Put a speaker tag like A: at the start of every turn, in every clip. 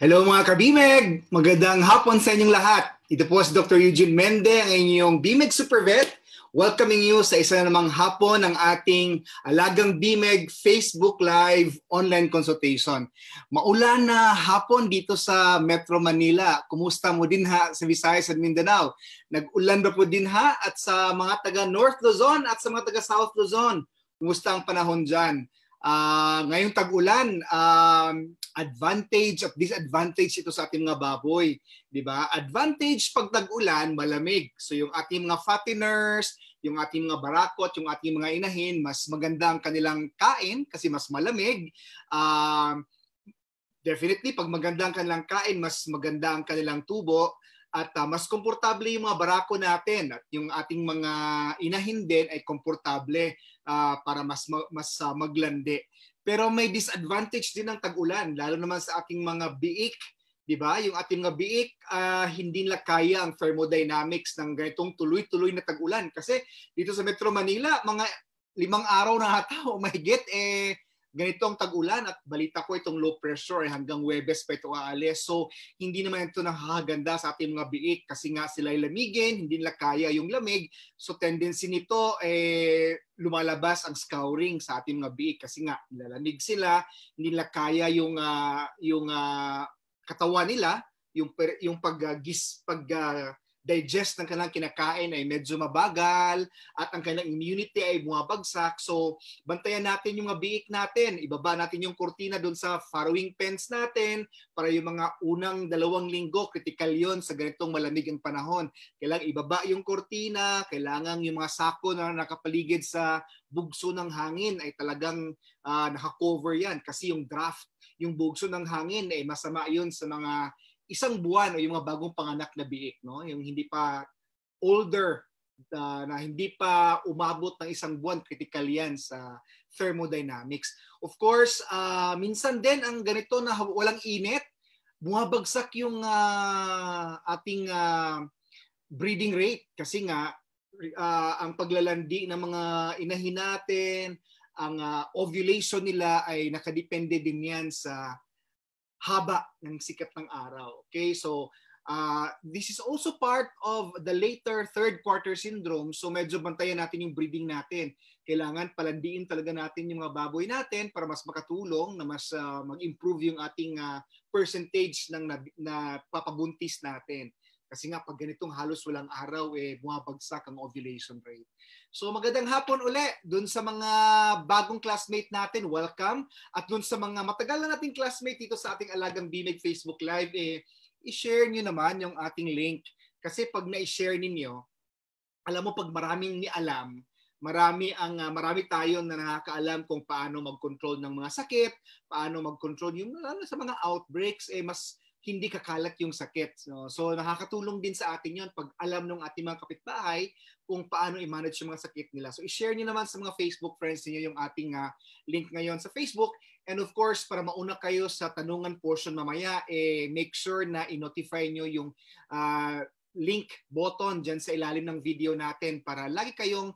A: Hello mga kabimeg! Magandang hapon sa inyong lahat. Ito po si Dr. Eugene Mende, ang inyong Bimeg Supervet, welcoming you sa isa na namang hapon ng ating Alagang Bimeg Facebook Live online consultation. Maulan na hapon dito sa Metro Manila. Kumusta mo din ha sa Visayas at Mindanao? Nag-ulan na po din ha at sa mga taga North Luzon at sa mga taga South Luzon. Kumusta ang panahon dyan? Uh, ngayong tag-ulan, um, advantage at disadvantage ito sa ating mga baboy. Di ba? Advantage pag tag-ulan, malamig. So yung ating mga fatteners, yung ating mga barakot, yung ating mga inahin, mas maganda ang kanilang kain kasi mas malamig. Uh, definitely, pag maganda ang kanilang kain, mas maganda ang kanilang tubo at uh, mas komportable yung mga barako natin at yung ating mga inahin din ay komportable uh, para mas mas uh, maglandi. Pero may disadvantage din ng tag-ulan lalo naman sa ating mga biik, 'di ba? Yung ating mga biik uh, hindi nila kaya ang thermodynamics ng ganitong tuloy-tuloy na tag-ulan kasi dito sa Metro Manila mga limang araw na ata o oh mahigit eh ganito ang tag-ulan at balita ko itong low pressure eh, hanggang Webes pa ito aalis. So hindi naman ito nakakaganda sa ating mga biik kasi nga sila lamigin, hindi nila kaya yung lamig. So tendency nito eh, lumalabas ang scouring sa ating mga biik kasi nga lalamig sila, hindi nila kaya yung, uh, yung uh, katawan nila, yung, yung pag-gis, pag, uh, digest ng kanilang kinakain ay medyo mabagal at ang kanilang immunity ay bumabagsak. So, bantayan natin yung mga biik natin. Ibaba natin yung kurtina doon sa farrowing pens natin para yung mga unang dalawang linggo, critical yon sa ganitong malamig ang panahon. Kailangan ibaba yung kurtina, kailangan yung mga sako na nakapaligid sa bugso ng hangin ay talagang uh, ah, nakakover yan kasi yung draft, yung bugso ng hangin ay masama yon sa mga isang buwan o yung mga bagong panganak na biik, no? yung hindi pa older uh, na hindi pa umabot ng isang buwan, critical yan sa thermodynamics. Of course, uh, minsan din ang ganito na walang init, bumabagsak yung uh, ating uh, breeding rate kasi nga uh, ang paglalandi ng mga inahin natin, ang uh, ovulation nila ay nakadepende din yan sa haba ng sikat ng araw. Okay, so uh, this is also part of the later third quarter syndrome. So medyo bantayan natin yung breeding natin. Kailangan palandiin talaga natin yung mga baboy natin para mas makatulong na mas uh, mag-improve yung ating uh, percentage ng na, na papabuntis natin. Kasi nga pag ganitong halos walang araw, eh, bumabagsak ang ovulation rate. So magandang hapon uli dun sa mga bagong classmate natin, welcome. At dun sa mga matagal na nating classmate dito sa ating Alagang Bimig Facebook Live, eh, i-share nyo naman yung ating link. Kasi pag na-share ninyo, alam mo pag maraming ni alam, marami ang uh, marami tayo na nakakaalam kung paano mag-control ng mga sakit, paano mag-control yung lalo sa mga outbreaks eh mas hindi kakalat yung sakit. So, so nakakatulong din sa atin yon pag alam ng ating mga kapitbahay kung paano i-manage yung mga sakit nila. So i-share niyo naman sa mga Facebook friends niyo yung ating uh, link ngayon sa Facebook. And of course, para mauna kayo sa tanungan portion mamaya, eh, make sure na i-notify niyo yung uh, link button dyan sa ilalim ng video natin para lagi kayong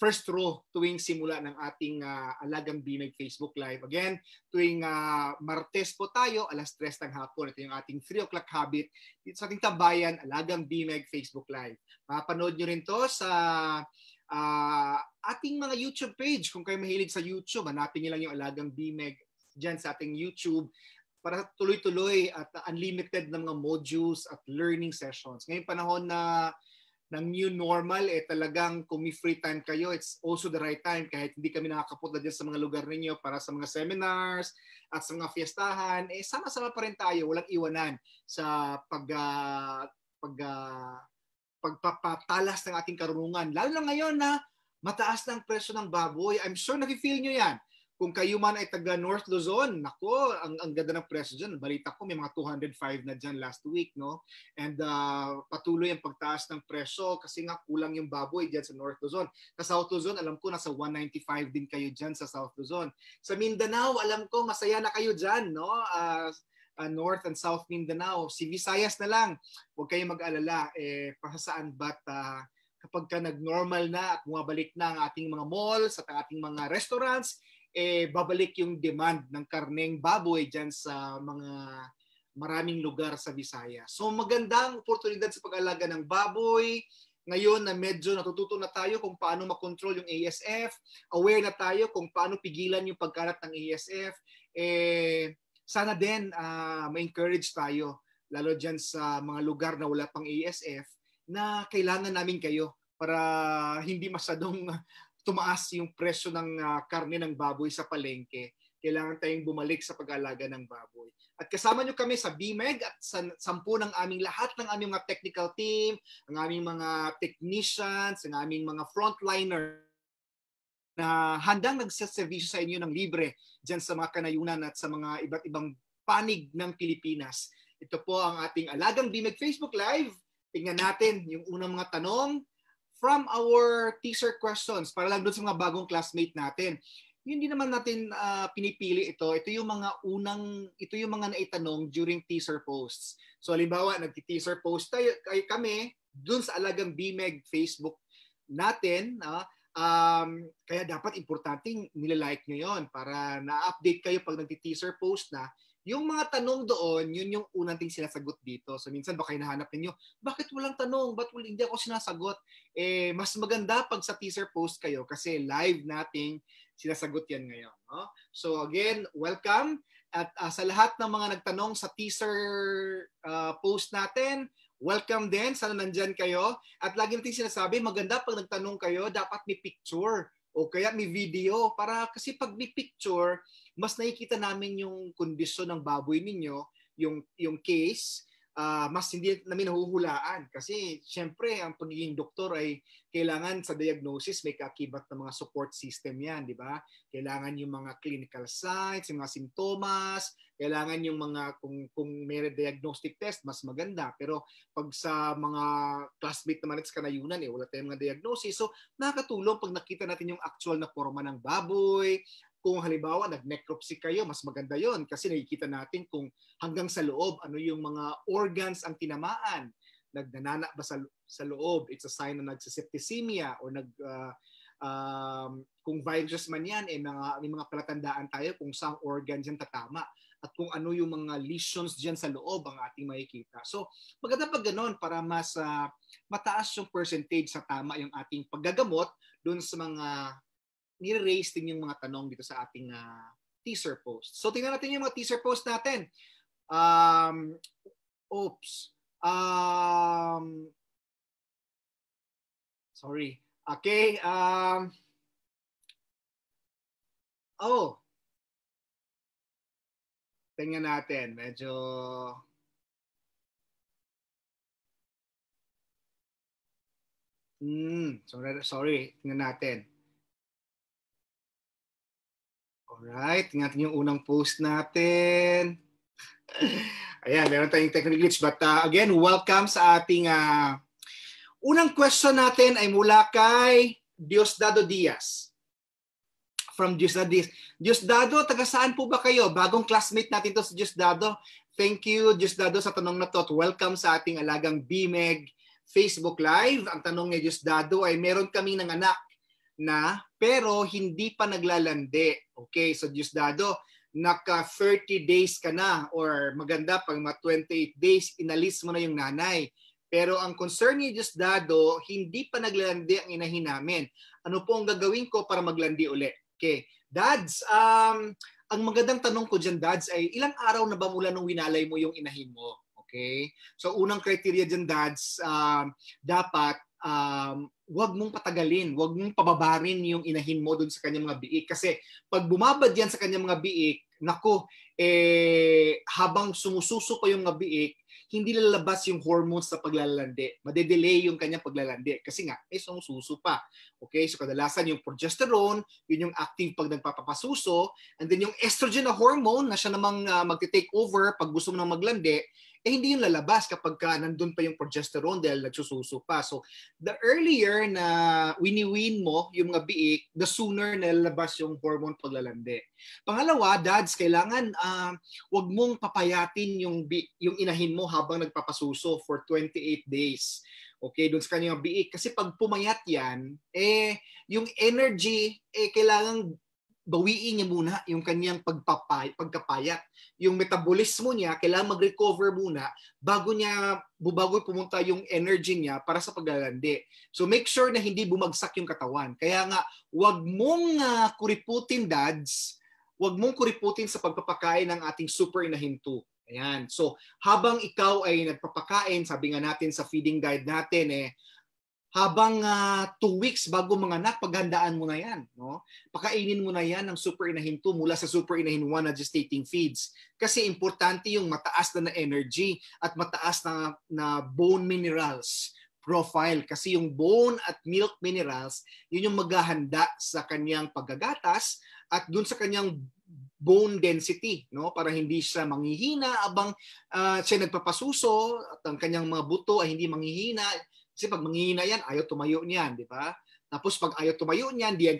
A: first row tuwing simula ng ating uh, Alagang Bimeg Facebook Live. Again, tuwing uh, Martes po tayo, alas 3 ng hapon. Ito yung ating 3 o'clock habit dito sa ating tabayan, Alagang Bimeg Facebook Live. Mapanood nyo rin to sa uh, ating mga YouTube page. Kung kayo mahilig sa YouTube, hanapin nyo lang yung Alagang Bimeg dyan sa ating YouTube para tuloy-tuloy at unlimited ng mga modules at learning sessions. Ngayong panahon na uh, ng new normal, eh talagang kung may free time kayo, it's also the right time kahit hindi kami nakakapunta dyan sa mga lugar ninyo para sa mga seminars at sa mga fiestahan, eh sama-sama pa rin tayo, walang iwanan sa pag, uh, pag uh, pagpapatalas ng ating karunungan. Lalo na ngayon na mataas na ang presyo ng baboy. I'm sure nafe-feel nyo yan. Kung kayo man ay taga North Luzon, nako, ang, ang ganda ng presyo dyan. Balita ko may mga 205 na dyan last week, no? And uh, patuloy ang pagtaas ng presyo kasi nga kulang yung baboy dyan sa North Luzon. Sa South Luzon, alam ko nasa 195 din kayo dyan sa South Luzon. Sa Mindanao, alam ko masaya na kayo dyan, no? Uh, uh, North and South Mindanao. Si Visayas na lang, huwag kayong mag-alala. Eh, pasasaan ba't uh, kapag ka nag-normal na at bumabalik na ang ating mga malls at ating mga restaurants, eh babalik yung demand ng karneng baboy diyan sa mga maraming lugar sa Bisaya. So magandang oportunidad sa pag-alaga ng baboy. Ngayon na medyo natututo na tayo kung paano makontrol yung ASF, aware na tayo kung paano pigilan yung pagkalat ng ASF. Eh sana din uh, ma-encourage tayo lalo diyan sa mga lugar na wala pang ASF na kailangan namin kayo para hindi masadong tumaas yung presyo ng uh, karne ng baboy sa palengke, kailangan tayong bumalik sa pag-alaga ng baboy. At kasama nyo kami sa BMEG at sa sampu ng aming lahat ng aming mga technical team, ang aming mga technicians, ang aming mga frontliner na handang nagsaservisyo sa inyo ng libre dyan sa mga kanayunan at sa mga iba't ibang panig ng Pilipinas. Ito po ang ating Alagang BMEG Facebook Live. Tingnan natin yung unang mga tanong from our teaser questions para lang doon sa mga bagong classmate natin. Hindi naman natin uh, pinipili ito. Ito yung mga unang ito yung mga naitanong during teaser posts. So halimbawa, nagti-teaser post tayo kay kami doon sa alagang BMEG Facebook natin, uh, um, kaya dapat importante nilalike nyo yon para na-update kayo pag nagti-teaser post na yung mga tanong doon, yun yung unang ting sinasagot dito. So minsan baka hinahanap ninyo, bakit walang tanong? Ba't wala, hindi ako sinasagot? Eh, mas maganda pag sa teaser post kayo kasi live nating sinasagot yan ngayon. No? So again, welcome. At uh, sa lahat ng mga nagtanong sa teaser uh, post natin, welcome din. Sana nandyan kayo. At lagi natin sinasabi, maganda pag nagtanong kayo, dapat may picture o kaya may video para kasi pag may picture, mas nakikita namin yung kondisyon ng baboy ninyo, yung yung case uh, mas hindi namin nahuhulaan kasi syempre ang pagiging doktor ay kailangan sa diagnosis may kakibat ng mga support system yan, di ba? Kailangan yung mga clinical signs, yung mga sintomas, kailangan yung mga kung kung may diagnostic test mas maganda pero pag sa mga classmate naman sa kanayunan eh wala tayong mga diagnosis so nakakatulong pag nakita natin yung actual na forma ng baboy kung halimbawa nag-necropsy kayo, mas maganda yon kasi nakikita natin kung hanggang sa loob, ano yung mga organs ang tinamaan. Nagnanana ba sa, sa loob? It's a sign na nagsisepticemia or nag... Uh, um, kung virus man yan, eh, mga, may mga palatandaan tayo kung saan organ dyan tatama at kung ano yung mga lesions dyan sa loob ang ating makikita. So, maganda pag ganun para mas uh, mataas yung percentage sa tama yung ating paggagamot doon sa mga nire-raise din yung mga tanong dito sa ating uh, teaser post. So tingnan natin yung mga teaser post natin. Um, oops. Um, sorry. Okay. Um, oh. Tingnan natin. Medyo Mm, sorry, sorry. Tingnan natin. Alright, ingatan yung unang post natin. Ayan, meron tayong technical glitch. But uh, again, welcome sa ating uh, unang question natin ay mula kay Diosdado Diaz. From Diosdado Diaz. Diosdado, taga saan po ba kayo? Bagong classmate natin to si Diosdado. Thank you, Diosdado, sa tanong na to. Welcome sa ating alagang BMEG Facebook Live. Ang tanong ni Diosdado ay meron kami ng anak na pero hindi pa naglalandi. Okay, so Diosdado, naka 30 days ka na or maganda pag ma 28 days, inalis mo na yung nanay. Pero ang concern ni Diosdado, hindi pa naglalandi ang inahin namin. Ano po ang gagawin ko para maglandi uli? Okay. Dads, um, ang magandang tanong ko dyan, Dads, ay ilang araw na ba mula nung winalay mo yung inahin mo? Okay? So unang criteria dyan, Dads, um, dapat um, wag mong patagalin, wag mong pababarin yung inahin mo dun sa kanyang mga biik. Kasi pag bumabad yan sa kanyang mga biik, nako, eh, habang sumususo pa yung mga biik, hindi lalabas yung hormones sa paglalandi. Madedelay yung kanyang paglalandi kasi nga, eh, sumususo pa. Okay, so kadalasan yung progesterone, yun yung active pag nagpapapasuso, and then yung estrogen na hormone na siya namang uh, magte-take over pag gusto mo nang maglandi, eh hindi yung lalabas kapag ka nandun pa yung progesterone dahil nagsususo pa. So, the earlier na winiwin mo yung mga biik, the sooner na lalabas yung hormone paglalande. Pangalawa, dads, kailangan uh, wag mong papayatin yung, bi- yung inahin mo habang nagpapasuso for 28 days. Okay, doon sa kanyang biik. Kasi pag pumayat yan, eh, yung energy, eh, kailangan bawiin niya muna yung kanyang pagpapay, pagkapayat. Yung metabolismo niya, kailangan mag-recover muna bago niya, bago pumunta yung energy niya para sa paglalandi. So make sure na hindi bumagsak yung katawan. Kaya nga, wag mong uh, kuriputin dads, wag mong kuriputin sa pagpapakain ng ating super inahinto. Ayan. So habang ikaw ay nagpapakain, sabi nga natin sa feeding guide natin eh, habang uh, two weeks bago anak, paghandaan mo na yan. No? Pakainin mo na yan ng super inahin 2 mula sa super inahin 1 na gestating feeds. Kasi importante yung mataas na na energy at mataas na, na bone minerals profile. Kasi yung bone at milk minerals, yun yung maghahanda sa kanyang paggagatas at dun sa kanyang bone density no para hindi siya manghihina abang uh, ah, siya nagpapasuso at ang kanyang mga buto ay hindi manghihina kasi pag manghihina yan, ayaw tumayo niyan, di ba? Tapos pag ayaw tumayo niyan, di yan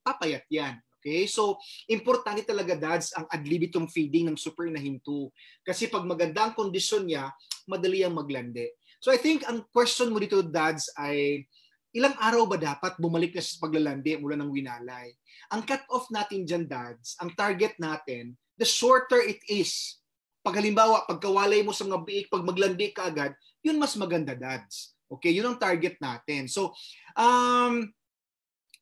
A: papayat yan. Okay? So, importante talaga dads ang ad libitum feeding ng super na hinto. Kasi pag maganda ang kondisyon niya, madali ang maglandi. So I think ang question mo dito dads ay ilang araw ba dapat bumalik na sa paglalandi mula ng winalay? Ang cut-off natin dyan dads, ang target natin, the shorter it is. Pag halimbawa, pagkawalay mo sa mga biik, pag maglandi ka agad, yun mas maganda dads. Okay, yun ang target natin. So, um,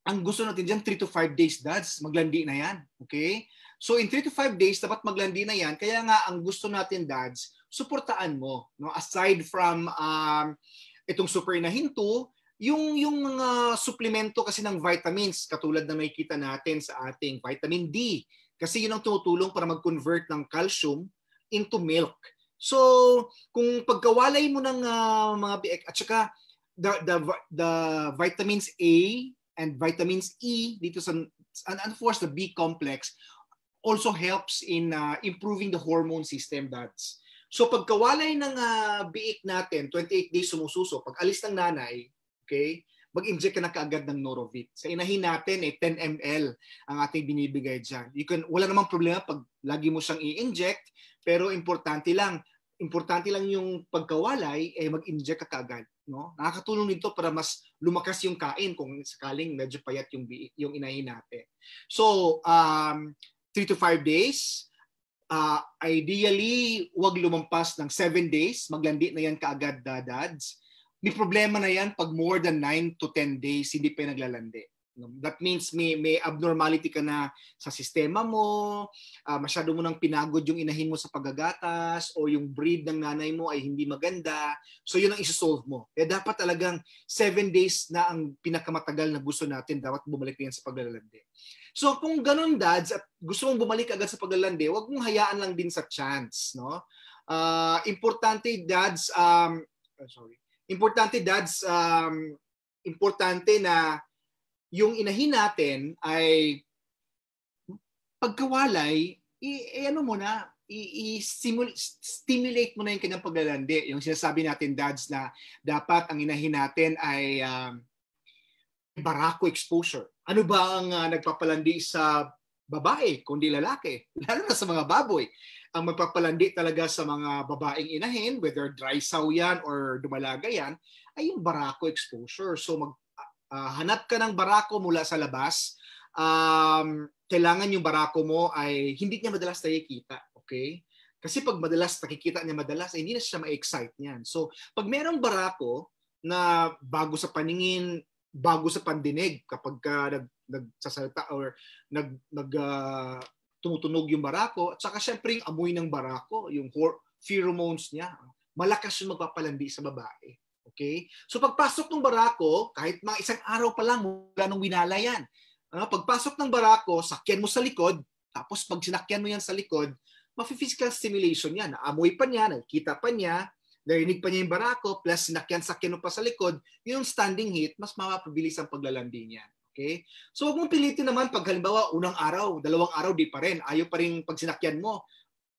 A: ang gusto natin dyan, 3 to 5 days, dads. Maglandi na yan. Okay? So, in 3 to 5 days, dapat maglandi na yan. Kaya nga, ang gusto natin, dads, suportaan mo. No? Aside from um, itong super na hinto, yung yung mga suplemento kasi ng vitamins katulad na makikita natin sa ating vitamin D kasi yun ang tumutulong para mag-convert ng calcium into milk So, kung pagkawalay mo ng uh, mga BX at saka the, the the vitamins A and vitamins E dito sa and of course the B complex also helps in uh, improving the hormone system that's So pagkawalay ng uh, ah, biik natin, 28 days sumususo, pag alis ng nanay, okay? mag-inject ka na kaagad ng Norovit. Sa inahin natin, eh, 10 ml ang ating binibigay dyan. You can, wala namang problema pag lagi mo siyang i-inject, pero importante lang, importante lang yung pagkawalay, eh mag-inject ka kaagad. No? Nakakatulong nito para mas lumakas yung kain kung sakaling medyo payat yung, yung inahin natin. So, um, 3 to 5 days, uh, ideally, wag lumampas ng 7 days. Maglandi na yan kaagad, dads may problema na yan pag more than 9 to 10 days hindi pa naglalandi. That means may, may abnormality ka na sa sistema mo, uh, masyado mo nang pinagod yung inahin mo sa pagagatas, o yung breed ng nanay mo ay hindi maganda. So yun ang isosolve mo. Kaya eh, dapat talagang 7 days na ang pinakamatagal na gusto natin, dapat bumalik yan sa paglalandi. So kung ganun dads, at gusto mong bumalik agad sa paglalandi, huwag mong hayaan lang din sa chance. No? Uh, importante dads, um, oh, sorry, importante dads, um, importante na yung inahin natin ay pagkawalay, i, i ano mo na, i-stimulate mo na yung kanyang paglalandi. Yung sinasabi natin, dads, na dapat ang inahin natin ay um, barako exposure. Ano ba ang uh, nagpapalandi sa babae, kundi lalaki? Lalo na sa mga baboy ang magpapalandi talaga sa mga babaeng inahin, whether dry sow yan or dumalaga yan, ay yung barako exposure. So maghanap ah, ah, uh, ka ng barako mula sa labas. Um, kailangan yung barako mo ay hindi niya madalas nakikita. Okay? Kasi pag madalas nakikita niya madalas, ay hindi na siya ma-excite niyan. So pag merong barako na bago sa paningin, bago sa pandinig kapag ka nag nagsasalta or nag nag uh, tumutunog yung barako at saka syempre yung amoy ng barako, yung pheromones niya, malakas yung magpapalambi sa babae. Okay? So pagpasok ng barako, kahit mga isang araw pa lang mula nung winala yan, ano, pagpasok ng barako, sakyan mo sa likod, tapos pag sinakyan mo yan sa likod, mafi-physical stimulation yan. Naamoy pa niya, nakikita pa niya, narinig pa niya yung barako, plus sinakyan-sakyan mo pa sa likod, yung standing heat, mas mapapabilis ang paglalandi niyan. Okay? So huwag mong pilitin naman pag halimbawa unang araw, dalawang araw di pa rin, ayaw pa rin pag sinakyan mo,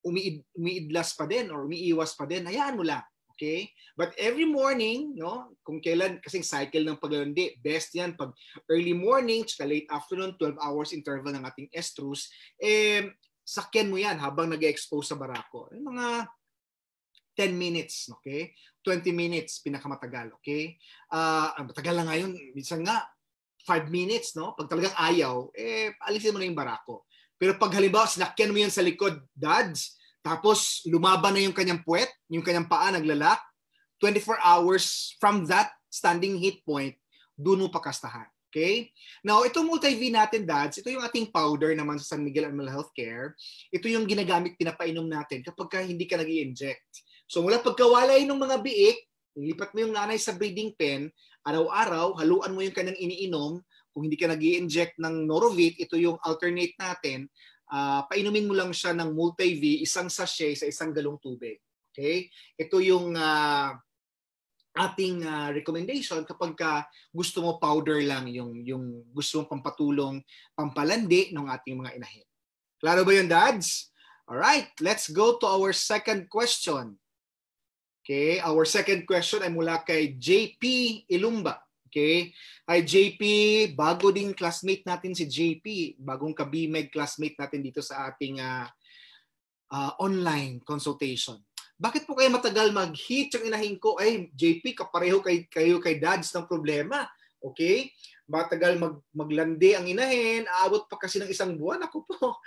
A: umiid, umiidlas pa din or umiiwas pa din, hayaan mo lang. Okay? But every morning, no, kung kailan, kasing cycle ng paglandi, best yan pag early morning tsaka late afternoon, 12 hours interval ng ating estrus, eh, sakyan mo yan habang nag expose sa barako. Yung mga 10 minutes, okay? 20 minutes pinakamatagal, okay? Ah, uh, matagal na ngayon, minsan nga five minutes, no? Pag talagang ayaw, eh, alisin mo na yung barako. Pero pag halimbawa, sinakyan mo yan sa likod, dads, tapos lumaban na yung kanyang puwet, yung kanyang paa naglalak, 24 hours from that standing hit point, doon mo pakastahan. Okay? Now, ito multi-V natin, dads, ito yung ating powder naman sa San Miguel Animal Healthcare. Ito yung ginagamit, pinapainom natin kapag ka hindi ka nag inject So mula pagkawalay ng mga biik, ilipat mo yung nanay sa breeding pen araw-araw, haluan mo yung kanang iniinom. Kung hindi ka nag inject ng Norovit, ito yung alternate natin. Uh, painumin mo lang siya ng multi-V, isang sachet sa isang galong tubig. Okay? Ito yung uh, ating uh, recommendation kapag ka gusto mo powder lang yung yung gusto mong pampatulong pampalandi ng ating mga inahin. Klaro ba 'yun, dads? All right, let's go to our second question. Okay, our second question ay mula kay JP Ilumba. Okay? Ay JP, bago din classmate natin si JP, bagong kabimeg classmate natin dito sa ating uh, uh, online consultation. Bakit po kayo matagal mag heat yung inahin ko? Ay, JP, kapareho kay, kayo kay dads ng problema. Okay? Matagal mag, maglandi ang inahin, aabot pa kasi ng isang buwan. Ako po,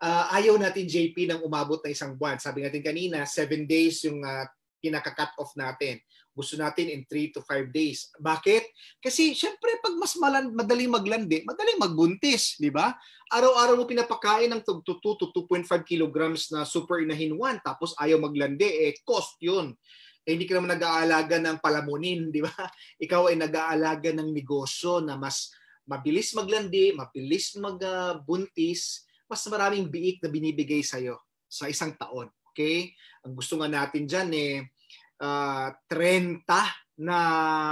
A: uh, ayaw natin JP nang umabot na isang buwan. Sabi natin kanina, seven days yung uh, kinaka-cut off natin. Gusto natin in 3 to 5 days. Bakit? Kasi syempre pag mas malan, madaling maglandi, madaling magbuntis, di ba? Araw-araw mo pinapakain ng 2 to 2.5 kilograms na super inahinwan tapos ayaw maglandi, eh cost yun. Eh, hindi ka naman nag-aalaga ng palamunin, di ba? Ikaw ay nag-aalaga ng negosyo na mas mabilis maglandi, mabilis magbuntis, ah, uh, mas maraming biik na binibigay sa iyo sa isang taon. Okay? Ang gusto nga natin diyan eh uh, ah, 30 na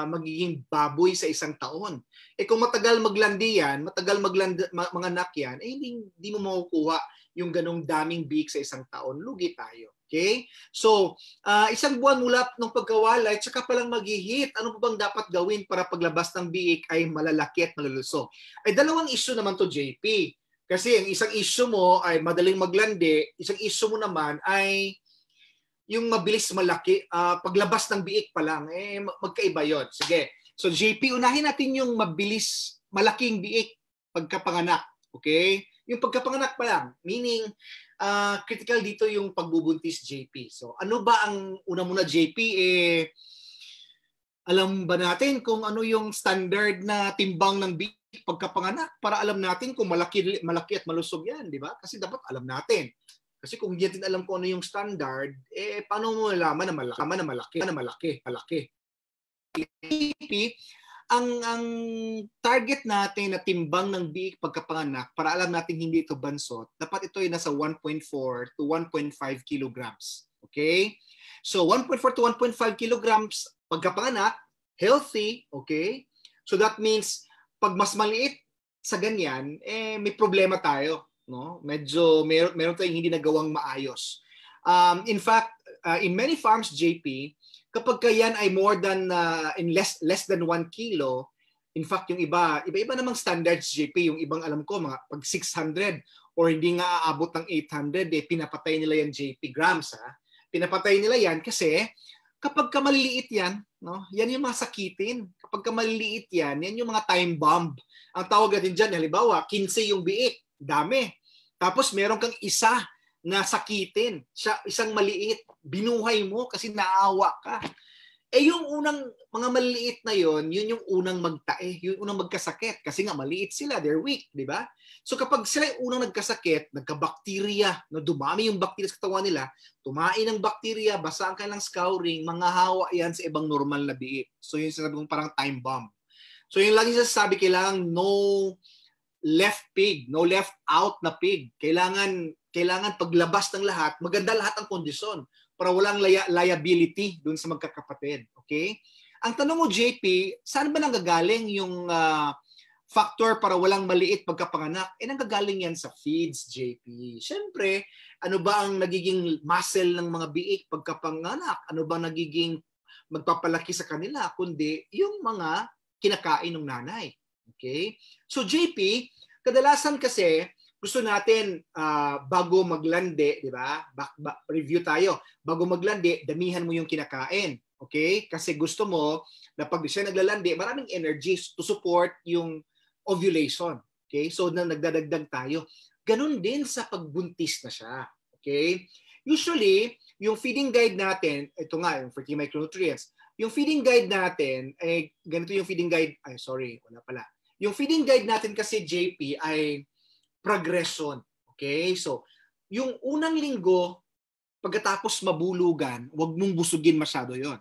A: magiging baboy sa isang taon. Eh kung matagal maglandi yan, matagal maglandi, mga anak yan, eh hindi, hindi mo makukuha yung ganong daming beak sa isang taon. Lugi tayo. Okay? So, uh, isang buwan mula ng pagkawalay, tsaka palang maghihit, ano pa bang dapat gawin para paglabas ng biik ay malalaki at malulusog? Ay dalawang issue naman to JP. Kasi ang isang issue mo ay madaling maglandi, isang issue mo naman ay yung mabilis malaki, uh, paglabas ng biik pa lang, eh, magkaiba yon Sige. So JP, unahin natin yung mabilis malaking biik pagkapanganak. Okay? Yung pagkapanganak pa lang, meaning uh, critical dito yung pagbubuntis JP. So ano ba ang una muna JP? Eh, alam ba natin kung ano yung standard na timbang ng biik pagkapanganak para alam natin kung malaki malaki at malusog yan, di ba? Kasi dapat alam natin. Kasi kung hindi natin alam kung ano yung standard, eh paano mo nalaman na malaki, na malaki, na malaki, malaki. Ang ang target natin na timbang ng biik pagkapanganak para alam natin hindi ito bansot, dapat ito ay nasa 1.4 to 1.5 kilograms. Okay? So 1.4 to 1.5 kilograms pagkapanganak, healthy, okay? So that means pag mas maliit sa ganyan, eh may problema tayo no? Medyo mer- meron tayong hindi nagawang maayos. Um, in fact, uh, in many farms JP, kapag yan ay more than uh, in less less than 1 kilo, in fact yung iba, iba-iba namang standards JP, yung ibang alam ko mga pag 600 or hindi nga aabot ng 800, eh, pinapatay nila yan JP grams ha. Pinapatay nila yan kasi kapag ka maliliit yan, no? Yan yung masakitin. Kapag ka maliliit yan, yan yung mga time bomb. Ang tawag natin diyan halimbawa, 15 yung biik. Dami. Tapos meron kang isa na sakitin, siya, isang maliit, binuhay mo kasi naawa ka. Eh yung unang mga maliit na yon, yun yung unang magtae, yung unang magkasakit kasi nga maliit sila, they're weak, di ba? So kapag sila yung unang nagkasakit, nagkabakterya, na dumami yung bakterya sa katawan nila, tumain ang bakterya, basaan ang ng scouring, mga hawa yan sa ibang normal na biit. So yun sinabi kong parang time bomb. So yung lagi sasabi, kailangan no left pig, no left out na pig. Kailangan kailangan paglabas ng lahat, maganda lahat ang kondisyon para walang liability doon sa magkakapatid. Okay? Ang tanong mo, JP, saan ba nanggagaling yung uh, factor para walang maliit pagkapanganak? Eh, nanggagaling yan sa feeds, JP. Siyempre, ano ba ang nagiging muscle ng mga biik pagkapanganak? Ano ba nagiging magpapalaki sa kanila? Kundi yung mga kinakain ng nanay. Okay? So JP, kadalasan kasi gusto natin uh, bago maglande, di ba? Back, back, review tayo. Bago maglande, damihan mo yung kinakain. Okay? Kasi gusto mo na pag siya naglalandi, maraming energy to support yung ovulation. Okay? So na nagdadagdag tayo. Ganun din sa pagbuntis na siya. Okay? Usually, yung feeding guide natin, ito nga, yung 40 micronutrients, yung feeding guide natin, eh, ganito yung feeding guide, ay sorry, wala pala. Yung feeding guide natin kasi JP ay progression. Okay? So, yung unang linggo, pagkatapos mabulugan, wag mong busugin masyado yon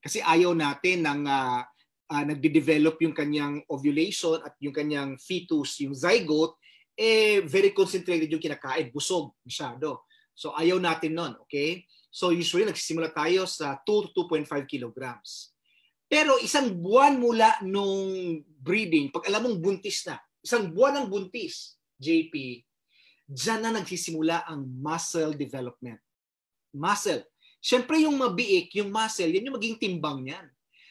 A: Kasi ayaw natin nang uh, ah, uh, ah, nagde-develop yung kanyang ovulation at yung kanyang fetus, yung zygote, eh very concentrated yung kinakain, busog masyado. So ayaw natin nun, okay? So usually nagsisimula tayo sa 2 to 2.5 kilograms. Pero isang buwan mula nung breeding, pag alam mong buntis na, isang buwan ng buntis, JP, dyan na nagsisimula ang muscle development. Muscle. Siyempre yung mabiik, yung muscle, yan yung maging timbang niyan.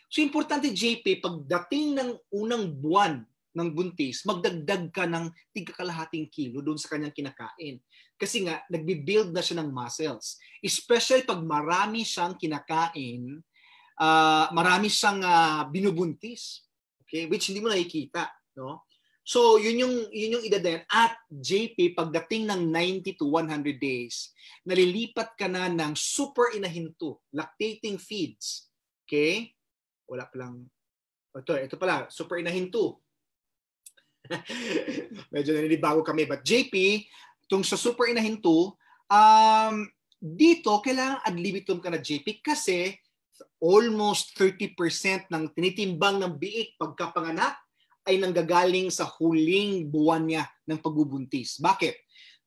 A: So importante JP, pagdating ng unang buwan ng buntis, magdagdag ka ng tigkakalahating kilo doon sa kanyang kinakain. Kasi nga, nagbibuild na siya ng muscles. Especially pag marami siyang kinakain, uh, marami siyang uh, binubuntis. Okay, which hindi mo nakikita, no? So, yun yung yun yung idadent at JP pagdating ng 90 to 100 days, nalilipat ka na ng super inahinto, lactating feeds. Okay? Wala pa lang oh, ito, ito pala, super inahinto. Medyo naninibago kami. But JP, itong sa super inahinto, um, dito, kailangan ad libitum ka na JP kasi almost 30% ng tinitimbang ng biik pagkapanganak ay nanggagaling sa huling buwan niya ng pagbubuntis. Bakit?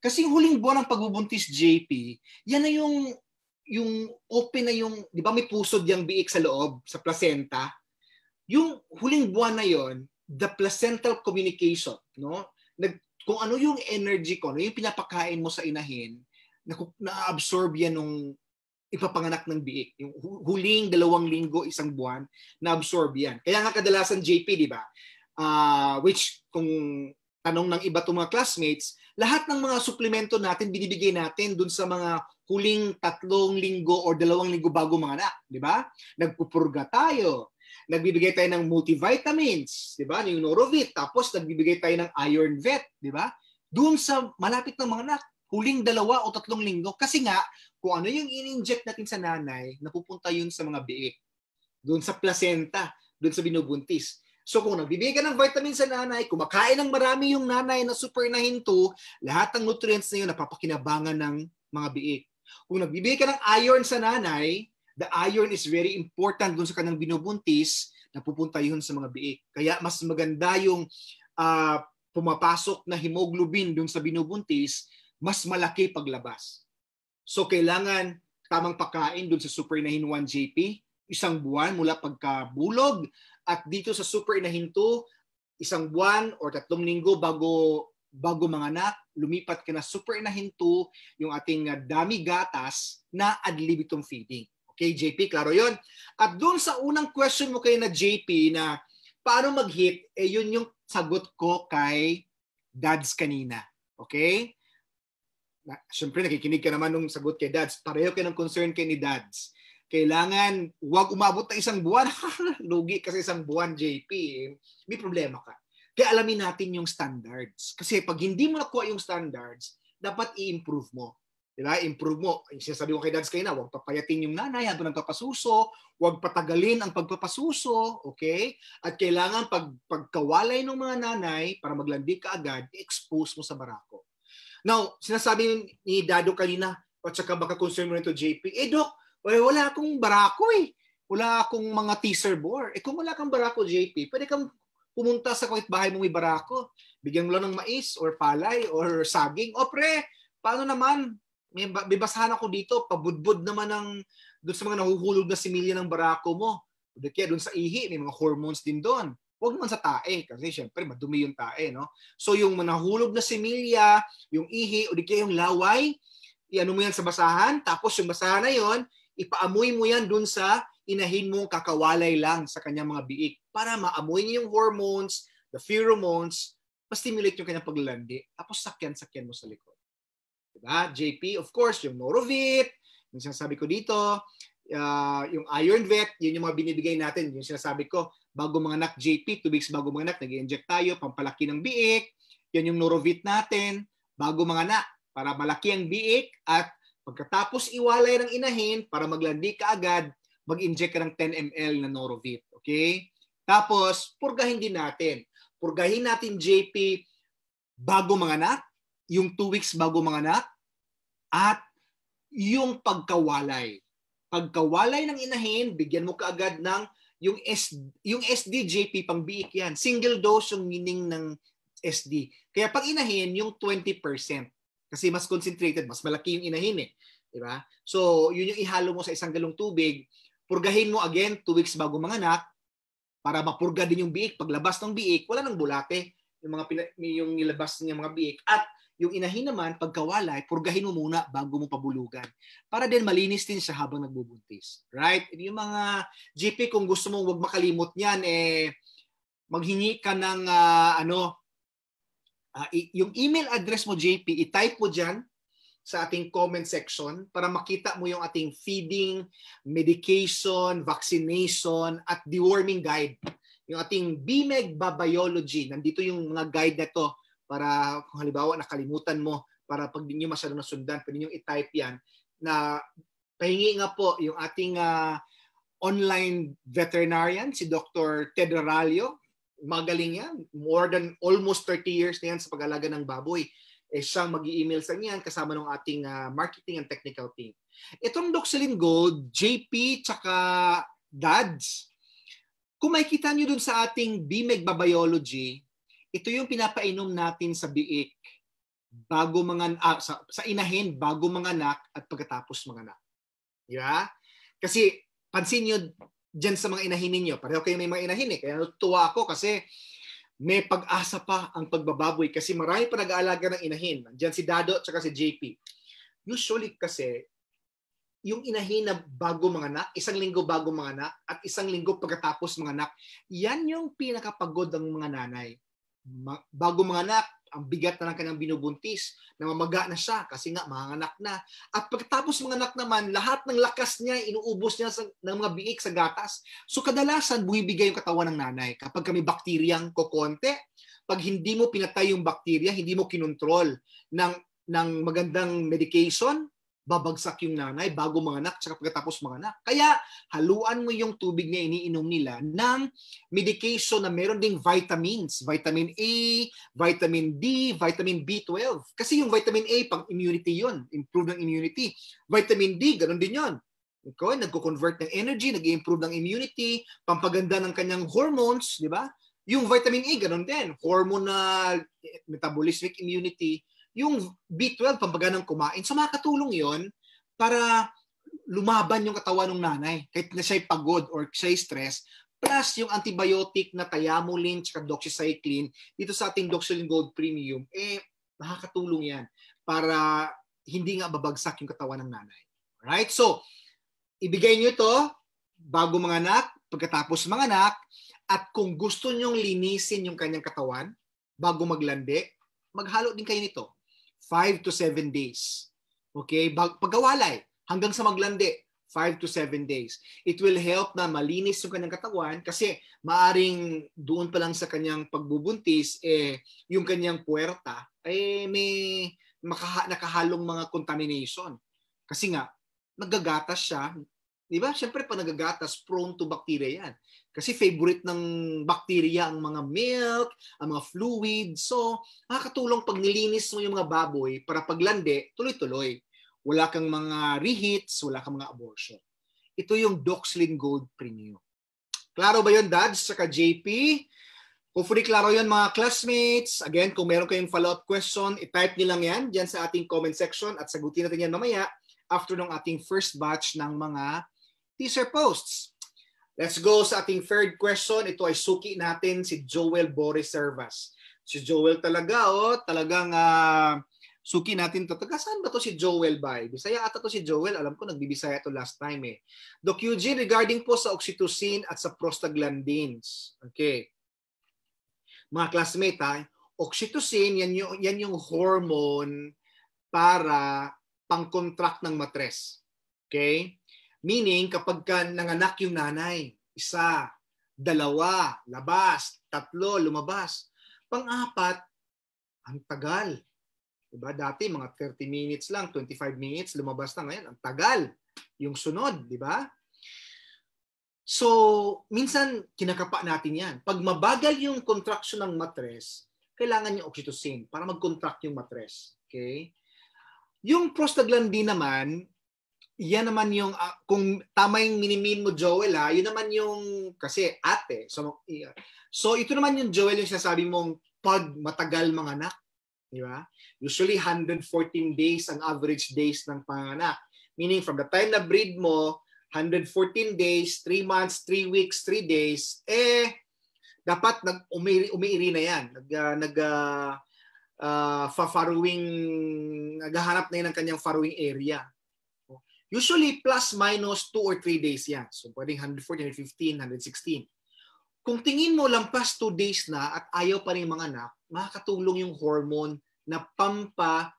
A: Kasi huling buwan ng pagbubuntis, JP, yan na yung yung open na yung, di ba may pusod yung biik sa loob, sa placenta, yung huling buwan na yon, the placental communication, no? Nag, kung ano yung energy ko, ano yung pinapakain mo sa inahin, na, na-absorb yan nung ipapanganak ng biik. Yung huling dalawang linggo, isang buwan, na-absorb yan. Kaya nga kadalasan JP, di ba? Uh, which, kung tanong ng iba itong mga classmates, lahat ng mga suplemento natin, binibigay natin dun sa mga huling tatlong linggo or dalawang linggo bago mga anak. Di ba? Nagpupurga tayo. Nagbibigay tayo ng multivitamins, di ba? Yung Norovit. Tapos nagbibigay tayo ng Iron Vet, di ba? Doon sa malapit ng mga anak, huling dalawa o tatlong linggo. Kasi nga, kung ano yung in-inject natin sa nanay, napupunta yun sa mga biik. Doon sa placenta, doon sa binubuntis. So kung nagbibigay ka ng vitamin sa nanay, kumakain ng marami yung nanay na super na hinto, lahat ng nutrients na yun napapakinabangan ng mga biik. Kung nagbibigay ka ng iron sa nanay, the iron is very important doon sa kanang binubuntis, napupunta yun sa mga biik. Kaya mas maganda yung uh, pumapasok na hemoglobin doon sa binubuntis, mas malaki paglabas. So kailangan tamang pakain doon sa super inahin 1 JP, isang buwan mula pagkabulog at dito sa super inahin 2, isang buwan or tatlong linggo bago bago manganak, lumipat ka na super inahin 2, yung ating ah, dami gatas na ad libitum feeding. Okay, JP, klaro yon. At doon sa unang question mo kay na JP na paano mag-hit, eh yun yung sagot ko kay dads kanina. Okay? na, syempre nakikinig ka naman nung sagot kay dads, pareho kayo ng concern kay ni dads. Kailangan, wag umabot na isang buwan. Lugi kasi isang buwan, JP. Eh. May problema ka. Kaya alamin natin yung standards. Kasi pag hindi mo nakuha yung standards, dapat i-improve mo. Diba? Improve mo. Sinasabi ko kay dads kayo na, huwag papayatin yung nanay habang nagpapasuso, huwag patagalin ang pagpapasuso, okay? At kailangan pag, pagkawalay ng mga nanay para maglandi ka agad, expose mo sa barako. Now, sinasabi ni Dado kanina, at saka baka concern mo nito, JP, eh Doc, wala akong barako eh. Wala akong mga teaser board. Eh kung wala kang barako, JP, pwede kang pumunta sa kahit bahay mo may barako. Bigyan mo lang ng mais or palay or saging. O pre, paano naman? May bibasahan ako dito, pabudbud naman ng doon sa mga nahuhulog na similya ng barako mo. Kaya doon sa ihi, may mga hormones din doon. Huwag man sa tae, kasi syempre madumi yung tae, no? So yung nahulog na similya, yung ihi, o di kaya yung laway, iano mo yan sa basahan, tapos yung basahan na yon, ipaamoy mo yan dun sa inahin mong kakawalay lang sa kanyang mga biik para maamoy niya yung hormones, the pheromones, pa-stimulate yung kanyang paglalandi, tapos sakyan-sakyan mo sa likod. Diba? JP, of course, yung Norovit, yung sinasabi ko dito, uh, yung Iron Vet, yun yung mga binibigay natin, yung sinasabi ko, bago mga manganak JP, two weeks bago manganak, nag-inject tayo, pampalaki ng biik, yan yung Norovit natin, bago manganak, para malaki ang biik at pagkatapos iwalay ng inahin, para maglandi ka agad, mag-inject ka ng 10 ml na Norovit. Okay? Tapos, purgahin din natin. Purgahin natin JP bago manganak, yung 2 weeks bago manganak, at yung pagkawalay. Pagkawalay ng inahin, bigyan mo kaagad ng yung S yung SDJP pang biik yan. Single dose yung meaning ng SD. Kaya pag inahin yung 20% kasi mas concentrated, mas malaki yung inahin eh, 'di ba? So, yun yung ihalo mo sa isang galong tubig, purgahin mo again 2 weeks bago manganak para mapurga din yung biik paglabas ng biik, wala nang bulate yung mga pina, yung nilabas niya mga biik at yung inahin naman, pagkawalay, purgahin mo muna bago mo pabulugan. Para din malinis din siya habang nagbubuntis. Right? Yung mga GP, kung gusto mong wag makalimot niyan, eh, maghingi ka ng uh, ano, uh, yung email address mo, JP, i-type mo dyan sa ating comment section para makita mo yung ating feeding, medication, vaccination, at deworming guide. Yung ating BMEG Babiology, nandito yung mga guide na to para kung halimbawa nakalimutan mo, para pag di nyo masyado nasundan, pwede nyo i-type yan na pahingi nga po yung ating uh, online veterinarian, si Dr. Ted Ralio. Magaling yan. More than almost 30 years na yan sa pag-alaga ng baboy. Eh, siyang mag email sa niyan kasama ng ating uh, marketing and technical team. Itong Doxilin Gold, JP, tsaka Dads, kung makikita nyo dun sa ating BMEG Babiology, ito yung pinapainom natin sa biik bago mga ah, sa, sa inahin bago mga anak at pagkatapos mga anak. Di ba? Kasi pansin niyo diyan sa mga inahin niyo, pareho kayo may mga inahin eh. Kaya natuwa ako kasi may pag-asa pa ang pagbababoy kasi marami pa nag-aalaga ng inahin. Diyan si Dado at si JP. Usually kasi, yung inahin na bago mga anak, isang linggo bago mga anak, at isang linggo pagkatapos mga anak, yan yung pinakapagod ng mga nanay bago manganak, ang bigat na ng kanyang binubuntis, namamaga na siya kasi nga manganak na. At pagkatapos manganak naman, lahat ng lakas niya, inuubos niya sa, ng mga biik sa gatas. So kadalasan, buibigay yung katawan ng nanay. Kapag kami bakteriyang kokonte, pag hindi mo pinatay yung bakterya, hindi mo kinontrol ng, ng magandang medication, babagsak yung nanay bago manganak tsaka pagkatapos manganak. Kaya haluan mo yung tubig na iniinom nila ng medication na meron ding vitamins, vitamin A, vitamin D, vitamin B12. Kasi yung vitamin A pang immunity yon, improve ng immunity. Vitamin D, ganun din yon. Okay, nagko-convert ng energy, nag-improve ng immunity, pampaganda ng kanyang hormones, di ba? Yung vitamin A, e, ganun din. Hormonal, metabolismic immunity, yung B12, pambaga ng kumain. So makakatulong yon para lumaban yung katawan ng nanay kahit na siya'y pagod or siya'y stress plus yung antibiotic na thiamulin at doxycycline dito sa ating Doxylin Gold Premium eh makakatulong yan para hindi nga babagsak yung katawan ng nanay. Right? So, ibigay nyo ito bago mga anak, pagkatapos mga anak, at kung gusto nyong linisin yung kanyang katawan bago maglandi, maghalo din kayo nito. 5 to 7 days. Okay? Pagkawalay, hanggang sa maglandi, 5 to 7 days. It will help na malinis yung kanyang katawan kasi maaring doon pa lang sa kanyang pagbubuntis, eh, yung kanyang puwerta, eh, may makaha- nakahalong mga contamination. Kasi nga, nagagatas siya. Di ba? Siyempre, pa nagagatas, prone to bacteria yan. Kasi favorite ng bacteria ang mga milk, ang mga fluid. So, nakakatulong pag nilinis mo yung mga baboy para paglandi, tuloy-tuloy. Wala kang mga reheats, wala kang mga abortion. Ito yung Doxlin Gold Premium. Klaro ba yun, Dads? Saka JP? Hopefully, klaro yun, mga classmates. Again, kung meron kayong follow-up question, itype nyo lang yan dyan sa ating comment section at sagutin natin yan mamaya after ng ating first batch ng mga teaser posts. Let's go sa ating third question. Ito ay suki natin si Joel Boris Servas. Si Joel talaga, oh, talagang uh, suki natin to. Taga saan ba to si Joel by? Bisaya ata to si Joel. Alam ko, nagbibisaya to last time eh. Doc Eugene, regarding po sa oxytocin at sa prostaglandins. Okay. Mga classmate ha, oxytocin, yan yung, yan yung hormone para pang-contract ng matres. Okay? Meaning, kapag ka nanganak yung nanay, isa, dalawa, labas, tatlo, lumabas. Pang-apat, ang tagal. Diba? Dati, mga 30 minutes lang, 25 minutes, lumabas na ngayon. Ang tagal. Yung sunod, di ba? So, minsan, kinakapa natin yan. Pag mabagal yung contraction ng matres, kailangan yung oxytocin para mag-contract yung matres. Okay? Yung prostaglandin naman, yan naman yung, uh, kung tama yung minimin mo Joel ha, ah, yun naman yung, kasi ate. So, yeah. so ito naman yung Joel yung sinasabi mong pag matagal anak. Di ba? Usually 114 days ang average days ng panganak. Meaning from the time na breed mo, 114 days, 3 months, 3 weeks, 3 days, eh, dapat nag umiiri, umiiri na yan. Nag, uh, nag, uh, uh, fa-farrowing, naghahanap na yan ng kanyang farrowing area. Usually, plus minus 2 or 3 days yan. So, pwedeng 114, 115, 116. Kung tingin mo lampas 2 days na at ayaw pa rin mga anak, makakatulong yung hormone na pampa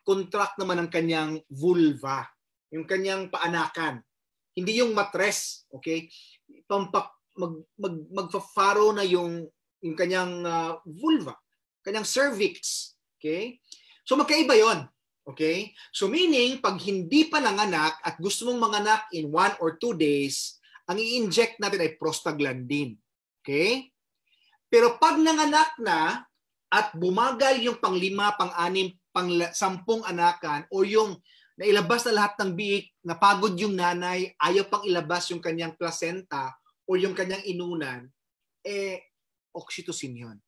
A: contract naman ng kanyang vulva, yung kanyang paanakan. Hindi yung matres, okay? Pampa mag, mag magfa-faro na yung yung kanyang uh, vulva, kanyang cervix, okay? So magkaiba 'yon. Okay? So meaning, pag hindi pa nanganak at gusto mong manganak in one or two days, ang i-inject natin ay prostaglandin. Okay? Pero pag nanganak na at bumagal yung panglima, pang-anim, pang-sampung anakan o yung nailabas na lahat ng biik, napagod yung nanay, ayaw pang ilabas yung kanyang placenta o yung kanyang inunan, eh, oxytocin yun.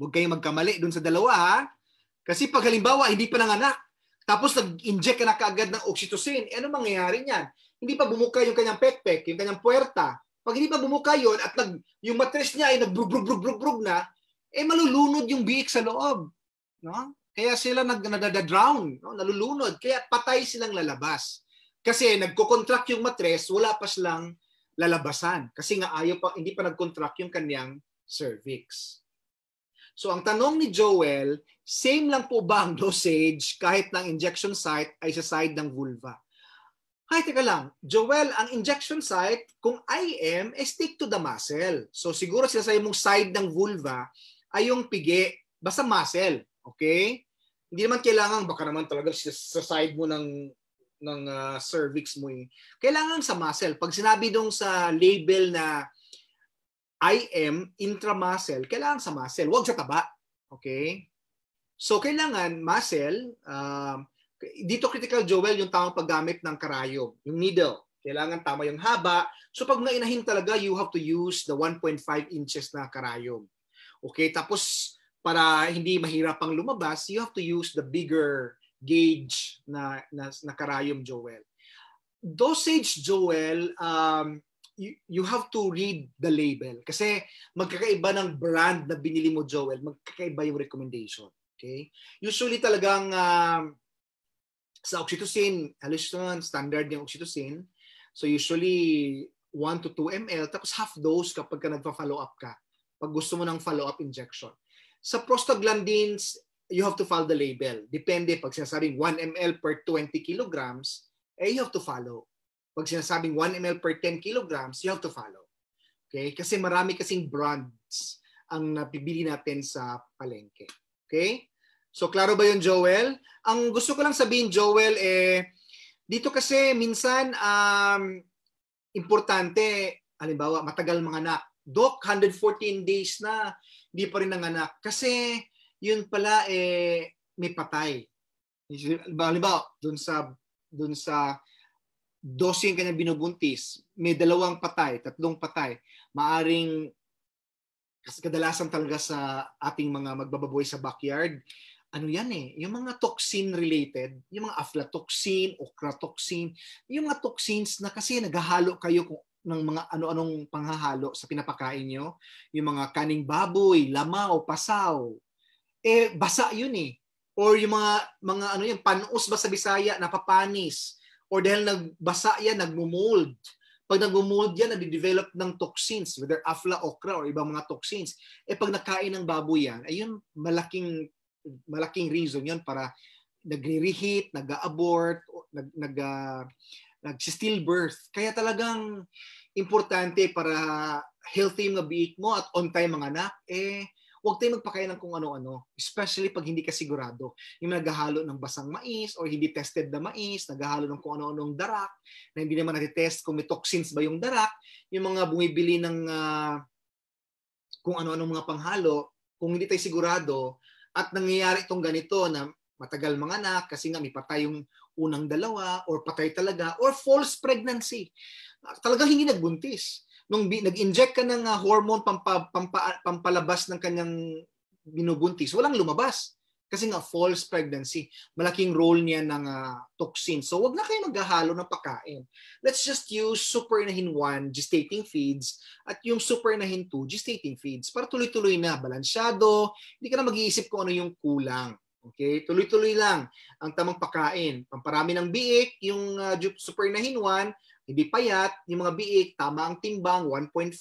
A: Huwag kayong magkamali dun sa dalawa ha. Kasi pag halimbawa, hindi pa nanganak, tapos nag-inject ka na kaagad ng oxytocin, eh, ano mangyayari niyan? Hindi pa bumuka yung kanyang pekpek, yung kanyang puwerta. Pag hindi pa bumuka yon at nag, yung matres niya ay nag na, eh malulunod yung yung yung sa loob. No? Kaya Kaya sila nalulunod. patay silang lalabas. Kasi Kasi nagko-contract nag-contract wala pa pa, pa lalabasan. nga ayaw hindi kanyang cervix. So ang tanong ni Joel, Same lang po ba ang dosage kahit ng injection site ay sa side ng vulva? Hay, teka lang. Joel, ang injection site, kung IM, eh stick to the muscle. So siguro sila sa'yo mong side ng vulva ay yung pigi. Basta muscle. Okay? Hindi naman kailangan, baka naman talaga sa side mo ng ng uh, cervix mo eh. Kailangan sa muscle. Pag sinabi dong sa label na IM, intramuscle, kailangan sa muscle. Huwag sa taba. Okay? So kailangan muscle, uh, dito critical jowl yung tamang paggamit ng karayom, yung needle. Kailangan tama yung haba. So pag mga talaga, you have to use the 1.5 inches na karayom. Okay, tapos para hindi mahirap pang lumabas, you have to use the bigger gauge na, na, na karayom jowl. Dosage jowl, um, you, you have to read the label. Kasi magkakaiba ng brand na binili mo jowl, magkakaiba yung recommendation. Okay? Usually talagang uh, sa oxytocin, halos standard yung oxytocin. So usually 1 to 2 ml, tapos half dose kapag ka nagpa-follow up ka. Pag gusto mo ng follow-up injection. Sa prostaglandins, you have to follow the label. Depende pag sinasabing 1 ml per 20 kilograms, eh you have to follow. Pag sinasabing 1 ml per 10 kilograms, you have to follow. Okay? Kasi marami kasing brands ang napibili natin sa palengke. Okay? So klaro ba yun, Joel? Ang gusto ko lang sabihin, Joel, eh, dito kasi minsan um, importante, halimbawa, matagal mga manganak. Doc, 114 days na, hindi pa rin nanganak. Kasi yun pala, eh, may patay. Halimbawa, dun sa, dun sa dosing kanya binubuntis, may dalawang patay, tatlong patay. Maaring kasi kadalasan talaga sa ating mga magbababoy sa backyard, ano yan eh, yung mga toxin related, yung mga aflatoxin, ochratoxin, yung mga toxins na kasi naghahalo kayo kung ng mga ano-anong panghahalo sa pinapakain nyo, yung mga kaning baboy, lamaw, pasaw, eh basa yun eh. Or yung mga, mga ano yung panuos ba sa Bisaya, napapanis. Or dahil nagbasa yan, nagmumold. mold pag nag-mold yan, nade-develop ng toxins, whether afla, okra, or ibang mga toxins. E pag nakain ng baboy yan, ayun, malaking, malaking reason yon para nagre-reheat, nag-abort, nag, nag, uh, nag-stillbirth. Kaya talagang importante para healthy yung mga biik mo at on time mga anak, eh, huwag tayong magpakain ng kung ano-ano. Especially pag hindi ka sigurado. Yung naghahalo ng basang mais or hindi tested na mais, naghahalo ng kung ano-anong darak, na hindi naman test kung may toxins ba yung darak. Yung mga bumibili ng uh, kung ano-anong mga panghalo, kung hindi tayo sigurado, at nangyayari itong ganito na matagal mga anak kasi nga may patay yung unang dalawa or patay talaga or false pregnancy. Ah, talagang hindi nagbuntis nung nag-inject ka ng uh, hormone pampa, pampa, pampalabas ng kanyang binubuntis, walang lumabas. Kasi nga false pregnancy, malaking role niya ng uh, toxin. So wag na kayo maghahalo ng pagkain. Let's just use super supernahin 1 gestating feeds at yung super supernahin 2 gestating feeds para tuloy-tuloy na, balansyado, hindi ka na mag-iisip kung ano yung kulang. Okay? Tuloy-tuloy lang ang tamang pakain. Pamparami ng biik, yung uh, supernahin 1, hindi payat, yung mga biik, tama ang timbang, 1.5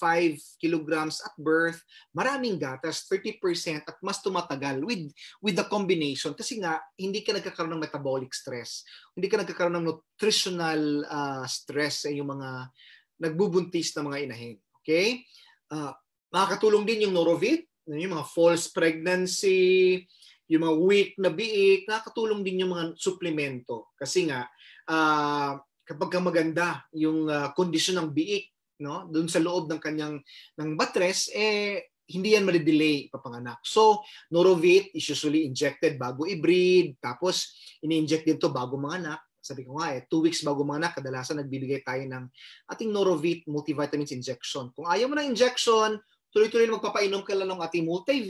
A: kilograms at birth, maraming gatas, 30% at mas tumatagal with, with the combination. Kasi nga, hindi ka nagkakaroon ng metabolic stress. Hindi ka nagkakaroon ng nutritional uh, stress sa eh, yung mga nagbubuntis na mga inahin. Okay? Uh, makakatulong din yung Norovit, yung mga false pregnancy, yung mga weak na biik, nakakatulong din yung mga suplemento. Kasi nga, uh, kapag ka maganda yung uh, kondisyon ng biik no doon sa loob ng kanyang ng batres eh hindi yan ma-delay papanganak. So, Norovit is usually injected bago i-breed, tapos ini-inject din to bago manganak. Sabi ko nga eh, two weeks bago manganak, kadalasan nagbibigay tayo ng ating Norovit multivitamins injection. Kung ayaw mo ng injection, tuloy-tuloy magpapainom ka lang ng ating multiv,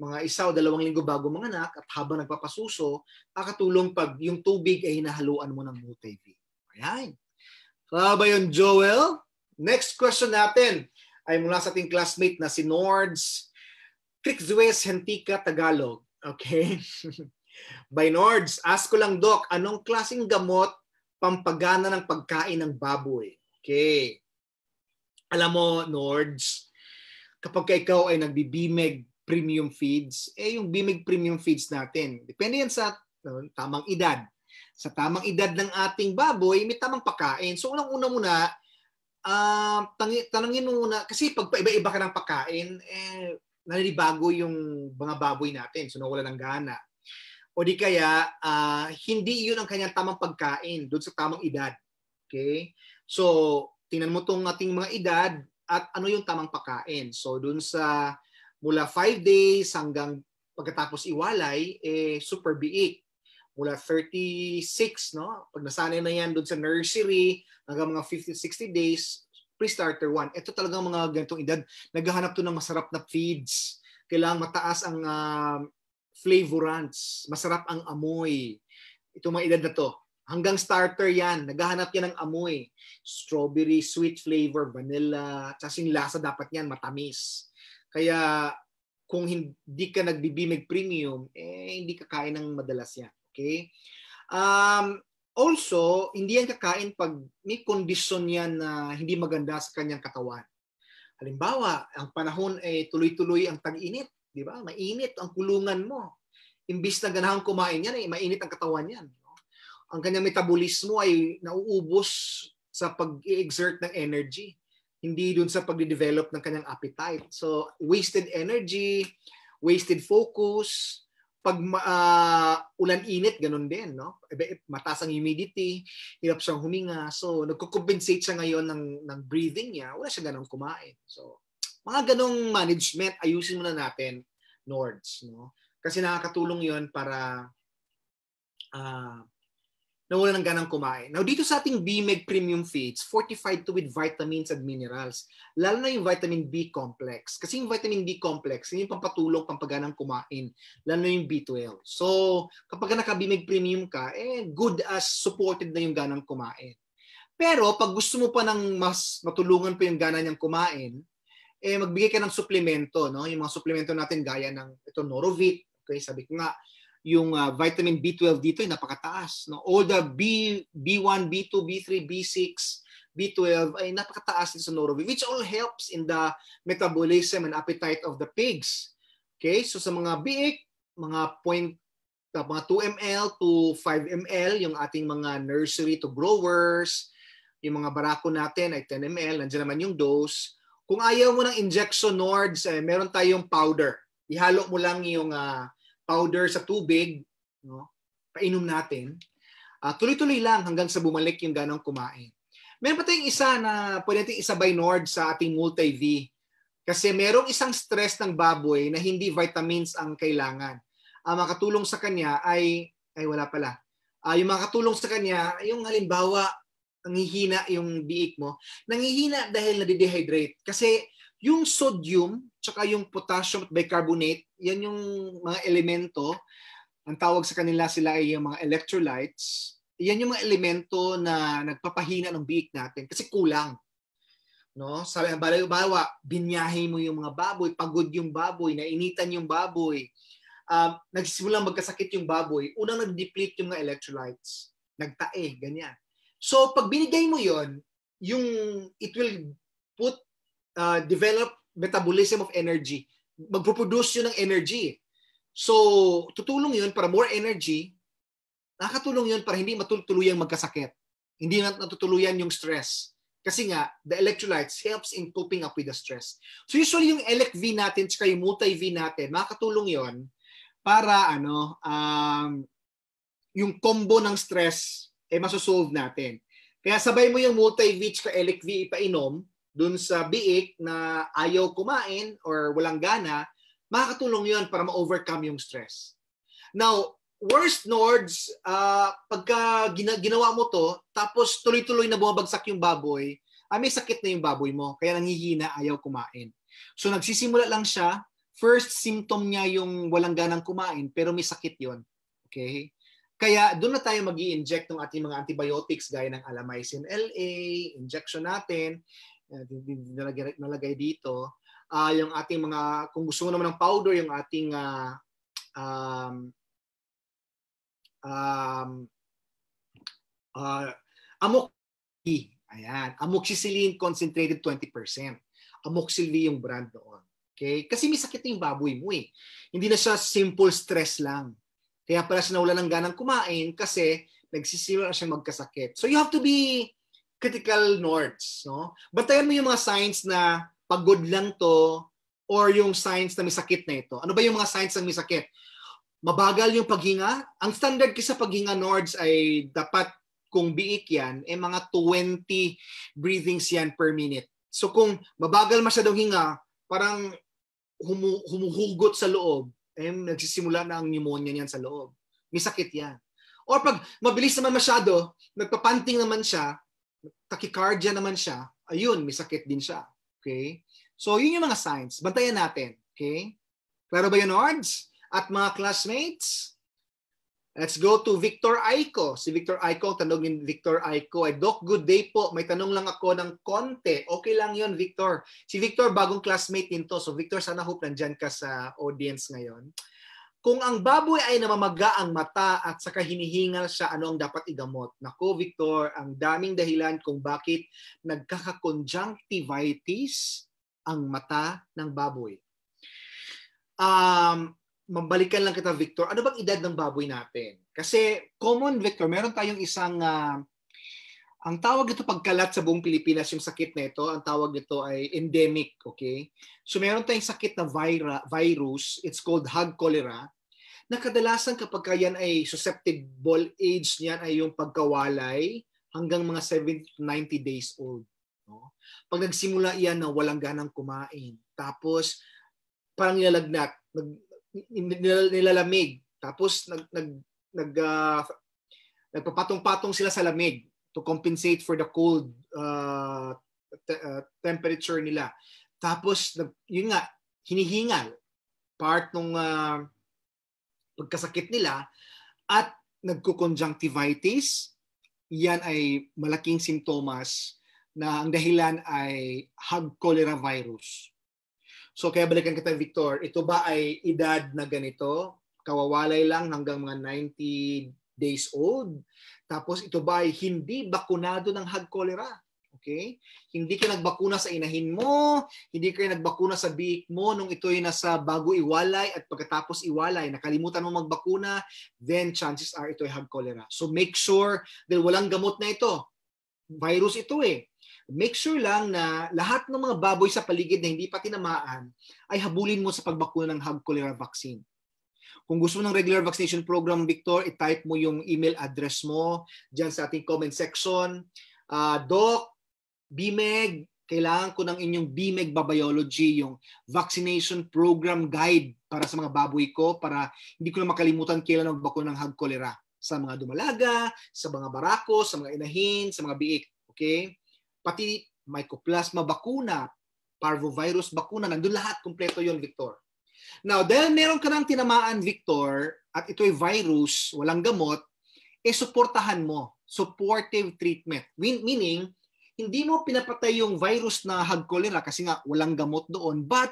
A: mga isa o dalawang linggo bago manganak at habang nagpapasuso, nakatulong pag yung tubig ay hinahaluan mo ng multiv. Ayan. Wala ba yun, Joel? Next question natin ay mula sa ating classmate na si Nords Crixues Hentica Tagalog. Okay? By Nords, ask ko lang, Doc, anong klaseng gamot pampagana ng pagkain ng baboy? Okay. Alam mo, Nords, kapag ka ikaw ay nagbibimeg premium feeds, eh yung bimig premium feeds natin, depende yan sa uh, tamang edad sa tamang edad ng ating baboy, may tamang pagkain. So unang-una muna, uh, tangi, mo muna, kasi pag paiba-iba ka ng pagkain, eh, naninibago yung mga baboy natin, so nawala ng gana. O di kaya, uh, hindi yun ang kanyang tamang pagkain doon sa tamang edad. Okay? So, tingnan mo tong ating mga edad at ano yung tamang pagkain. So, doon sa mula 5 days hanggang pagkatapos iwalay, eh, super biik mula 36, no? Pag nasanay na yan doon sa nursery, hanggang mga 50, 60 days, pre-starter 1. Ito talaga mga ganitong edad, naghahanap to ng masarap na feeds. Kailangan mataas ang uh, flavorants, masarap ang amoy. Ito mga edad na to. Hanggang starter yan, naghahanap yan ng amoy. Strawberry, sweet flavor, vanilla, kasi yung lasa dapat yan, matamis. Kaya kung hindi ka nagbibimig premium, eh hindi ka kain ng madalas yan. Okay? Um, also, hindi yan kakain pag may kondisyon yan na hindi maganda sa kanyang katawan. Halimbawa, ang panahon ay eh, tuloy-tuloy ang tag-init, di ba? Mainit ang kulungan mo. Imbis na ganahan kumain yan, eh, mainit ang katawan yan. No? Ang kanyang metabolismo ay nauubos sa pag-exert ng energy hindi dun sa pagde-develop ng kanyang appetite. So, wasted energy, wasted focus, pag uh, ulan init ganun din no mataas ang humidity hirap siyang huminga so nagko-compensate siya ngayon ng ng breathing niya wala siya ganun kumain so mga ganong management ayusin muna natin Nords no kasi nakakatulong 'yon para uh, wala ng ganang kumain. Now, dito sa ating BMEG Premium Feeds, fortified to with vitamins and minerals. Lalo na yung vitamin B complex. Kasi yung vitamin B complex, yun yung pampatulong, pampaganang kumain. Lalo na yung B12. So, kapag naka-BMEG Premium ka, eh, good as supported na yung ganang kumain. Pero, pag gusto mo pa ng mas matulungan pa yung gana niyang kumain, eh, magbigay ka ng suplemento, no? Yung mga suplemento natin gaya ng ito, Norovit, okay, sabi ko nga, yung uh, vitamin B12 dito ay napakataas. No? All the B, B1, B2, B3, B6, B12 ay napakataas din sa Norway, which all helps in the metabolism and appetite of the pigs. Okay? So sa mga biik, mga point uh, mga 2 ml to 5 ml yung ating mga nursery to growers, yung mga barako natin ay 10 ml, nandiyan naman yung dose. Kung ayaw mo ng injection Nords, eh, meron tayong powder. Ihalo mo lang yung uh, powder sa tubig, no? painom natin. Uh, tuloy-tuloy lang hanggang sa bumalik yung ganong kumain. Meron pa tayong isa na pwede natin isabay Nord sa ating multi-V. Kasi merong isang stress ng baboy na hindi vitamins ang kailangan. Ang uh, makatulong sa kanya ay, ay wala pala. Uh, yung makatulong sa kanya, yung halimbawa, nangihina yung biik mo, nangihina dahil nadidehydrate. Kasi yung sodium, tsaka yung potassium at bicarbonate, yan yung mga elemento, ang tawag sa kanila sila ay yung mga electrolytes. Yan yung mga elemento na nagpapahina ng biik natin kasi kulang. No? Sabi, balayo bawa, binyahe mo yung mga baboy, pagod yung baboy, nainitan yung baboy, um, nagsisimulang magkasakit yung baboy, unang nag-deplete yung mga electrolytes. Nagtae, ganyan. So, pag binigay mo yon yung it will put uh, develop metabolism of energy. Magproproduce yun ng energy. So, tutulong yun para more energy. Nakakatulong yun para hindi matutuluyang magkasakit. Hindi natutuluyan yung stress. Kasi nga, the electrolytes helps in coping up with the stress. So usually yung ELEC-V natin tsaka yung multi-V natin, makakatulong yon para ano, um, yung combo ng stress ay eh, masosolve natin. Kaya sabay mo yung multi-V tsaka ELEC-V ipainom, dun sa biik na ayaw kumain or walang gana, makakatulong yon para ma-overcome yung stress. Now, worst Nords, uh, pagka gina- ginawa mo to, tapos tuloy-tuloy na bumabagsak yung baboy, ah, may sakit na yung baboy mo, kaya nangihina, ayaw kumain. So nagsisimula lang siya, first symptom niya yung walang ganang kumain, pero may sakit yon Okay? Kaya doon na tayo mag inject ng ating mga antibiotics gaya ng alamycin LA, injection natin nalagay, nalagay dito, uh, yung ating mga, kung gusto mo naman ng powder, yung ating uh, um, um, uh, amoxicillin. Ayan. Amoxicillin concentrated 20%. Amoxicillin yung brand doon. Okay? Kasi may sakit yung baboy mo eh. Hindi na siya simple stress lang. Kaya pala siya nawala ng ganang kumain kasi nagsisimula na siyang magkasakit. So you have to be critical norths, no? Batayan mo yung mga signs na pagod lang to or yung signs na may sakit na ito. Ano ba yung mga signs ng may sakit? Mabagal yung paghinga. Ang standard kasi sa paghinga nords ay dapat kung biik yan, eh mga 20 breathings yan per minute. So kung mabagal masyadong hinga, parang humu- humuhugot sa loob, eh nagsisimula na ang pneumonia niyan sa loob. May sakit yan. Or pag mabilis naman masyado, nagpapanting naman siya, tachycardia naman siya, ayun, may sakit din siya. Okay? So, yun yung mga signs. Bantayan natin. Okay? Klaro ba yun, Ords? At mga classmates? Let's go to Victor Aiko. Si Victor Aiko, tanong ni Victor Aiko. Ay, Doc, good day po. May tanong lang ako ng konti. Okay lang yun, Victor. Si Victor, bagong classmate din to. So, Victor, sana hope nandyan ka sa audience ngayon. Kung ang baboy ay namamaga ang mata at sa hinihingal siya, ano ang dapat igamot? Nako, Victor, ang daming dahilan kung bakit nagkakakonjunctivitis ang mata ng baboy. Um, mabalikan lang kita, Victor. Ano bang edad ng baboy natin? Kasi common, Victor, meron tayong isang uh, ang tawag ito pagkalat sa buong Pilipinas yung sakit na ito, ang tawag nito ay endemic, okay? So meron tayong sakit na vira, virus, it's called hog cholera, na kadalasan kapag yan ay susceptible age niyan ay yung pagkawalay hanggang mga 70 90 days old. No? Pag nagsimula yan na walang ganang kumain, tapos parang nilalagnat, nag, nilalamig, tapos nag, nag, nag uh, nagpapatong-patong sila sa lamig to compensate for the cold uh, te- uh, temperature nila. Tapos, yun nga, hinihingal part ng uh, pagkasakit nila at nagkukonjunctivitis. Yan ay malaking sintomas na ang dahilan ay hug cholera virus. So kaya balikan kita, Victor, ito ba ay edad na ganito? Kawawalay lang hanggang mga 90 days old. Tapos ito ba ay hindi bakunado ng hag cholera? Okay? Hindi ka nagbakuna sa inahin mo, hindi ka nagbakuna sa biik mo nung ito ay nasa bago iwalay at pagkatapos iwalay, nakalimutan mo magbakuna, then chances are ito'y hag cholera. So make sure dahil walang gamot na ito. Virus ito eh. Make sure lang na lahat ng mga baboy sa paligid na hindi pa tinamaan ay habulin mo sa pagbakuna ng hag cholera vaccine. Kung gusto mo ng regular vaccination program, Victor, i-type mo yung email address mo dyan sa ating comment section. Uh, Doc, BMEG, kailangan ko ng inyong BMEG Babiology, yung vaccination program guide para sa mga baboy ko para hindi ko na makalimutan kailan magbakuna ng hag cholera sa mga dumalaga, sa mga barako, sa mga inahin, sa mga biik. Okay? Pati Mycoplasma bakuna, parvovirus bakuna, nandun lahat, kumpleto yon Victor. Now, dahil meron ka ng tinamaan, Victor, at ito'y virus, walang gamot, e suportahan mo. Supportive treatment. Meaning, hindi mo pinapatay yung virus na hag cholera kasi nga walang gamot doon. But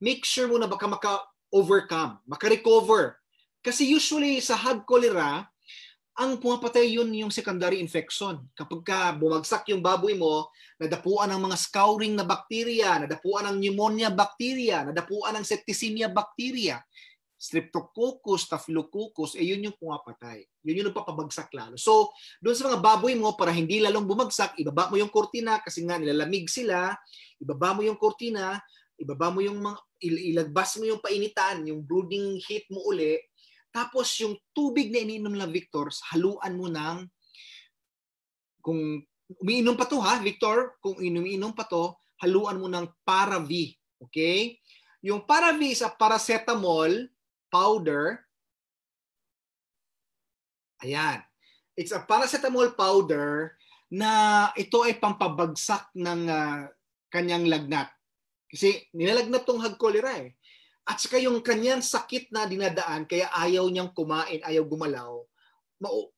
A: make sure mo na baka maka-overcome, maka-recover. Kasi usually sa hag cholera, ang pumapatay yun yung secondary infection. Kapag ka bumagsak yung baboy mo, nadapuan ng mga scouring na bakterya, nadapuan ng pneumonia bakterya, nadapuan ng septicemia bakterya, streptococcus, staphylococcus, eh yun yung pumapatay. Yun yung nagpapabagsak lalo. So, doon sa mga baboy mo, para hindi lalong bumagsak, ibaba mo yung kurtina kasi nga nilalamig sila, ibaba mo yung kurtina, ibaba mo yung mga, ilagbas mo yung painitan, yung brooding heat mo uli, tapos yung tubig na iniinom na Victor, haluan mo ng kung umiinom pa to ha, Victor, kung inumiinom pa to, haluan mo ng Paravi. Okay? Yung Paravi sa paracetamol powder. Ayan. It's a paracetamol powder na ito ay pampabagsak ng uh, kanyang lagnat. Kasi nilalagnat tong hagkolera eh. At saka yung kanyang sakit na dinadaan, kaya ayaw niyang kumain, ayaw gumalaw,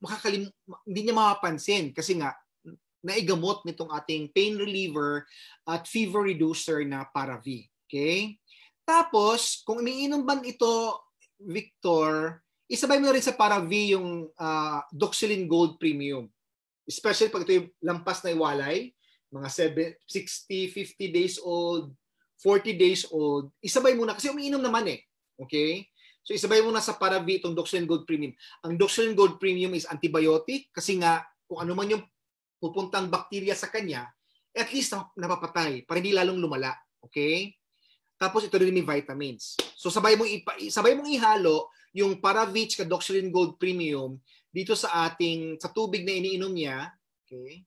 A: makakalim, hindi niya mapapansin kasi nga naigamot nitong ating pain reliever at fever reducer na Paravi. Okay? Tapos, kung iniinom man ito, Victor, isabay mo rin sa Paravi yung uh, ah, Doxylin Gold Premium. Especially pag ito yung lampas na iwalay, mga 7, 60, 50 days old, 40 days old, isabay muna kasi umiinom naman eh. Okay? So isabay muna sa Paravit itong Doxylan Gold Premium. Ang Doxylan Gold Premium is antibiotic kasi nga kung ano man yung pupuntang bakterya sa kanya, at least napapatay para hindi lalong lumala. Okay? Tapos ito rin may vitamins. So sabay mong ipa, sabay mong ihalo yung Paravit ka Doxylan Gold Premium dito sa ating sa tubig na iniinom niya, okay?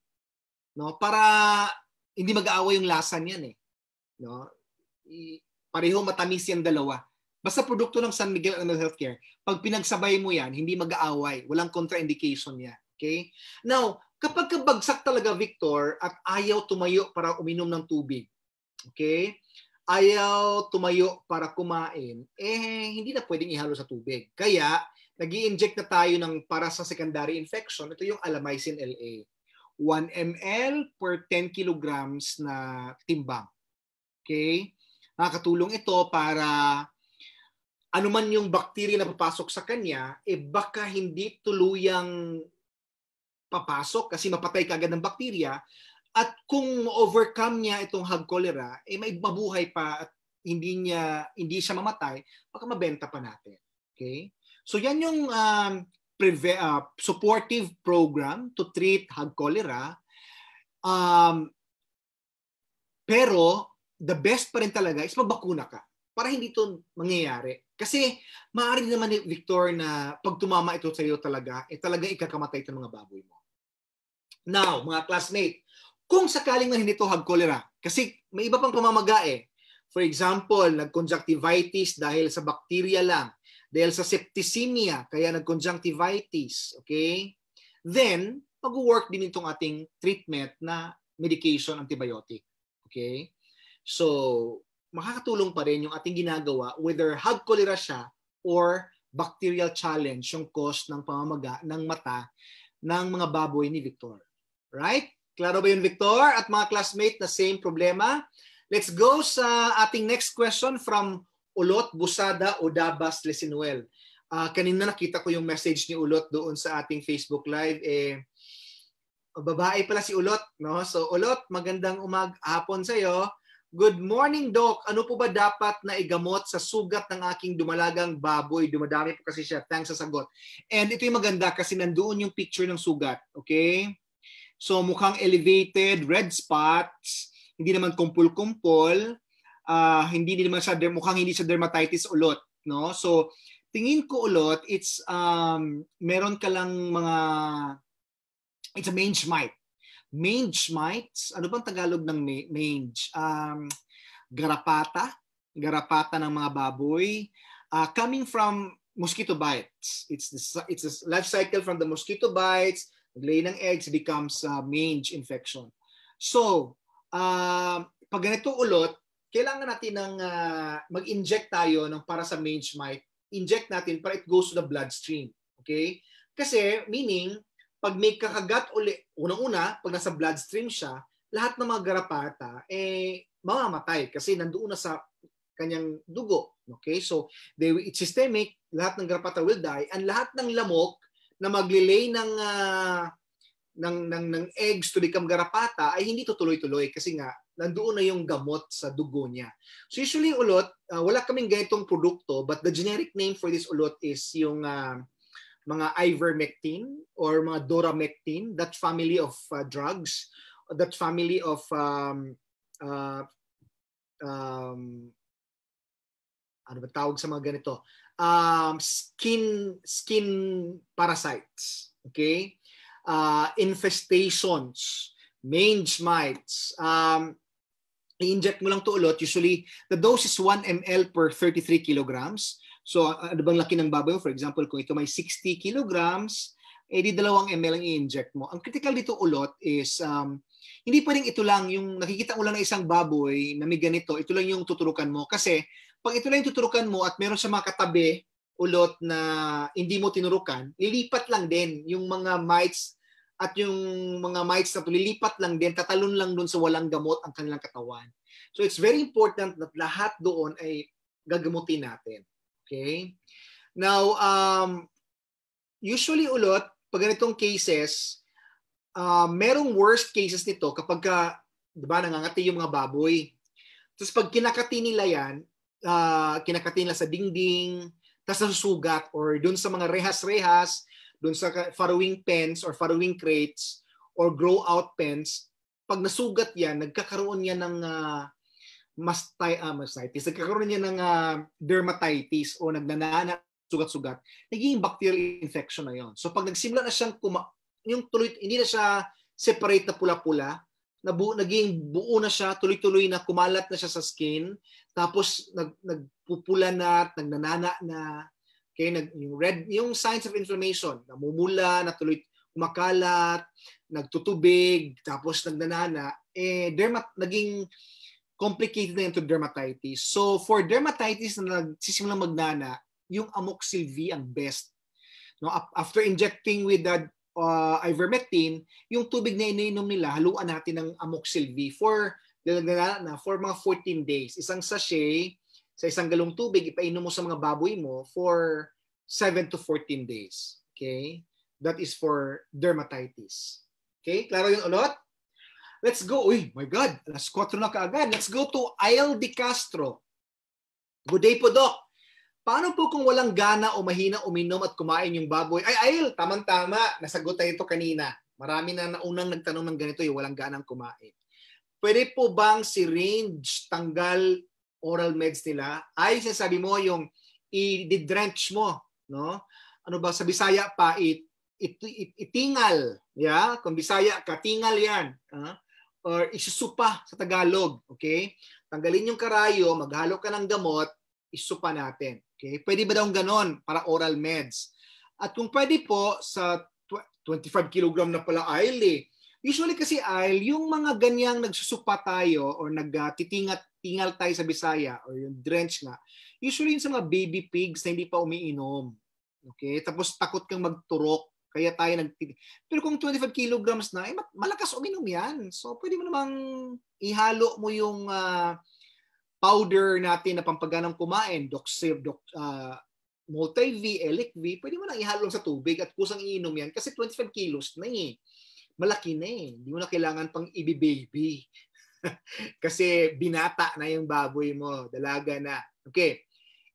A: No, para hindi mag-aaway yung lasa niyan eh. No? pareho matamis yung dalawa. Basta produkto ng San Miguel Animal Healthcare, pag pinagsabay mo yan, hindi mag-aaway. Walang contraindication yan. Okay? Now, kapag kabagsak talaga, Victor, at ayaw tumayo para uminom ng tubig, okay? Ayaw tumayo para kumain, eh, hindi na pwedeng ihalo sa tubig. Kaya, nag inject na tayo ng para sa secondary infection. Ito yung Alamycin LA. 1 ml per 10 kilograms na timbang. Okay? Nakakatulong ito para anuman yung bakterya na papasok sa kanya, e eh baka hindi tuluyang papasok kasi mapatay ka ng bakterya. At kung overcome niya itong hog cholera, eh may mabuhay pa at hindi niya hindi siya mamatay, baka mabenta pa natin. Okay? So yan yung um, preve- uh, supportive program to treat hog cholera. Um, pero the best pa rin talaga is magbakuna ka para hindi ito mangyayari. Kasi maaari naman ni Victor na pag tumama ito sa iyo talaga, eh talaga ikakamatay ito mga baboy mo. Now, mga classmate, kung sakaling na hindi ito cholera, kasi may iba pang pamamaga eh. For example, nagconjunctivitis dahil sa bacteria lang, dahil sa septicemia, kaya nagconjunctivitis, okay? Then, mag-work din itong ating treatment na medication antibiotic, okay? So, makakatulong pa rin yung ating ginagawa whether hug cholera siya or bacterial challenge yung cause ng pamamaga ng mata ng mga baboy ni Victor. Right? Klaro ba yun, Victor? At mga classmates na same problema? Let's go sa ating next question from Ulot Busada Odabas Lesinuel. Uh, kanina nakita ko yung message ni Ulot doon sa ating Facebook Live. Eh, babae pala si Ulot. No? So Ulot, magandang umag hapon sa'yo. Good morning, Doc. Ano po ba dapat na igamot sa sugat ng aking dumalagang baboy? Dumadami po kasi siya. Thanks sa sagot. And ito yung maganda kasi nandoon yung picture ng sugat. Okay? So mukhang elevated, red spots, hindi naman kumpul-kumpol, uh, ah, hindi din naman siya, mukhang hindi siya dermatitis ulot, no? So tingin ko ulot, it's um meron ka lang mga it's a mange mite mange mites. Ano bang Tagalog ng mange? Um, garapata, garapata ng mga baboy. Uh, coming from mosquito bites. It's the, it's the life cycle from the mosquito bites, lay ng eggs, becomes uh, mange infection. So, uh, pag ganito ulot, kailangan natin ng uh, mag-inject tayo ng para sa mange mite. Inject natin para it goes to the bloodstream. Okay? Kasi, meaning, pag may kakagat uli, unang-una, pag nasa bloodstream siya, lahat ng mga garapata, eh, mamamatay kasi nandoon na sa kanyang dugo. Okay? So, they, it's systemic. Lahat ng garapata will die. And lahat ng lamok na maglilay ng, uh, ng, ng, ng eggs to become garapata ay hindi tutuloy-tuloy kasi nga, nandoon na yung gamot sa dugo niya. So, usually ulot, uh, wala kaming ganitong produkto but the generic name for this ulot is yung uh, mga ivermectin or mga doramectin, that family of uh, drugs, that family of um, uh, um, ano ba tawag sa mga ganito? Um, skin skin parasites, okay? Uh, infestations, mange mites. Um, i-inject mo lang to ulot. Usually, the dose is 1 ml per 33 kilograms. So ano bang laki ng baboy? For example, kung ito may 60 kilograms, eh di dalawang ml ang i-inject mo. Ang critical dito ulot is um, hindi pa rin ito lang yung nakikita mo lang na isang baboy na may ganito, ito lang yung tuturukan mo. Kasi pag ito lang yung tuturukan mo at meron sa mga katabi ulot na hindi mo tinurukan, lilipat lang din yung mga mites at yung mga mites na tulilipat lang din, tatalon lang doon sa walang gamot ang kanilang katawan. So it's very important that lahat doon ay gagamutin natin. Okay? Now, um, usually ulot, pag ganitong cases, uh, merong worst cases nito kapag ka, di ba, nangangati yung mga baboy. Tapos pag kinakati nila yan, uh, kinakati nila sa dingding, tapos nasusugat or dun sa mga rehas-rehas, dun sa farrowing pens or farrowing crates or grow out pens, pag nasugat yan, nagkakaroon yan ng uh, mastai, uh, ah, mastitis, nagkakaroon niya ng uh, dermatitis o nagnanana sugat-sugat, naging bacterial infection na yon. So pag nagsimula na siyang kuma yung tuloy, hindi na siya separate na pula-pula, na nabu, naging buo na siya, tuloy-tuloy na kumalat na siya sa skin, tapos nag, nagpupula na, nagnanana na, okay, nag, yung, red, yung signs of inflammation, namumula, na tuloy, kumakalat, nagtutubig, tapos nagnanana, eh, dermat, naging complicated na into dermatitis. So for dermatitis na nagsisimulang magnana, yung amoxil V ang best. No, after injecting with that uh, ivermectin, yung tubig na iniinom nila, haluan natin ng amoxil V for na for mga 14 days. Isang sachet sa isang galong tubig, ipainom mo sa mga baboy mo for 7 to 14 days. Okay? That is for dermatitis. Okay? Klaro yung ulot? Let's go. Uy, my God, alas 4 na kaagad. Let's go to Isle de Castro. Good day po, Doc. Paano po kung walang gana o mahina uminom at kumain yung baboy? Ay, Isle, tamang-tama. Nasagot tayo ito kanina. Marami na naunang nagtanong ng ganito, yung walang ganang kumain. Pwede po bang si range tanggal oral meds nila? Ay, sinasabi mo yung i-drench mo, no? Ano ba, sa Bisaya pa, it, it, it, itingal. Yeah? Kung Bisaya ka, tingal yan. Huh? Ah? or isusupa sa Tagalog. Okay? Tanggalin yung karayo, maghalo ka ng gamot, isupa natin. Okay? Pwede ba daw ganon para oral meds? At kung pwede po, sa 25 kg na pala aisle eh. Usually kasi aisle, yung mga ganyang nagsusupa tayo or nagtitingat ah, tingal tayo sa Bisaya or yung drench na, usually yung sa mga baby pigs na hindi pa umiinom. Okay? Tapos takot kang magturok kaya tayo nagtitipid. Pero kung 25 kilograms na, eh, malakas uminom yan. So, pwede mo namang ihalo mo yung uh, powder natin na pampaganang kumain, Doxiv, doc, uh, ah, Multi-V, Elic-V, pwede mo nang ihalo sa tubig at kusang iinom yan kasi 25 kilos na eh. Malaki na eh. Hindi mo na kailangan pang ibi-baby. kasi binata na yung baboy mo. Dalaga na. Okay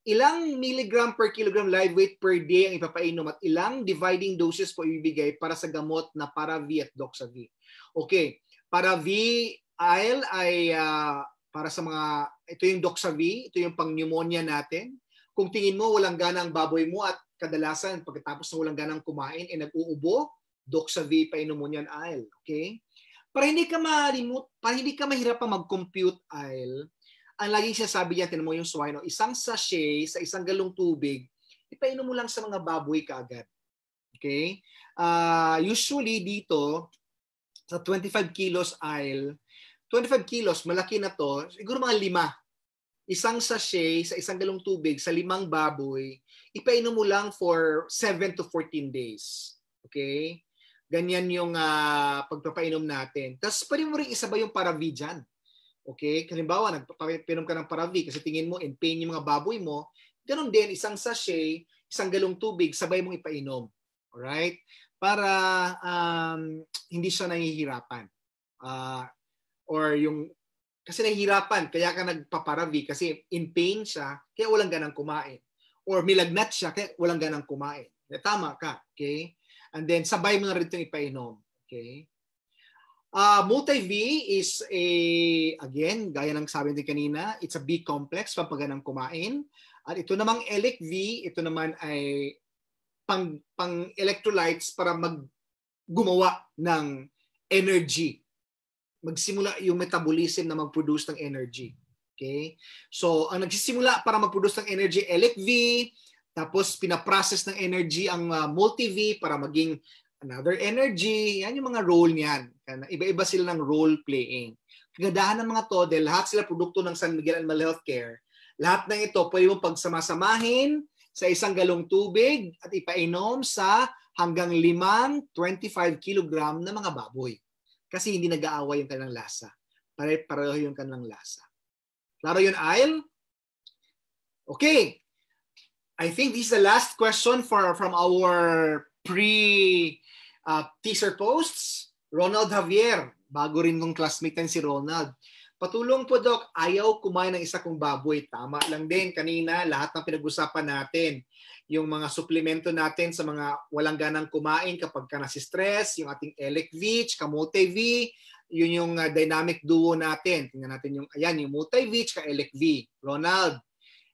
A: ilang milligram per kilogram live weight per day ang ipapainom at ilang dividing doses po ibibigay para sa gamot na Paravi at Doxavi. Okay, Paravi aisle ay uh, para sa mga, ito yung Doxavi, ito yung pang-pneumonia natin. Kung tingin mo walang gana ang baboy mo at kadalasan pagkatapos na walang ganang kumain ay eh, nag-uubo, Doxavi painom mo niyan IL, Okay? Para hindi ka ma malimut, para hindi ka mahirap pa mag-compute IL, ang lagi laging sabi niya, tinan mo yung swine, no? isang sachet sa isang galong tubig, ipainom mo lang sa mga baboy kaagad. Okay? Uh, usually dito, sa 25 kilos aisle, 25 kilos, malaki na to, siguro mga lima. Isang sachet sa isang galong tubig sa limang baboy, ipainom mo lang for 7 to 14 days. Okay? Ganyan yung uh, pagpapainom natin. Tapos pwede mo rin isabay yung paravijan. Okay? Halimbawa, nagpinom ka ng paravi kasi tingin mo in pain yung mga baboy mo. Ganon din, isang sachet, isang galong tubig, sabay mong ipainom. Alright? Para um, hindi siya nahihirapan. Uh, or yung kasi nahihirapan, kaya ka nagpaparavi kasi in pain siya, kaya walang ganang kumain. Or milagnat siya, kaya walang ganang kumain. Tama ka, okay? And then sabay mo na rin itong ipainom, okay? Uh, multi-V is a, again, gaya ng sabi din kanina, it's a B complex, pampaganang kumain. At ito namang ELIC V, ito naman ay pang, pang electrolytes para mag gumawa ng energy. Magsimula yung metabolism na mag-produce ng energy. Okay? So, ang nagsisimula para mag-produce ng energy, ELIC V, tapos pinaprocess ng energy ang uh, multi-V para maging another energy. Yan yung mga role niyan. Iba-iba sila ng role playing. Kagadahan ng mga to, dahil lahat sila produkto ng San Miguel Animal Healthcare. Lahat ng ito, pwede mong pagsamasamahin sa isang galong tubig at ipainom sa hanggang limang 25 kilogram na mga baboy. Kasi hindi nag-aaway yung kanilang lasa. Pare-pareho yung kanilang lasa. Klaro yun, Isle? Okay. I think this is the last question for from our pre uh, teaser posts, Ronald Javier, bago rin kong classmate yan si Ronald. Patulong po, Doc. Ayaw kumain ng isa kong baboy. Tama lang din. Kanina, lahat ng pinag-usapan natin. Yung mga suplemento natin sa mga walang ganang kumain kapag ka stress yung ating Elec Vich, Kamote V, yun yung uh, dynamic duo natin. Tingnan natin yung, ayan, yung Multi Vich ka Elec V. Ronald,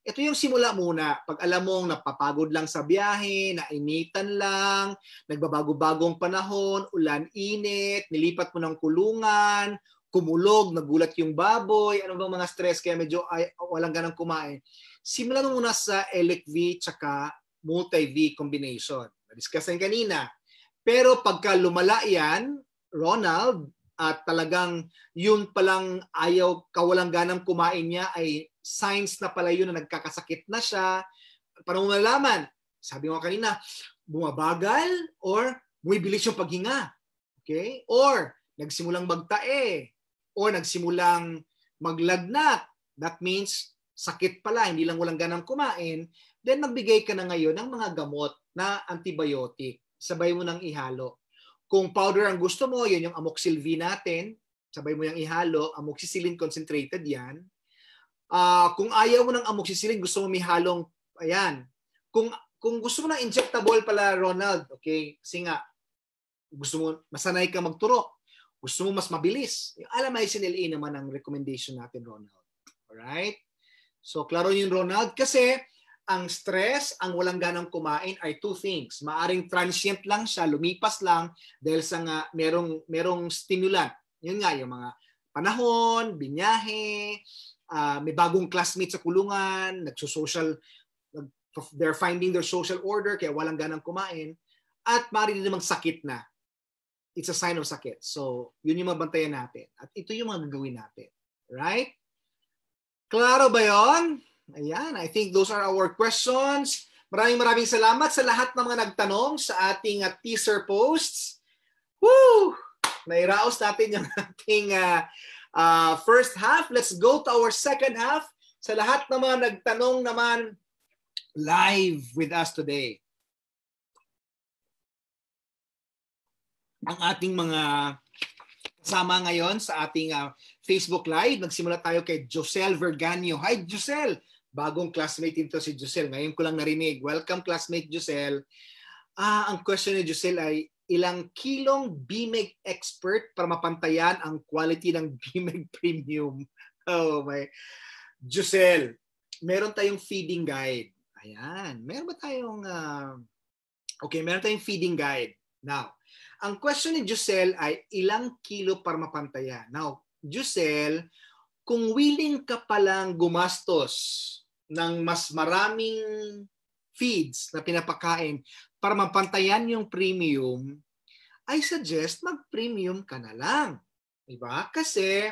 A: ito yung simula muna. Pag alam mong napapagod lang sa biyahe, nainitan lang, nagbabago-bagong panahon, ulan init, nilipat mo ng kulungan, kumulog, nagulat yung baboy, ano bang mga stress kaya medyo ay, walang ganang kumain. Simulan mo muna sa LEC-V tsaka multi-V combination. Na-discussan kanina. Pero pagka lumala yan, Ronald, at talagang yun palang ayaw, kawalang ganang kumain niya ay signs na pala yun na nagkakasakit na siya. Paano mo malaman, sabi mo kanina, bumabagal or muy bilis yung paghinga. Okay? Or nagsimulang magtae or nagsimulang maglagnat. That means sakit pala, hindi lang walang ganang kumain. Then magbigay ka na ngayon ng mga gamot na antibiotic. Sabay mo nang ihalo. Kung powder ang gusto mo, yun yung amoxicillin natin. Sabay mo yung ihalo. Amoxicillin concentrated yan. Uh, kung ayaw mo ng amok amoxicillin, gusto mo may halong, ayan. Kung, kung gusto mo ng injectable pala, Ronald, okay, kasi nga, gusto mo, masanay ka magturo. Gusto mo mas mabilis. Yung Alamycin LA naman ang recommendation natin, Ronald. Alright? So, klaro yun, Ronald. Kasi, ang stress, ang walang ganang kumain ay two things. Maaring transient lang siya, lumipas lang dahil sa nga merong merong stimulant. Yun nga yung mga panahon, binyahe, uh, may bagong classmates sa kulungan, nagso-social, they're finding their social order, kaya walang ganang kumain, at maaaring namang sakit na. It's a sign of sakit. So, yun yung mabantayan natin. At ito yung mga gagawin natin. Right? Klaro ba yon? Ayan, I think those are our questions. Maraming maraming salamat sa lahat ng mga nagtanong sa ating uh, teaser posts. Woo! Nairaos natin yung ating uh, uh, first half. Let's go to our second half. Sa lahat naman nagtanong naman live with us today. Ang ating mga kasama ngayon sa ating uh, Facebook Live. Nagsimula tayo kay Josel Verganio. Hi Josel! Bagong classmate ito si Josel. Ngayon ko lang narinig. Welcome classmate Josel. Ah, ang question ni Josel ay ilang kilong BMEG expert para mapantayan ang quality ng BMEG premium. Oh my. Jusel, meron tayong feeding guide. Ayan. Meron ba tayong... Uh... Okay, meron tayong feeding guide. Now, ang question ni Jusel ay ilang kilo para mapantayan. Now, Jusel, kung willing ka palang gumastos ng mas maraming feeds na pinapakain, para mapantayan yung premium, I suggest mag-premium ka na lang. Diba? Kasi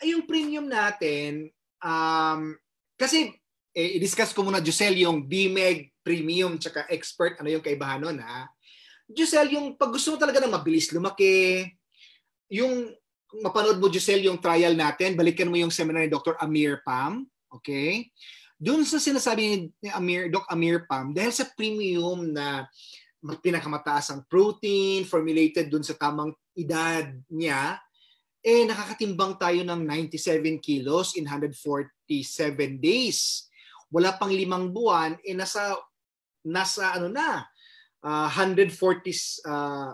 A: ah, yung premium natin, um, kasi eh, i-discuss ko muna, Giselle, yung BMEG premium tsaka expert, ano yung kaibahan nun ha? Giselle, yung pag gusto mo talaga ng mabilis lumaki, yung mapanood mo, Giselle, yung trial natin, balikan mo yung seminar ni Dr. Amir Pam, okay? Doon sa sinasabi ni Amir, Doc Amir Pam, dahil sa premium na pinakamataas ang protein, formulated doon sa tamang edad niya, eh nakakatimbang tayo ng 97 kilos in 147 days. Wala pang limang buwan, eh nasa, nasa ano na, uh, 140, uh,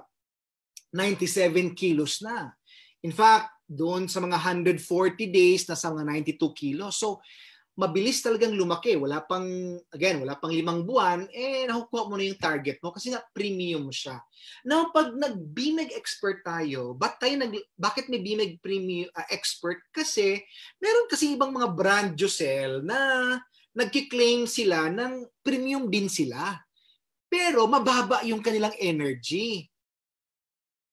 A: 97 kilos na. In fact, doon sa mga 140 days, nasa mga 92 kilos. So, mabilis talagang lumaki. Wala pang, again, wala pang limang buwan, eh, nakukuha mo na yung target mo kasi na premium siya. Now, pag nag-BMEG expert tayo, ba't tayo nag, bakit may BMEG premium, uh, expert? Kasi, meron kasi ibang mga brand Josel na nagkiklaim sila ng premium din sila. Pero mababa yung kanilang energy.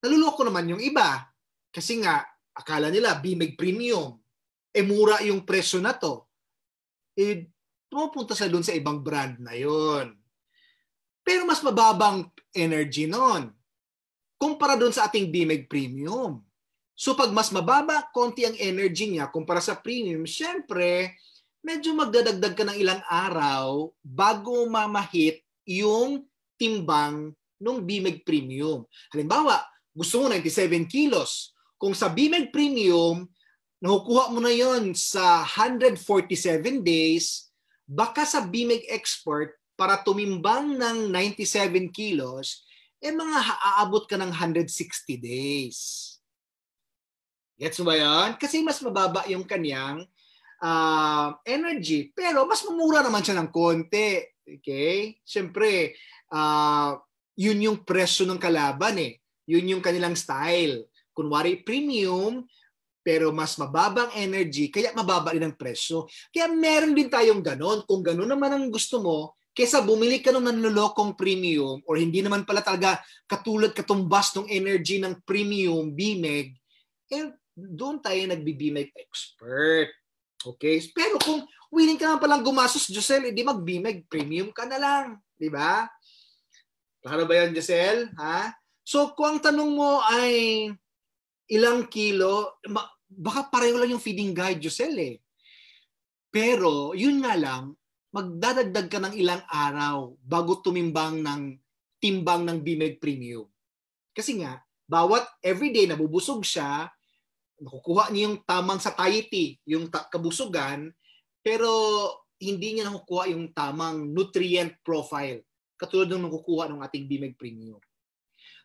A: Naluloko naman yung iba. Kasi nga, akala nila BMEG premium. E mura yung presyo na to eh, pupunta sa doon sa ibang brand na yon. Pero mas mababang energy noon kumpara doon sa ating DMEG Premium. So pag mas mababa, konti ang energy niya kumpara sa premium, syempre, medyo magdadagdag ka ng ilang araw bago mamahit yung timbang ng BMEG Premium. Halimbawa, gusto mo 97 kilos. Kung sa BMEG Premium, nakukuha mo na yon sa 147 days, baka sa BIMEG export, para tumimbang ng 97 kilos, eh mga aabot ka ng 160 days. Gets mo ba yun? Kasi mas mababa yung kanyang uh, energy. Pero mas mamura naman siya ng konti. Okay? Siyempre, uh, yun yung presyo ng kalaban eh. Yun yung kanilang style. Kunwari premium, pero mas mababang energy, kaya mababa rin ang presyo. Kaya meron din tayong ganon. Kung ganon naman ang gusto mo, kesa bumili ka ng nanlolokong premium or hindi naman pala talaga katulad katumbas ng energy ng premium BMEG, eh, doon tayo nagbi-BMEG expert. Okay? Pero kung willing ka naman palang gumastos, Josel, hindi mag-BMEG, premium ka na lang. Di ba? Paano ba yan, Josel? Ha? So, kung ang tanong mo ay ilang kilo, baka pareho lang yung feeding guide, Giselle eh. Pero, yun nga lang, magdadagdag ka ng ilang araw bago tumimbang ng timbang ng Bimeg Premium. Kasi nga, bawat everyday nabubusog siya, nakukuha niya yung tamang satiety, yung kabusugan, pero hindi niya nakukuha yung tamang nutrient profile katulad ng nakukuha ng ating Bimeg Premium.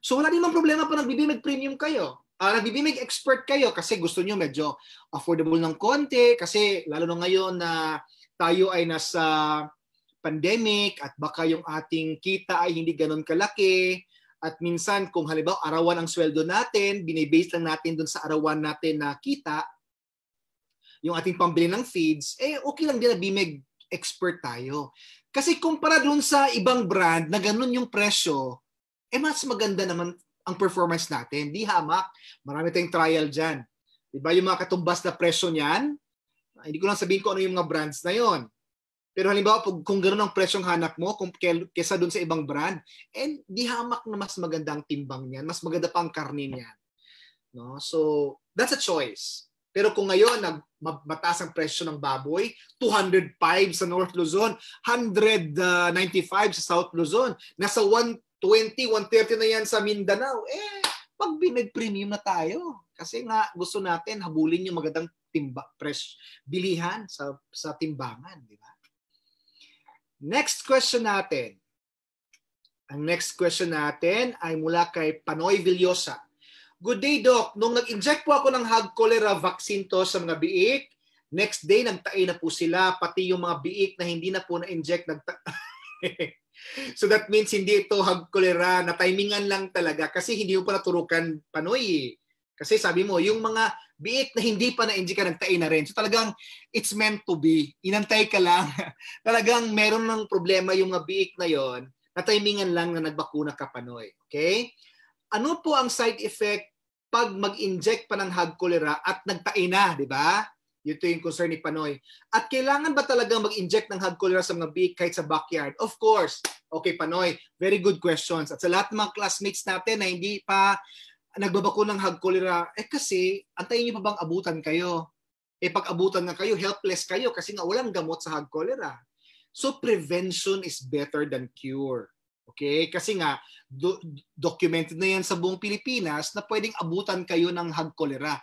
A: So wala din namang problema pa nagbibimeg premium kayo uh, nagbibimig expert kayo kasi gusto niyo medyo affordable ng konti kasi lalo na ngayon na tayo ay nasa pandemic at baka yung ating kita ay hindi ganun kalaki at minsan kung halimbawa arawan ang sweldo natin, binibase lang natin dun sa arawan natin na kita, yung ating pambili ng feeds, eh okay lang din na bimig expert tayo. Kasi kumpara dun sa ibang brand na ganun yung presyo, eh mas maganda naman ang performance natin. Di hamak. Marami tayong trial dyan. Diba yung mga katumbas na presyo niyan? Ah, hindi ko lang sabihin ko ano yung mga brands na yon. Pero halimbawa, kung, kung gano'n ang presyong hanap mo kung, kesa dun sa ibang brand, and eh, di hamak na mas maganda ang timbang niyan, mas maganda pa ang karne niyan. No? So, that's a choice. Pero kung ngayon, nag, mataas ang presyo ng baboy, 205 sa North Luzon, 195 ah, sa South Luzon, nasa 1 20, 130 na yan sa Mindanao. Eh, pag binag-premium na tayo. Kasi nga, gusto natin habulin yung magandang timba, fresh bilihan sa, sa timbangan. Di ba? Next question natin. Ang next question natin ay mula kay Panoy Villosa. Good day, Doc. Nung nag-inject po ako ng hog cholera vaccine to sa mga biik, next day nagtae na po sila, pati yung mga biik na hindi na po na-inject, nagta- So that means hindi ito hagkulera na timingan lang talaga kasi hindi mo pa naturukan panoy. Eh. Kasi sabi mo, yung mga biik na hindi pa na-enjoy ka, nagtay na rin. So talagang it's meant to be. Inantay ka lang. talagang meron ng problema yung mga biik na yon na timingan lang na nagbakuna ka panoy. Okay? Ano po ang side effect pag mag-inject pa ng hagkulera at nagtay na, di ba? Ito yung concern ni Panoy. At kailangan ba talaga mag-inject ng hog cholera sa mga big kahit sa backyard? Of course. Okay, Panoy. Very good questions. At sa lahat ng mga classmates natin na hindi pa nagbabako ng hog cholera, eh kasi, antayin nyo pa bang abutan kayo? Eh pag abutan na kayo, helpless kayo kasi nga walang gamot sa hog cholera. So prevention is better than cure. Okay? Kasi nga, do- documented na yan sa buong Pilipinas na pwedeng abutan kayo ng hag cholera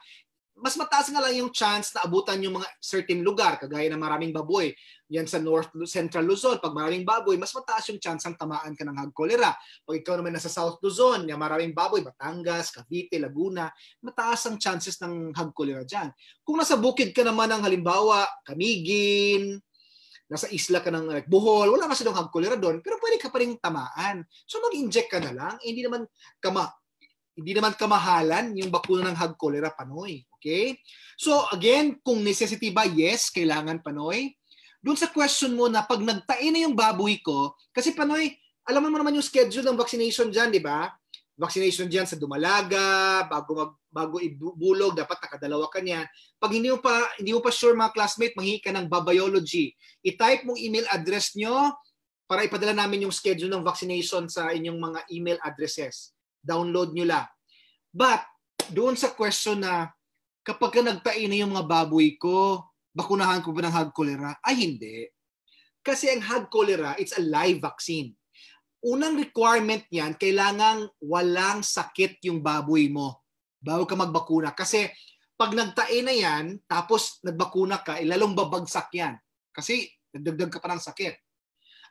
A: mas mataas nga lang yung chance na abutan yung mga certain lugar, kagaya ng maraming baboy. Yan sa North Central Luzon, pag maraming baboy, mas mataas yung chance ang tamaan ka ng cholera Pag ikaw naman nasa South Luzon, yung maraming baboy, Batangas, Cavite, Laguna, mataas ang chances ng cholera dyan. Kung nasa bukid ka naman ng halimbawa, Kamigin, nasa isla ka ng like, Bohol, wala kasi ng cholera doon, pero pwede ka pa rin tamaan. So mag-inject ka na lang, eh, hindi naman kama hindi naman kamahalan yung bakuna ng hag cholera panoy. Okay? So again, kung necessity ba, yes, kailangan Panoy. Doon sa question mo na pag nagtain na yung baboy ko, kasi Panoy, alam mo naman yung schedule ng vaccination dyan, di ba? Vaccination dyan sa Dumalaga, bago mag, bago ibulog, dapat nakadalawa ka niya. Pag hindi mo pa, hindi mo pa sure mga classmate, manghingi ka ng babiology. I-type mong email address nyo para ipadala namin yung schedule ng vaccination sa inyong mga email addresses. Download nyo lang. But, doon sa question na kapag ka nagtain na yung mga baboy ko, bakunahan ko ba ng hog cholera? Ay, hindi. Kasi ang hog cholera, it's a live vaccine. Unang requirement niyan, kailangang walang sakit yung baboy mo bago ka magbakuna. Kasi pag nagtain na yan, tapos nagbakuna ka, ilalong eh, babagsak yan. Kasi nagdagdag ka pa ng sakit.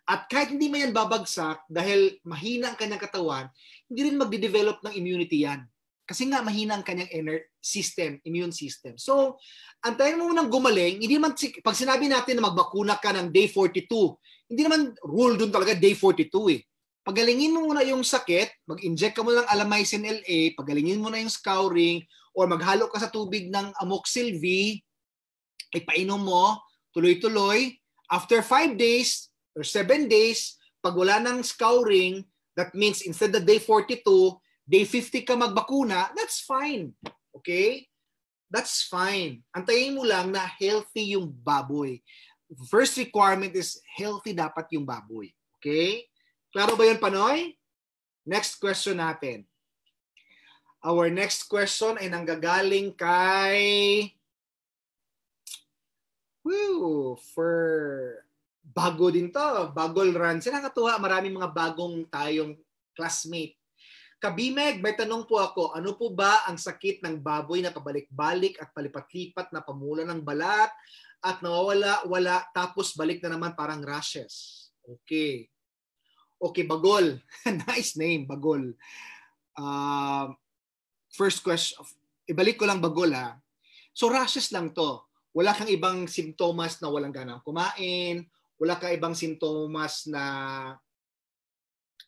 A: At kahit hindi man yan babagsak, dahil mahina ang kanyang katawan, hindi rin magde-develop ng immunity yan. Kasi nga, mahina ang kanyang inner system, immune system. So, antayin mo munang gumaling. Hindi naman, pag sinabi natin na magbakuna ka ng day 42, hindi naman rule dun talaga day 42 eh. Pagalingin mo muna yung sakit, mag-inject ka muna ng Alamycin LA, pagalingin mo na yung scouring, or maghalo ka sa tubig ng Amoxil V, ipainom mo, tuloy-tuloy. After 5 days or 7 days, pag wala ng scouring, that means instead of day 42, day 50 ka magbakuna, that's fine. Okay? That's fine. Antayin mo lang na healthy yung baboy. First requirement is healthy dapat yung baboy. Okay? Klaro ba yun, Panoy? Next question natin. Our next question ay nanggagaling kay Woo, for bago din to, Bagol Run. Siya nakatuwa, maraming mga bagong tayong classmate Kabimeg, may tanong po ako, ano po ba ang sakit ng baboy na pabalik-balik at palipat-lipat na pamula ng balat at nawawala-wala tapos balik na naman parang rashes? Okay. Okay, Bagol. nice name, Bagol. Uh, first question, ibalik ko lang Bagol ha. So rashes lang to. Wala kang ibang simptomas na walang ganang kumain, wala kang ibang simptomas na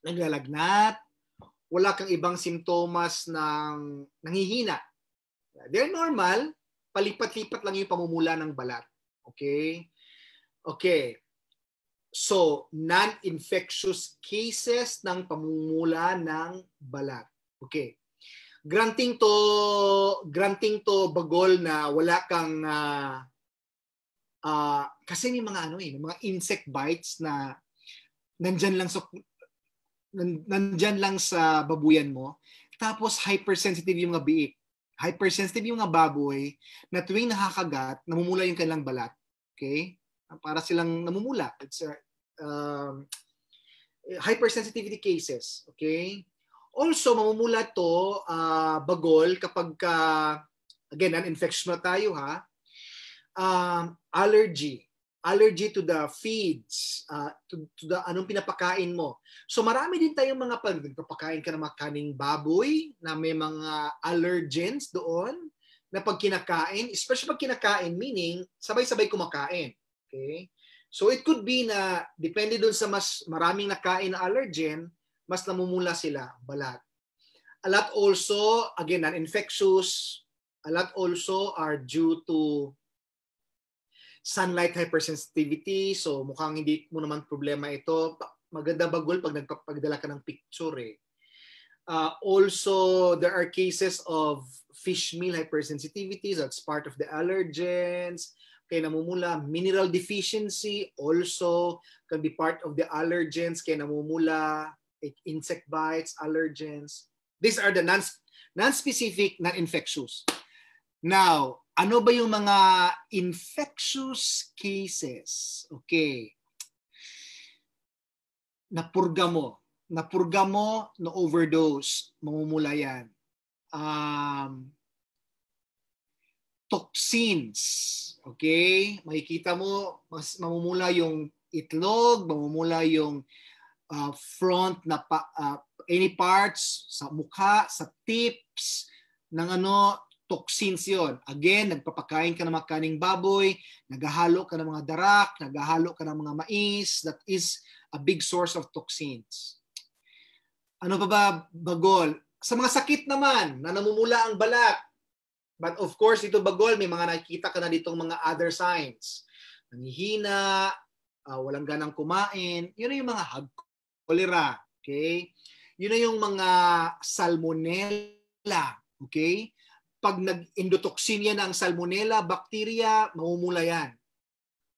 A: naglalagnat, wala kang ibang simptomas ng nanghihina. They're normal, palipat-lipat lang yung pamumula ng balat. Okay? Okay. So, non-infectious cases ng pamumula ng balat. Okay. Granting to granting to bagol na wala kang uh, uh, kasi may mga ano eh, may mga insect bites na nandiyan lang sa nandyan lang sa babuyan mo. Tapos hypersensitive yung mga biik. Hypersensitive yung mga baboy na tuwing nakakagat, namumula yung kanilang balat. Okay? Para silang namumula. It's a, uh, um, hypersensitivity cases. Okay? Also, mamumula to uh, bagol kapag ka, again, an infection na tayo ha, um, allergy allergy to the feeds, uh, to, to the anong pinapakain mo. So marami din tayong mga pag nagpapakain ka ng mga kaning baboy na may mga allergens doon na pag kinakain, especially pag kinakain, meaning sabay-sabay kumakain. Okay? So it could be na depende doon sa mas maraming nakain na allergen, mas namumula sila, balat. A lot also, again, non-infectious. A lot also are due to sunlight hypersensitivity. So mukhang hindi mo naman problema ito. Maganda bagol pag nagpagdala ka ng picture eh. Uh, also, there are cases of fish meal hypersensitivity. So that's part of the allergens. Kaya namumula, mineral deficiency also can be part of the allergens. Kaya namumula, insect bites, allergens. These are the non non-specific, non-infectious. Now, ano ba yung mga infectious cases? Okay. Napurga mo. Napurga mo na overdose. Mamumula yan. Um, toxins. Okay? Makikita mo, mas mamumula yung itlog, mamumula yung uh, front na pa, uh, any parts sa mukha, sa tips ng ano toxins yon. Again, nagpapakain ka ng mga kaning baboy, naghahalo ka ng mga darak, naghahalo ka ng mga mais, that is a big source of toxins. Ano pa ba bagol? Sa mga sakit naman na namumula ang balat. But of course, ito bagol, may mga nakikita ka na ditong mga other signs. Nangihina, uh, walang ganang kumain. Yun na yung mga hag cholera. Okay? Yun na yung mga salmonella. Okay? pag nag-endotoxinia na ang salmonella, bacteria, mamumula yan.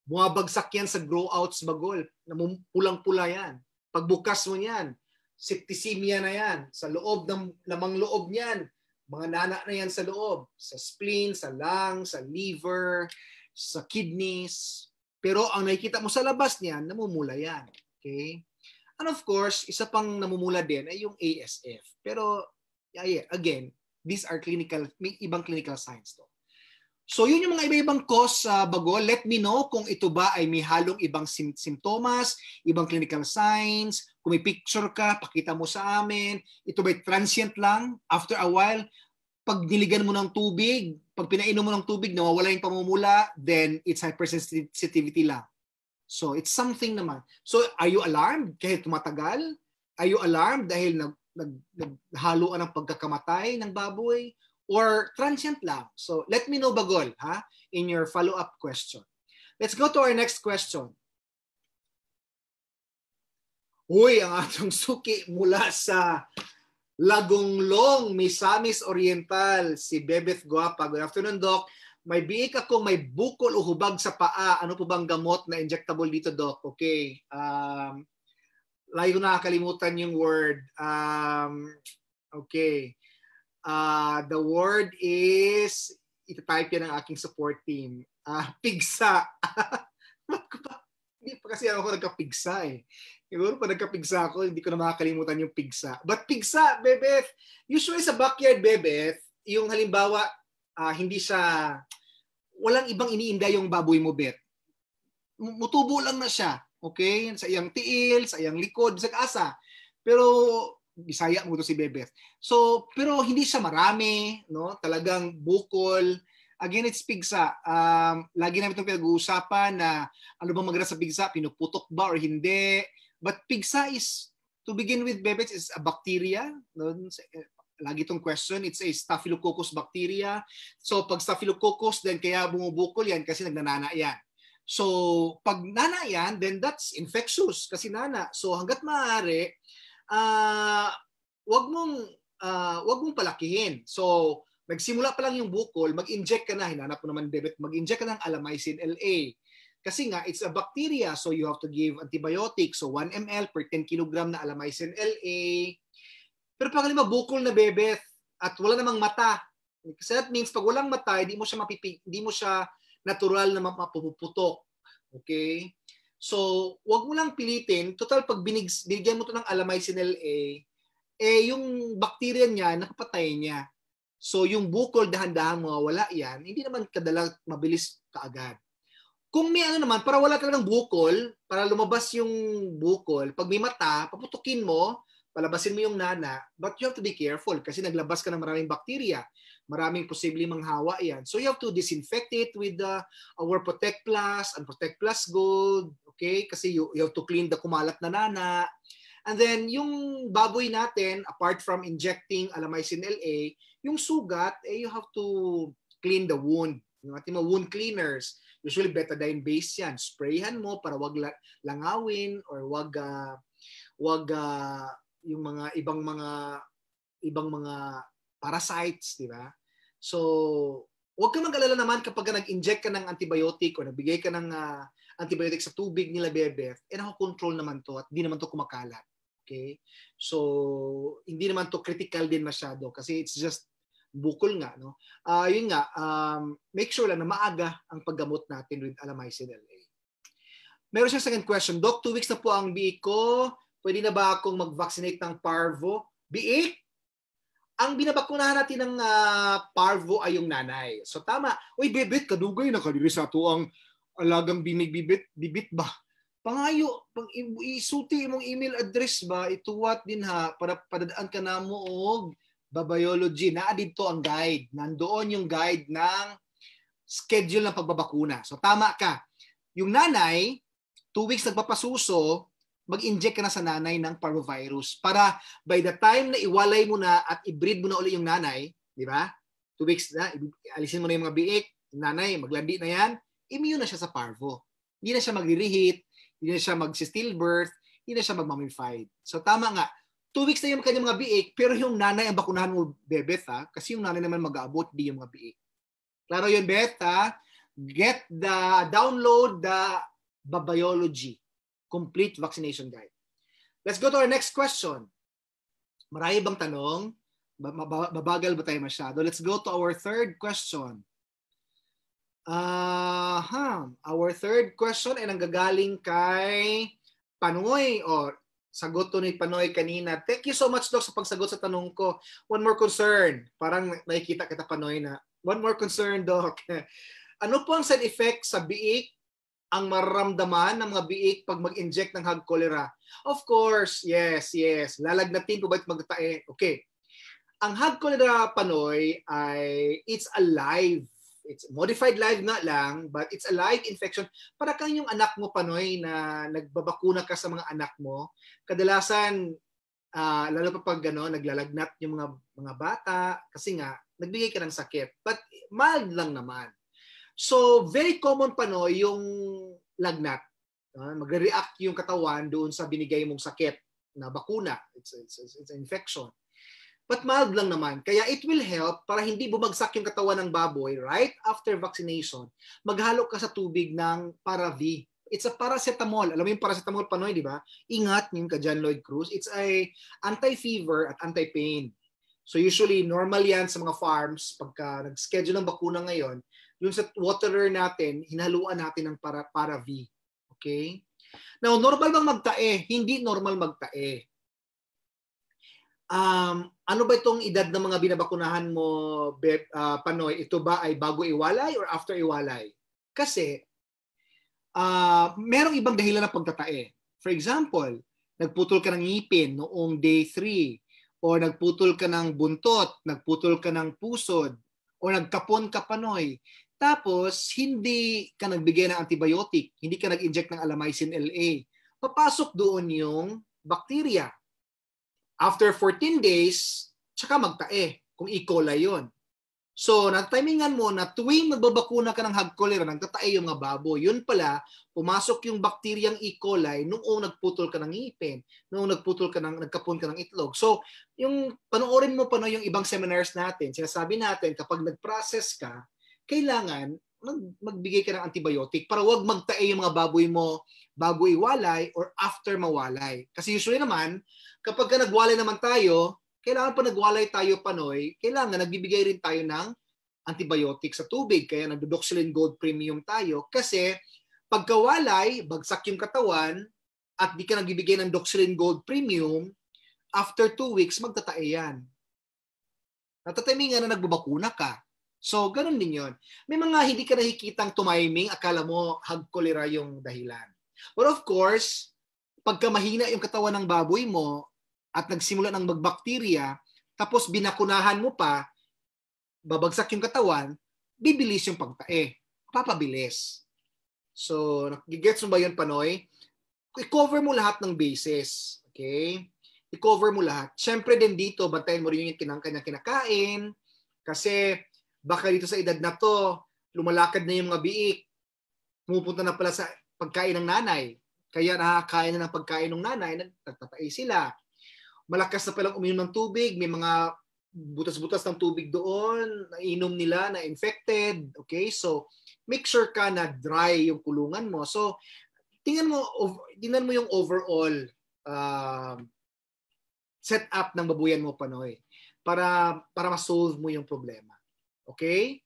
A: Bumabagsak yan sa grow outs bagol. Pulang-pula yan. Pagbukas mo yan, septicemia na yan. Sa loob ng lamang loob niyan, mga nana na yan sa loob. Sa spleen, sa lung, sa liver, sa kidneys. Pero ang nakikita mo sa labas niyan, namumula yan. Okay? And of course, isa pang namumula din ay yung ASF. Pero yeah, again, These are clinical, may ibang clinical signs to. So yun yung mga iba-ibang cause sa uh, bago. Let me know kung ito ba ay may halong ibang sim- simptomas, ibang clinical signs. Kung may picture ka, pakita mo sa amin. Ito ba transient lang? After a while, pag niligan mo ng tubig, pag pinainom mo ng tubig, nawawala yung pamumula, then it's hypersensitivity lang. So it's something naman. So are you alarmed kahit tumatagal? Are you alarmed dahil nag nag, naghaluan ng pagkakamatay ng baboy or transient lang. So let me know bagol ha in your follow-up question. Let's go to our next question. Uy, ang atong suki mula sa Lagonglong, Misamis Oriental, si Bebeth Guapa. Good afternoon, Doc. May biik ako, may bukol o hubag sa paa. Ano po bang gamot na injectable dito, Doc? Okay. Um, layo na kalimutan yung word. Um, okay. Uh, the word is, itatype yan ng aking support team. Uh, pigsa. hindi pa kasi ako nagkapigsa eh. Siguro pa nagkapigsa ako, hindi ko na makakalimutan yung pigsa. But pigsa, Bebeth, usually sa backyard, Bebeth, yung halimbawa, uh, hindi sa walang ibang iniinda yung baboy mo, Bet. Mutubo lang na siya Okay? Sa iyang tiil, sa iyang likod, sa asa. Pero Bisaya mo to si Bebeth. So, pero hindi siya marami, no? Talagang bukol. Again, it's pigsa. Um, lagi namin itong pinag-uusapan na ano ba magra sa pigsa, pinuputok ba or hindi. But pigsa is, to begin with, Bebeth, is a bacteria. No? Eh, lagi itong question, it's a staphylococcus bacteria. So, pag staphylococcus, then kaya bumubukol yan kasi nagnanana yan. So, pag nana yan, then that's infectious kasi nana. So, hanggat maaari, uh, wag mong uh, wag mong palakihin. So, nagsimula pa lang yung bukol, mag-inject ka na, hinanap mo naman debit, mag-inject ka ng Alamycin LA. Kasi nga, it's a bacteria, so you have to give antibiotics. So, 1 ml per 10 kg na Alamycin LA. Pero pag lima, bukol na bebeth at wala namang mata, kasi that means pag walang mata, hindi mo siya mapipi, hindi mo siya natural na mapuputok. Okay? So, wag mo lang pilitin. Total, pag binigs, binigyan mo to ng alamicinal A, eh yung bacteria niya, nakapatay niya. So, yung bukol, dahan-dahan mawawala yan, hindi naman kadala mabilis kaagad. Kung may ano naman, para wala talagang bukol, para lumabas yung bukol, pag may mata, paputukin mo, palabasin mo yung nana, but you have to be careful kasi naglabas ka ng maraming bakterya maraming posibleng manghawa yan. So you have to disinfect it with the, uh, our Protect Plus and Protect Plus Gold. Okay? Kasi you, you have to clean the kumalat na nana. And then yung baboy natin, apart from injecting alamycin LA, yung sugat, eh, you have to clean the wound. Yung ating mga wound cleaners, usually betadine-based yan. Sprayhan mo para wag langawin or wag, uh, wag uh, yung mga ibang mga ibang mga parasites, di ba? So, huwag ka mag-alala naman kapag nag-inject ka ng antibiotic o nagbigay ka ng uh, antibiotic sa tubig nila bebe, eh nakokontrol naman to at di naman to kumakalat. Okay? So, hindi naman to critical din masyado kasi it's just bukol nga. No? Uh, yun nga, um, make sure lang na maaga ang paggamot natin with Alamycin LA. Meron siyang second question. Doc, two weeks na po ang biik ko. E Pwede na ba akong mag-vaccinate ng parvo? Biik? E ang binabakunahan natin ng uh, parvo ay yung nanay. So tama, uy bibit, kadugay na kadiri sa to ang alagang binigbibit, bibit ba? Pangayo, pang isuti imong email address ba, ituwat din ha, para padadaan ka na mo og babiology. Naa dito ang guide. Nandoon yung guide ng schedule ng pagbabakuna. So tama ka. Yung nanay, two weeks nagpapasuso, mag-inject ka na sa nanay ng parvovirus para by the time na iwalay mo na at i-breed mo na uli yung nanay, di ba? Two weeks na, alisin mo na yung mga biik, nanay, maglandi na yan, immune na siya sa parvo. Hindi na siya magre-reheat, hindi na siya mag-stillbirth, hindi na siya mag-mummified. So tama nga, two weeks na yung kanyang mga biik, pero yung nanay ang bakunahan mo, Bebeth, ha? kasi yung nanay naman mag-aabot, di yung mga biik. Klaro yun, Beth, ha? Get the, download the babiology complete vaccination guide. Let's go to our next question. Marami bang tanong? Babagal ba tayo masyado? Let's go to our third question. Uh, huh. Our third question ay nanggagaling kay Panoy or sagot to ni Panoy kanina. Thank you so much, Doc, sa pagsagot sa tanong ko. One more concern. Parang nakikita kita, Panoy, na one more concern, Doc. ano po ang side effect sa biik ang mararamdaman ng mga biik pag mag-inject ng hag cholera? Of course, yes, yes. Lalagnatin ko ba't magtae? Okay. Ang hag cholera panoy ay it's alive. It's modified live na lang, but it's a live infection. Para kang yung anak mo panoy na nagbabakuna ka sa mga anak mo. Kadalasan, uh, lalo pa pag gano, naglalagnat yung mga, mga bata kasi nga, nagbigay ka ng sakit. But mild lang naman. So, very common pa no, yung lagnat. Uh, magre-react yung katawan doon sa binigay mong sakit na bakuna. It's, it's, it's, it's an infection. But mild lang naman. Kaya it will help para hindi bumagsak yung katawan ng baboy right after vaccination. Maghalo ka sa tubig ng Paravi. It's a paracetamol. Alam mo yung paracetamol panoy, di ba? Ingat yung ka John Lloyd Cruz. It's a anti-fever at anti-pain. So usually, normal yan sa mga farms pagka nag-schedule ng bakuna ngayon. Yung sa waterer natin, hinaluan natin ng para, para V. Okay? Now, normal bang magtae? Hindi normal magtae. Um, ano ba itong edad ng mga binabakunahan mo, Beb, uh, ah, Panoy? Ito ba ay bago iwalay or after iwalay? Kasi, uh, merong ibang dahilan ng pagtatae. For example, nagputol ka ng ngipin noong day 3 or nagputol ka ng buntot, nagputol ka ng pusod, o nagkapon ka panoy. Tapos, hindi ka nagbigay ng antibiotic, hindi ka nag-inject ng alamycin LA. Papasok doon yung bacteria. After 14 days, tsaka magtae kung E. coli yon. So, natimingan mo na tuwing nagbabakuna ka ng hog cholera, nagtatae yung mga babo. Yun pala, pumasok yung bakteriyang E. coli noong nagputol ka ng ngipin, noong nagputol ka ng, nagkapon ka ng itlog. So, yung panoorin mo pa no yung ibang seminars natin, sinasabi natin kapag nag-process ka, kailangan mag, magbigay ka ng antibiotic para wag magtae yung mga baboy mo bago iwalay or after mawalay. Kasi usually naman, kapag ka nagwalay naman tayo, kailangan pa nagwalay tayo panoy, kailangan nagbibigay rin tayo ng antibiotic sa tubig. Kaya nagdodoxylin gold premium tayo kasi pagkawalay, bagsak yung katawan at di ka nagbibigay ng doxylin gold premium, after two weeks, magtatae yan. Natatay na nagbabakuna ka So, ganun din yun. May mga hindi ka nakikitang tumiming, akala mo hagkolera yung dahilan. But of course, pagka mahina yung katawan ng baboy mo at nagsimula ng magbakterya, tapos binakunahan mo pa, babagsak yung katawan, bibilis yung pagtae. Papabilis. So, gets mo ba yun, Panoy? I-cover mo lahat ng bases. Okay? I-cover mo lahat. Siyempre din dito, bantayan mo rin yung kinang kanya kinakain. Kasi baka dito sa edad na to, lumalakad na yung mga biik, pumupunta na pala sa pagkain ng nanay. Kaya nakakain na ng pagkain ng nanay, nagtatapay sila. Malakas na palang uminom ng tubig, may mga butas-butas ng tubig doon, nainom nila, na infected. Okay, so make sure ka na dry yung kulungan mo. So, tingnan mo, tingnan mo yung overall uh, um, set up ng babuyan mo, Panoy, para, para ma-solve mo yung problema. Okay?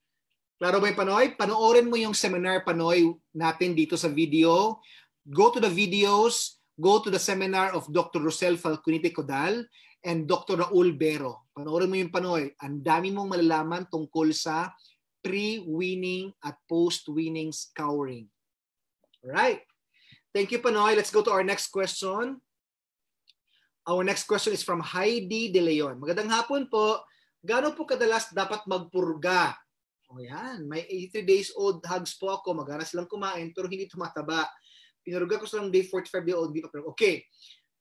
A: Klaro ba yung Panoy? Panoorin mo yung seminar Panoy natin dito sa video. Go to the videos, go to the seminar of Dr. Rosel Falconite Codal and Dr. Raul Bero. Panoorin mo yung Panoy. Ang dami mong malalaman tungkol sa pre-winning at post-winning scouring. Alright. Thank you, Panoy. Let's go to our next question. Our next question is from Heidi De Leon. Magandang hapon po. Gano po kadalas dapat magpurga? O yan, may 83 days old hugs po ako, magana silang kumain pero hindi tumataba. Pinurga ko silang day 45 day old, hindi pa pero okay.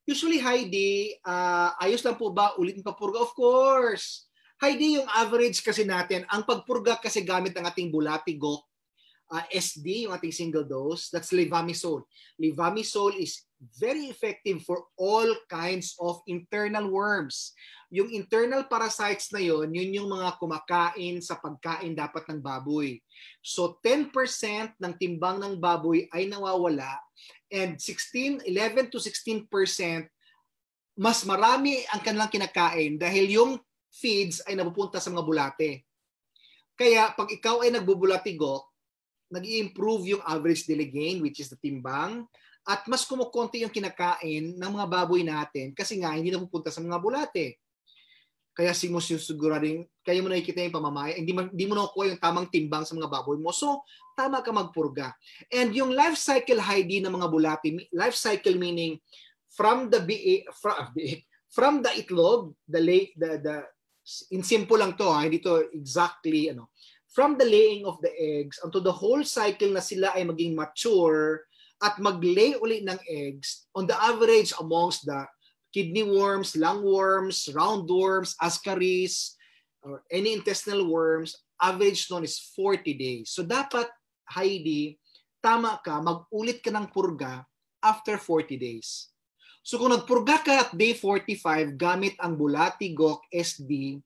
A: Usually Heidi, uh, ayos lang po ba ulit yung papurga? Of course. Heidi, yung average kasi natin, ang pagpurga kasi gamit ng ating bulapigok, uh, ah, SD, yung ating single dose, that's levamisole. Levamisole is very effective for all kinds of internal worms. Yung internal parasites na yon, yun yung mga kumakain sa pagkain dapat ng baboy. So 10% ng timbang ng baboy ay nawawala and 16, 11 to 16% mas marami ang kanilang kinakain dahil yung feeds ay napupunta sa mga bulate. Kaya pag ikaw ay nagbubulatigok, nag improve yung average daily gain which is the timbang at mas kumukonti yung kinakain ng mga baboy natin kasi nga hindi na pupunta sa mga bulate. Kaya siguro rin, kaya mo nakikita yung pamamaya, hindi, hindi mo nakukuha yung tamang timbang sa mga baboy mo. So, tama ka magpurga. And yung life cycle ID ng mga bulate, life cycle meaning from the BA, from, ah, from the itlog, the late, the, the, in simple lang to, ha, hindi to exactly, ano, from the laying of the eggs until the whole cycle na sila ay maging mature, at maglay uli ng eggs on the average amongst the kidney worms, lung worms, roundworms, ascaris, or any intestinal worms, average nun is 40 days. So dapat, Heidi, tama ka, mag-ulit ka ng purga after 40 days. So kung nagpurga ka at day 45 gamit ang Bulati Gok SD,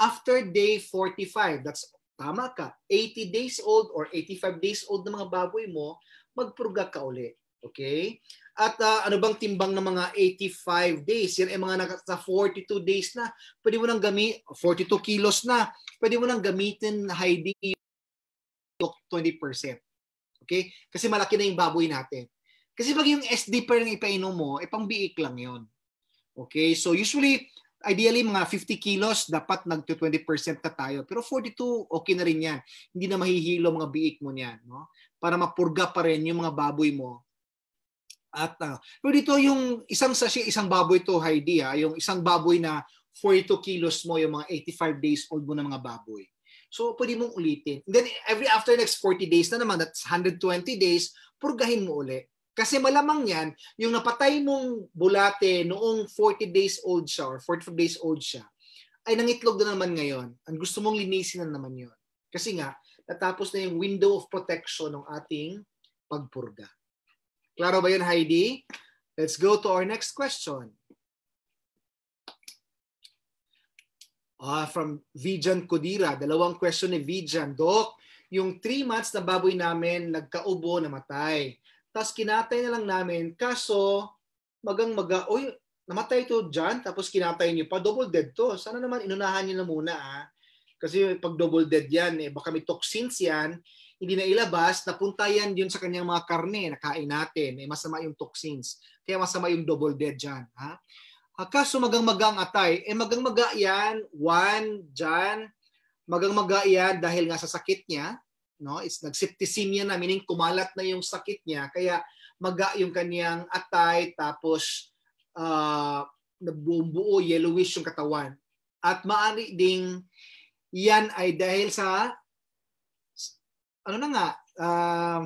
A: after day 45, that's tama ka, 80 days old or 85 days old na mga baboy mo, magpurga ka uli. Okay? At uh, ano bang timbang ng mga 85 days? Yan ay mga nasa 42 days na. Pwede mo nang gamitin, 42 kilos na. Pwede mo nang gamitin hiding 20%. Okay? Kasi malaki na yung baboy natin. Kasi pag yung SD pa rin ipainom mo, ipang eh, biik lang yon. Okay? So usually, ideally mga 50 kilos dapat nag 20% na tayo pero 42 okay na rin yan hindi na mahihilo mga biik mo niyan no para mapurga pa rin yung mga baboy mo at uh, pero dito yung isang sachet isang baboy to Heidi ha ah. yung isang baboy na 42 kilos mo yung mga 85 days old mo na mga baboy so pwede mong ulitin And then every after next 40 days na naman that's 120 days purgahin mo uli kasi malamang yan, yung napatay mong bulate noong 40 days old siya or 45 days old siya, ay nangitlog na naman ngayon. Ang gusto mong linisin na naman yon. Kasi nga, natapos na yung window of protection ng ating pagpurga. Klaro ba yun, Heidi? Let's go to our next question. Ah, uh, from Vijan Kudira. Dalawang question ni Vijan. Doc, yung 3 months na baboy namin nagkaubo na namatay. Tapos kinatay na lang namin. Kaso, magang maga, oy, namatay to dyan, tapos kinatay niyo pa, double dead to. Sana naman inunahan niyo na muna. Ah. Kasi pag double dead yan, eh, baka may toxins yan, hindi na ilabas, napunta yan yun sa kanyang mga karne, nakain natin. Eh, masama yung toxins. Kaya masama yung double dead dyan. Ha? Ah, kaso magang-magang atay, eh magang-maga yan, one, dyan, magang-maga yan dahil nga sa sakit niya, no? It's nagsepticemia na, meaning kumalat na yung sakit niya, kaya maga yung kaniyang atay, tapos uh, ah, nabubuo, yellowish yung katawan. At maari ding yan ay dahil sa ano na nga, uh,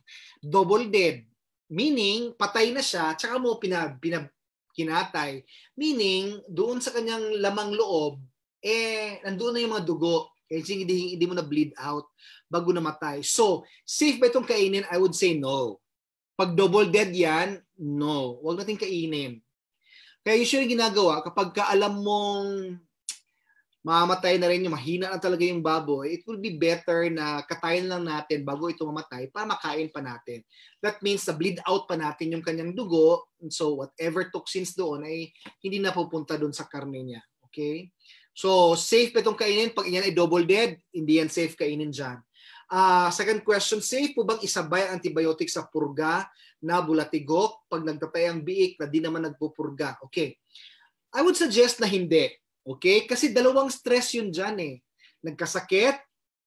A: double dead. Meaning, patay na siya, tsaka mo pinab, pinab, kinatay. Meaning, doon sa kanyang lamang loob, eh, nandoon na yung mga dugo kasi hindi, hindi mo na bleed out bago namatay. So, safe ba itong kainin? I would say no. Pag double dead yan, no. Huwag natin kainin. Kaya usually ginagawa, kapag ka alam mong mamatay na rin yung mahina na talaga yung baboy, eh, it would be better na katayin lang natin bago ito mamatay para makain pa natin. That means na bleed out pa natin yung kanyang dugo. So whatever toxins doon ay hindi napupunta doon sa karne niya. Okay? So, safe ba itong kainin? Pag yan ay double dead, hindi yan safe kainin dyan. Uh, second question, safe po bang isabay ang antibiotic sa purga na bulatigok pag nagtatay ang biik na di naman nagpupurga? Okay. I would suggest na hindi. Okay? Kasi dalawang stress yun dyan eh. Nagkasakit,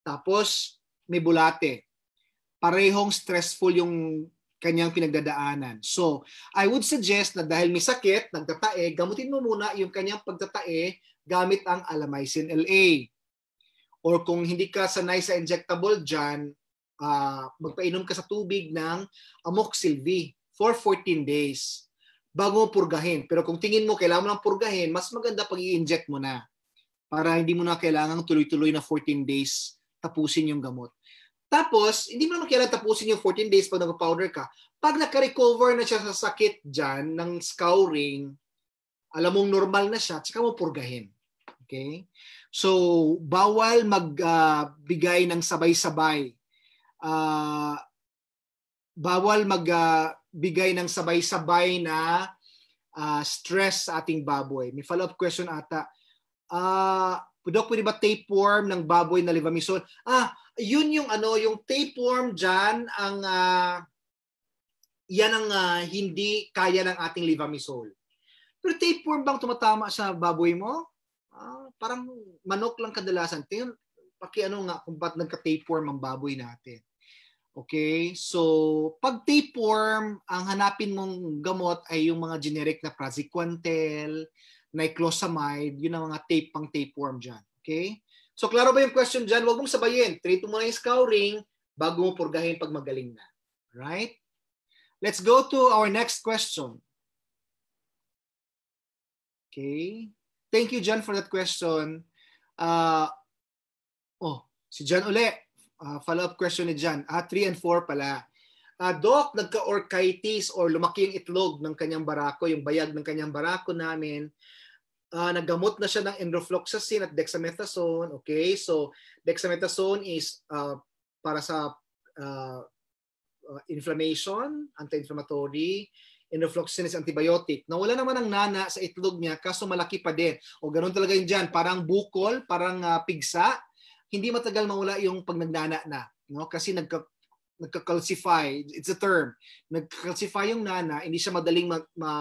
A: tapos may bulate. Parehong stressful yung kanyang pinagdadaanan. So, I would suggest na dahil may sakit, nagtatae, gamutin mo muna yung kanyang pagtatae gamit ang Alamycin LA. Or kung hindi ka sanay sa injectable dyan, uh, magpainom ka sa tubig ng Amoxil V for 14 days bago purgahin. Pero kung tingin mo kailangan mo lang purgahin, mas maganda pag i-inject mo na para hindi mo na kailangang tuloy-tuloy na 14 days tapusin yung gamot. Tapos, hindi mo naman kailangan tapusin yung 14 days pag nag powder ka. Pag nakarecover na siya sa sakit dyan ng scouring, alam mong normal na siya, tsaka mo purgahin. Okay? So, bawal magbigay ah, uh, ng sabay-sabay. Uh, bawal magbigay ah, uh, ng sabay-sabay na uh, stress sa ating baboy. May follow-up question ata. Uh, Dok, pwede ba tapeworm ng baboy na levamisol? Ah, yun yung ano, yung tapeworm dyan, ang, uh, yan ang uh, hindi kaya ng ating levamisol. Pero tapeworm bang tumatama sa baboy mo? ah, parang manok lang kadalasan. Tingnan, ano nga kung ba't nagka-tapeworm ang baboy natin. Okay? So, pag tapeworm, ang hanapin mong gamot ay yung mga generic na praziquantel, niclosamide, yun ang mga tape pang tapeworm dyan. Okay? So, klaro ba yung question dyan? Huwag mong sabayin. Treat mo na yung scouring bago mo purgahin pag magaling na. Right? Let's go to our next question. Okay. Thank you, John, for that question. Uh, oh, si John uli. Uh, follow-up question ni John. Ah, 3 and 4 pala. Uh, Doc, nagka-orchitis or lumaki yung itlog ng kanyang barako, yung bayag ng kanyang barako namin. Uh, ah, naggamot na siya ng enrofloxacin at dexamethasone. Okay, so dexamethasone is uh, para sa uh, uh, inflammation, anti-inflammatory. Enofloxacin is antibiotic. Nawala naman ang nana sa itlog niya kaso malaki pa din. O ganun talaga yun dyan. Parang bukol, parang uh, pigsa. Hindi matagal mawala yung pag nagnana na. No? Kasi nagka, nagka-calcify. It's a term. Nagka-calcify yung nana, hindi siya madaling ma, ma,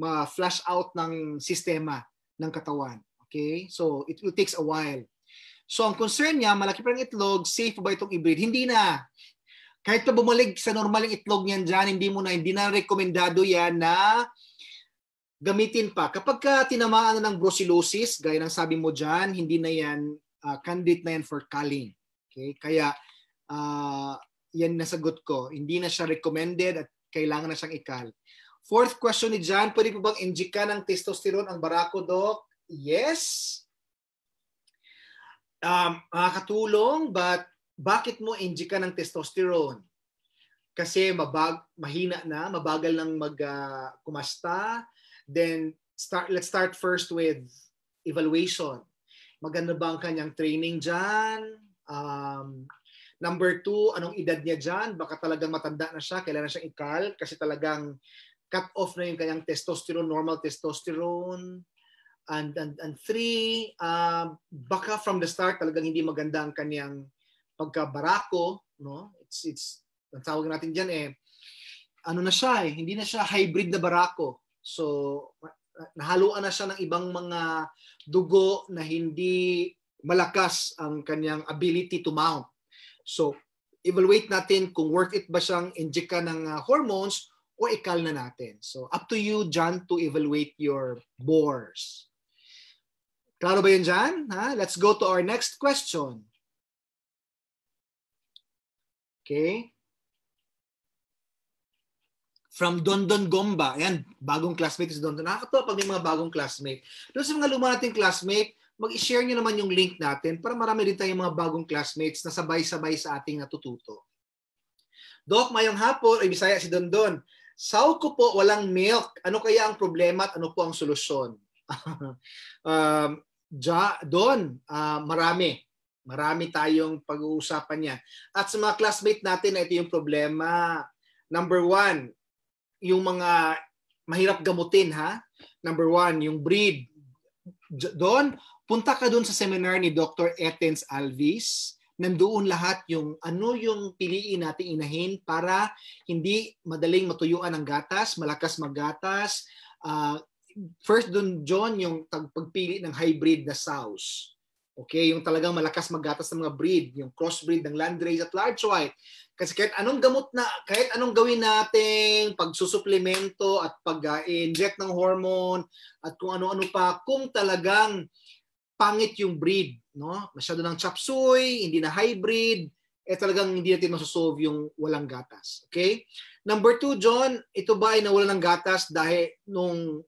A: ma out ng sistema ng katawan. Okay? So, it will takes a while. So, ang concern niya, malaki pa ng itlog, safe ba itong i-breed? Hindi na. Kahit na bumalik sa normaling itlog niyan dyan, hindi mo na, hindi na rekomendado yan na gamitin pa. Kapag ka tinamaan na ng brucellosis, gaya ng sabi mo dyan, hindi na yan, uh, candidate na yan for culling. Okay? Kaya, uh, yan nasagot ko. Hindi na siya recommended at kailangan na siyang ikal. Fourth question ni John, pwede po bang injika ng testosterone ang barako, Doc? Yes. Um, makakatulong, but bakit mo inji ka ng testosterone? Kasi mabag, mahina na, mabagal nang mag uh, kumasta. Then start let's start first with evaluation. Maganda ba ang kanyang training diyan? Um, number two, anong edad niya diyan? Baka talagang matanda na siya, kailangan siyang ikal kasi talagang cut off na yung kanyang testosterone, normal testosterone. And, and, and three, uh, baka from the start talagang hindi maganda ang kanyang pagkabarako, no? It's it's ang tawag natin diyan eh ano na siya eh, hindi na siya hybrid na barako. So nahaluan na siya ng ibang mga dugo na hindi malakas ang kanyang ability to mount. So evaluate natin kung worth it ba siyang inject ng ah, hormones o ikal na natin. So up to you John to evaluate your bores. Klaro ba yun dyan? Ha? Let's go to our next question. Okay? From Dondon Gomba. Ayan, bagong classmate si Dondon. Nakakatawa pag may mga bagong classmate. Doon sa mga luma nating classmate, mag-share nyo naman yung link natin para marami rin tayong mga bagong classmates na sabay-sabay sa ating natututo. Doc, mayong hapon, ay bisaya si Dondon. Saw ko po walang milk. Ano kaya ang problema at ano po ang solusyon? um, ja, Don, uh, marami. Marami tayong pag-uusapan niya. At sa mga classmate natin, ito yung problema. Number one, yung mga mahirap gamutin ha. Number one, yung breed. Doon, punta ka doon sa seminar ni Dr. Etens Alvis nandoon lahat yung ano yung piliin nating inahin para hindi madaling matuyuan ang gatas, malakas maggatas. Uh, ah, first doon John yung pagpili ng hybrid na sows. Okay, yung talagang malakas maggatas ng mga breed, yung crossbreed ng landrace at large white. Kasi kahit anong gamot na, kahit anong gawin nating pagsusuplemento at pag-inject ng hormone at kung ano-ano pa, kung talagang pangit yung breed, no? Masyado ng chapsuy, hindi na hybrid, eh talagang hindi natin masosolve yung walang gatas. Okay? Number two, John, ito ba ay nawala ng gatas dahil nung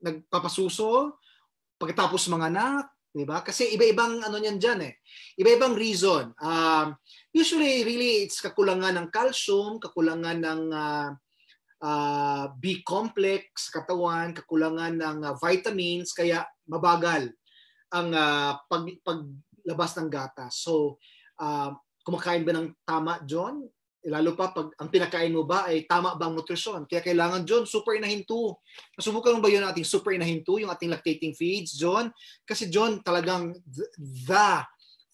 A: nagpapasuso, pagkatapos mga anak, 'di ba? Kasi iba-ibang ano niyan diyan eh. Iba-ibang reason. Um, usually really it's kakulangan ng calcium, kakulangan ng uh, uh, B complex sa katawan, kakulangan ng uh, vitamins kaya mabagal ang uh, pag paglabas ng gatas. So, uh, kumakain ba ng tama, John? Lalo pa pag ang pinakain mo ba ay tama bang nutrisyon. Kaya kailangan, John, super inahin 2. Nasubukan mo ba yun ating super inahin yung ating lactating feeds, John? Kasi, John, talagang the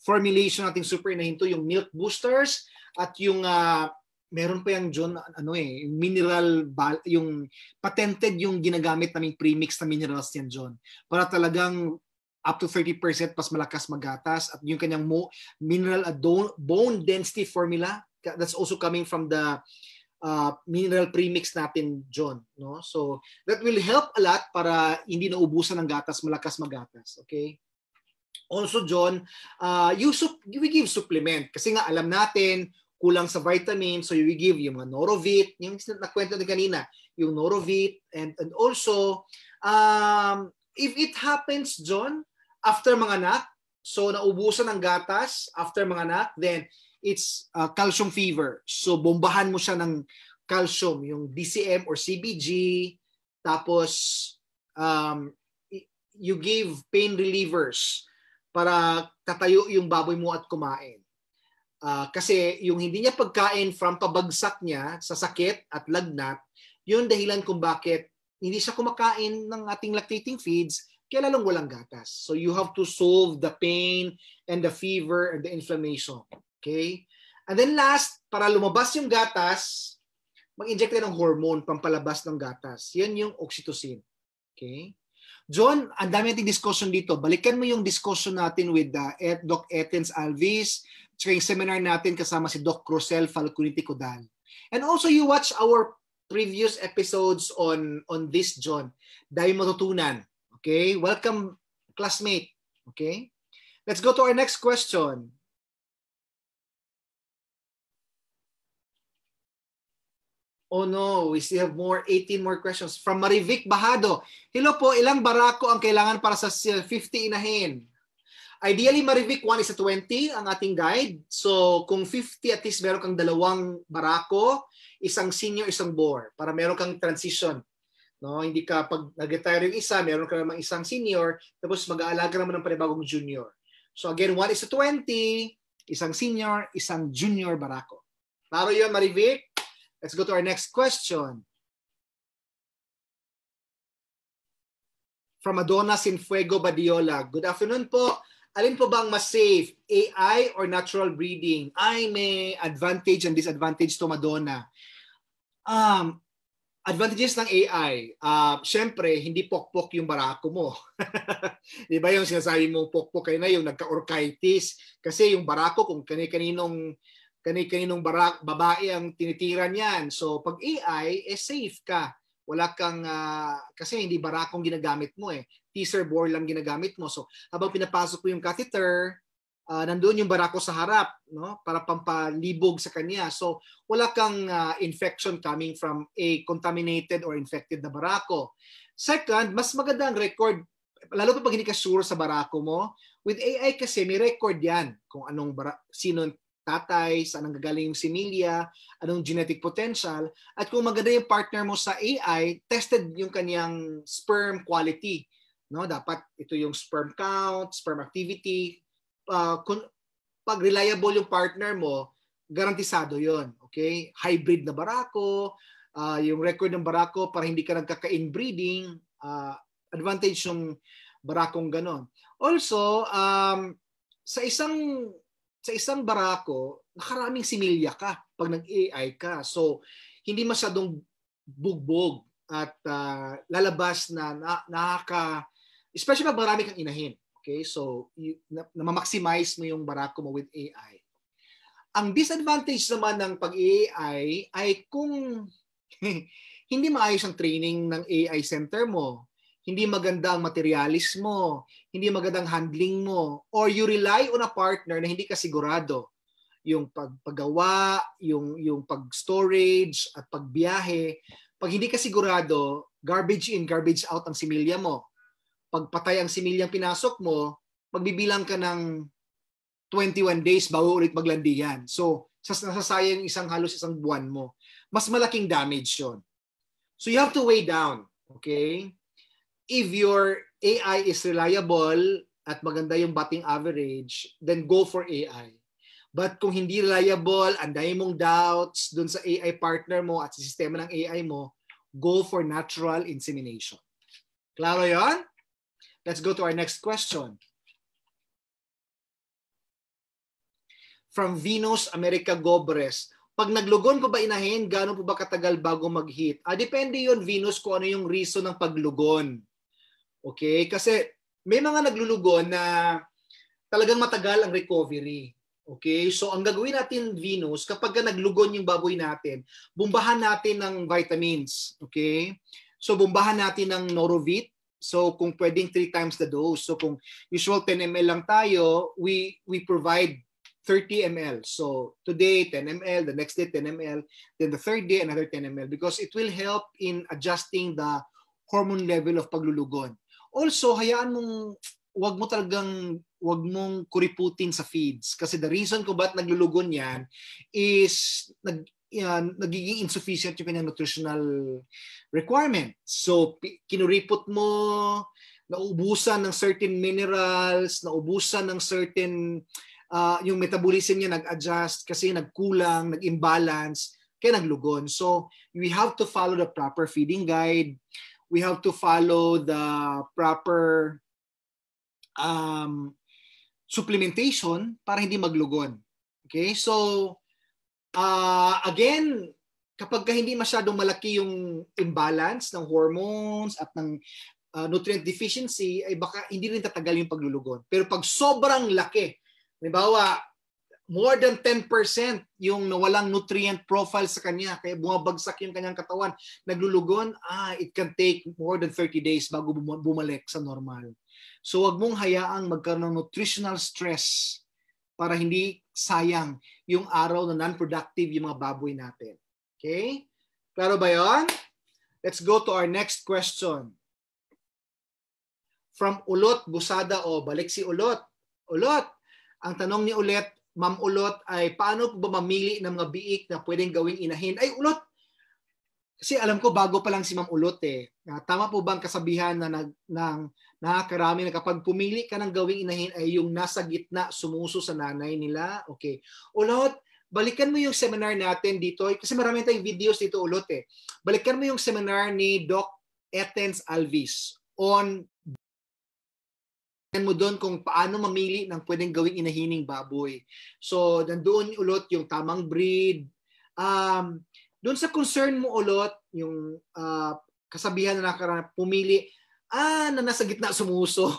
A: formulation nating super inahin yung milk boosters at yung uh, meron pa yung John ano eh yung mineral yung patented yung ginagamit naming premix na minerals yan John para talagang up to 30% mas malakas magatas at yung kanyang mo, mineral adon, ah, bone density formula that's also coming from the uh, mineral premix natin, John. No? So, that will help a lot para hindi naubusan ng gatas, malakas magatas. Okay? Also, John, uh, you sup- we give supplement. Kasi nga, alam natin, kulang sa vitamin, so we give yung mga Norovit, yung nakwento na kanina, yung Norovit, and, and also, um, if it happens, John, after mga anak, so naubusan ng gatas after mga anak, then it's uh, calcium fever. So bombahan mo siya ng calcium, yung DCM or CBG, tapos um, you give pain relievers para tatayo yung baboy mo at kumain. Uh, kasi yung hindi niya pagkain from pabagsak niya sa sakit at lagnat, yun dahilan kung bakit hindi siya kumakain ng ating lactating feeds kaya lalong walang gatas. So you have to solve the pain and the fever and the inflammation. Okay? And then last, para lumabas yung gatas, mag-inject ng hormone pampalabas ng gatas. Yan yung oxytocin. Okay? John, ang dami nating discussion dito. Balikan mo yung discussion natin with uh, Et, Doc Etens Alvis, tsaka yung seminar natin kasama si Doc Rosel Falconiti Codal. And also you watch our previous episodes on on this, John. Dahil matutunan. Okay? Welcome, classmate. Okay? Let's go to our next question. Oh no, we still have more, 18 more questions. From Marivic Bahado. Hello po, ilang barako ang kailangan para sa 50 uh, inahin? Ideally, Marivic, 1 is a 20 ang ating guide. So, kung 50, at least meron kang dalawang barako, isang senior, isang bore, para meron kang transition. No, hindi ka pag nag-retire yung isa, meron ka namang isang senior, tapos mag-aalaga naman ng panibagong junior. So again, 1 is a 20, isang senior, isang junior barako. Laro yun, Marivic. Let's go to our next question. From Madonna Sinfuego Badiola. Good afternoon po. Alin po bang mas safe, AI or natural breeding? Ay, may advantage and disadvantage to Madonna. Um, advantages ng AI, uh, ah, syempre, hindi pokpok yung barako mo. Di ba yung sinasabi mo, pokpok kayo na yung nagka-orchitis. Kasi yung barako, kung kani-kaninong kani-kaninong barak, babae ang tinitira niyan. So pag AI, eh safe ka. Wala kang, uh, kasi hindi barakong ginagamit mo eh. Teaser bore lang ginagamit mo. So habang pinapasok ko yung catheter, uh, nandoon yung barako sa harap no para pampalibog sa kanya so wala kang uh, infection coming from a contaminated or infected na barako second mas maganda ang record lalo pa pag hindi ka sure sa barako mo with AI kasi may record yan kung anong bara- sino tatay, saan ang gagaling yung similya, anong genetic potential, at kung maganda yung partner mo sa AI, tested yung kaniyang sperm quality. No, dapat ito yung sperm count, sperm activity. Uh, kung, pag reliable yung partner mo, garantisado yon Okay? Hybrid na barako, uh, yung record ng barako para hindi ka nagkaka-inbreeding, uh, advantage yung barakong ganon. Also, um, sa isang sa isang barako, nakaraming similya ka pag nag-AI ka. So, hindi masyadong bugbog at uh, lalabas na, na nakaka especially pag marami kang inahin. Okay? So, you, na, na-maximize mo yung barako mo with AI. Ang disadvantage naman ng pag-AI ay kung hindi maayos ang training ng AI center mo, hindi maganda ang materialis mo, hindi magandang handling mo, or you rely on a partner na hindi ka sigurado yung pagpagawa, yung yung pag-storage at pagbiyahe, pag hindi ka sigurado, garbage in, garbage out ang similya mo. Pag patay ang similyang pinasok mo, magbibilang ka ng 21 days bago ulit maglandi yan. So, nasasayang isang halos isang buwan mo. Mas malaking damage yon. So, you have to weigh down. Okay? if your AI is reliable at maganda yung batting average, then go for AI. But kung hindi reliable, anday mong doubts dun sa AI partner mo at sa sistema ng AI mo, go for natural insemination. Klaro yon? Let's go to our next question. From Venus America Gobres, pag naglugon ko ba inahin, gano'n po ba katagal bago mag-hit? Ah, depende yon Venus, kung ano yung reason ng paglugon. Okay? Kasi may mga naglulugo na talagang matagal ang recovery. Okay? So ang gagawin natin, Venus, kapag ka naglugon yung baboy natin, bumbahan natin ng vitamins. Okay? So bumbahan natin ng Norovit. So kung pwedeng 3 times the dose. So kung usual 10 ml lang tayo, we we provide 30 ml. So today 10 ml, the next day 10 ml, then the third day another 10 ml because it will help in adjusting the hormone level of paglulugon. Also, hayaan mong wag mo talagang wag mong kuriputin sa feeds kasi the reason ko ba't naglulugon yan is nag yan, nagiging insufficient yung kanyang nutritional requirement. So kinuripot mo naubusan ng certain minerals, naubusan ng certain uh, yung metabolism niya nag-adjust kasi nagkulang, nag-imbalance, kaya naglugon. So we have to follow the proper feeding guide we have to follow the proper um, supplementation para hindi maglugon. Okay? So, uh, again, kapag hindi masyadong malaki yung imbalance ng hormones at ng uh, nutrient deficiency, ay baka hindi rin tatagal yung paglulugon. Pero pag sobrang laki, halimbawa, more than 10% yung nawalang nutrient profile sa kanya. Kaya bumabagsak yung kanyang katawan. Naglulugon, ah, it can take more than 30 days bago bumalik sa normal. So wag mong hayaang magkaroon ng nutritional stress para hindi sayang yung araw na non-productive yung mga baboy natin. Okay? Klaro ba yon? Let's go to our next question. From Ulot, Busada o balik si Ulot. Ulot, ang tanong ni Ulet, Ma'am Ulot ay paano po ba mamili ng mga biik na pwedeng gawing inahin? Ay, Ulot! Kasi alam ko bago pa lang si Ma'am Ulot eh. Ah, tama po bang kasabihan na nag, ng nakakarami na kapag pumili ka ng gawing inahin ay yung nasa gitna sumuso sa nanay nila? Okay. Ulot, balikan mo yung seminar natin dito kasi marami tayong videos dito ulot eh. Balikan mo yung seminar ni Doc Etens Alvis on mo doon kung paano mamili ng pwedeng gawing inahining baboy. So, nandoon ulot yung tamang breed. Um, doon sa concern mo ulot, yung uh, kasabihan na nakaraan, pumili, ah, na nasa gitna sumuso.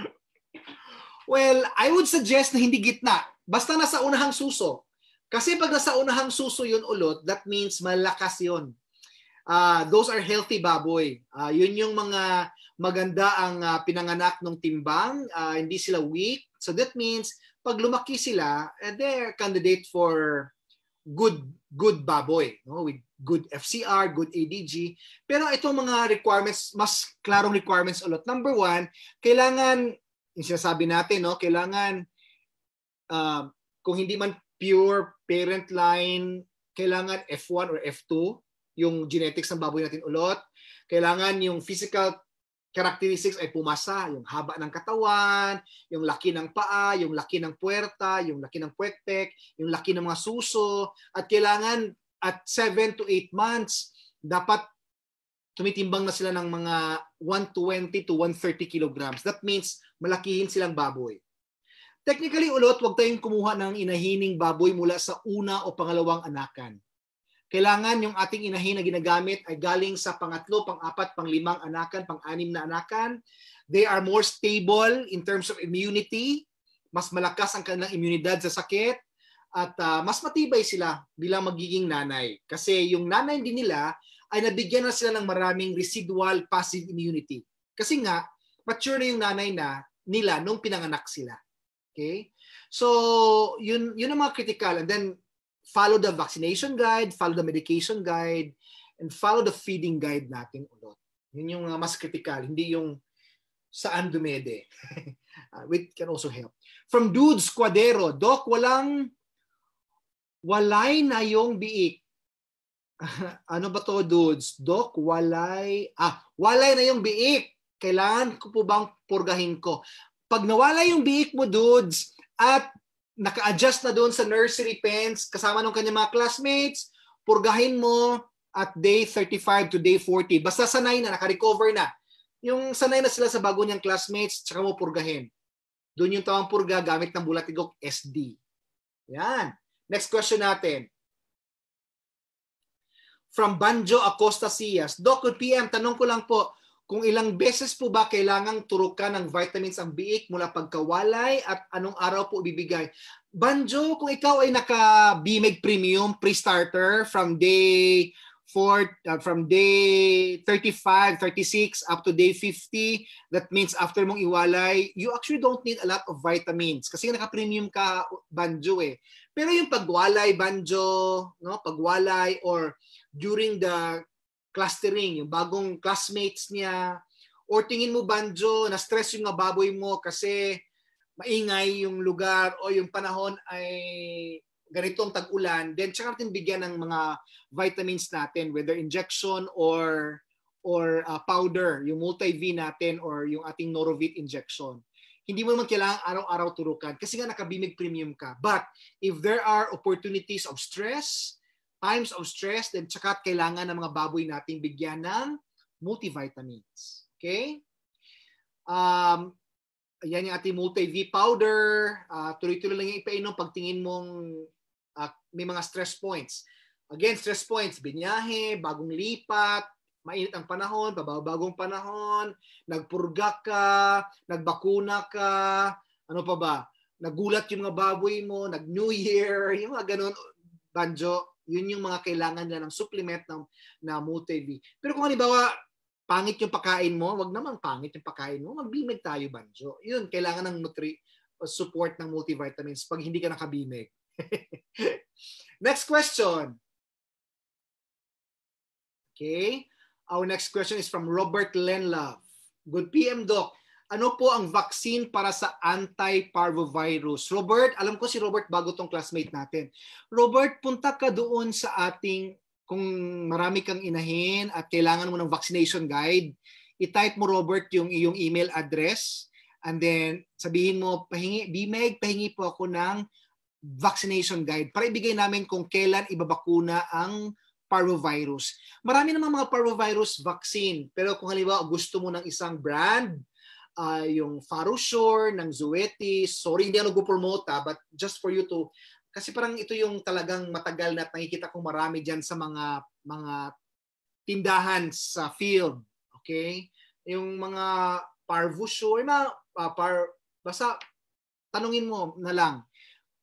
A: well, I would suggest na hindi gitna. Basta nasa unahang suso. Kasi pag nasa unahang suso yun ulot, that means malakas yun uh, those are healthy baboy. Uh, yun yung mga maganda ang uh, pinanganak ng timbang, uh, hindi sila weak. So that means pag lumaki sila, eh, they're candidate for good good baboy, no? with good FCR, good ADG. Pero itong mga requirements, mas klarong requirements ulit. Number one, kailangan, yung sinasabi natin, no? kailangan, uh, kung hindi man pure parent line, kailangan F1 or F2 yung genetics ng baboy natin ulot. Kailangan yung physical characteristics ay pumasa, yung haba ng katawan, yung laki ng paa, yung laki ng puwerta, yung laki ng puwekpek, yung laki ng mga suso, at kailangan at 7 to 8 months, dapat tumitimbang na sila ng mga 120 to 130 kilograms. That means malakihin silang baboy. Technically, ulot, huwag tayong kumuha ng inahining baboy mula sa una o pangalawang anakan. Kailangan yung ating inahin na ginagamit ay galing sa pangatlo, pang-apat, pang-limang anakan, pang-anim na anakan. They are more stable in terms of immunity. Mas malakas ang kanilang imunidad sa sakit. At uh, mas matibay sila bilang magiging nanay. Kasi yung nanay din nila ay nabigyan na sila ng maraming residual passive immunity. Kasi nga, mature na yung nanay na nila nung pinanganak sila. Okay? So, yun, yun ang mga critical. And then, follow the vaccination guide, follow the medication guide, and follow the feeding guide natin ulit. Yun yung uh, mas critical, hindi yung saan dumede. uh, which can also help. From Dude Squadero, Doc, walang walay na yung biik. ano ba to, dudes? Doc, walay, ah, walay na yung biik. Kailan ko po bang purgahin ko? Pag nawala yung biik mo, dudes, at naka-adjust na doon sa nursery pens kasama ng kanyang mga classmates, purgahin mo at day 35 to day 40. Basta sanay na, naka-recover na. Yung sanay na sila sa bago niyang classmates, tsaka mo purgahin. Doon yung tawang purga gamit ng bulatigok SD. Yan. Next question natin. From Banjo Acosta Sias. Doc, PM, tanong ko lang po, kung ilang beses po ba kailangang turukan ng vitamins ang biik mula pagkawalay at anong araw po ibibigay? Banjo, kung ikaw ay naka-BMEG Premium pre-starter from day 4 uh, from day 35, 36 up to day 50, that means after mong iwalay, you actually don't need a lot of vitamins kasi naka-premium ka banjo eh. Pero yung pagwalay banjo, no, pagwalay or during the clustering, yung bagong classmates niya, or tingin mo banjo, na-stress yung baboy mo kasi maingay yung lugar o yung panahon ay ganitong tag-ulan, then tsaka natin bigyan ng mga vitamins natin, whether injection or or uh, powder, yung multi-V natin or yung ating Norovit injection. Hindi mo naman kailangan araw-araw turukan kasi nga nakabimig premium ka. But if there are opportunities of stress, times of stress, then tsaka kailangan ng mga baboy nating bigyan ng multivitamins. Okay? Um, ayan yung ating multi-V powder. Uh, tuloy-tuloy lang yung ipainom pag tingin mong uh, may mga stress points. Again, stress points, binyahe, bagong lipat, mainit ang panahon, bagong panahon, nagpurga ka, nagbakuna ka, ano pa ba, nagulat yung mga baboy mo, nag-New Year, yung mga ganun, banjo. Yun yung mga kailangan nila ng supplement ng, na MultiV. Pero kung halimbawa, pangit yung pagkain mo, wag naman pangit yung pagkain mo, magbimig tayo banjo. Yun, kailangan ng nutri uh, support ng multivitamins pag hindi ka nakabimig. next question. Okay. Our next question is from Robert Lenlove. Good PM, Doc ano po ang vaccine para sa anti-parvovirus? Robert, alam ko si Robert bago tong classmate natin. Robert, punta ka doon sa ating, kung marami kang inahin at kailangan mo ng vaccination guide, i-type mo Robert yung iyong email address and then sabihin mo, pahingi, BMEG, pahingi po ako ng vaccination guide para ibigay namin kung kailan ibabakuna ang parvovirus. Marami namang mga parvovirus vaccine, pero kung halimbawa gusto mo ng isang brand, uh, yung Faro Shore, ng Zueti. Sorry, hindi ako nagpo-promote ah, but just for you to, kasi parang ito yung talagang matagal na nakikita ko marami dyan sa mga, mga tindahan sa field. Okay? Yung mga Parvo Shore, yung uh, par, basta tanungin mo na lang.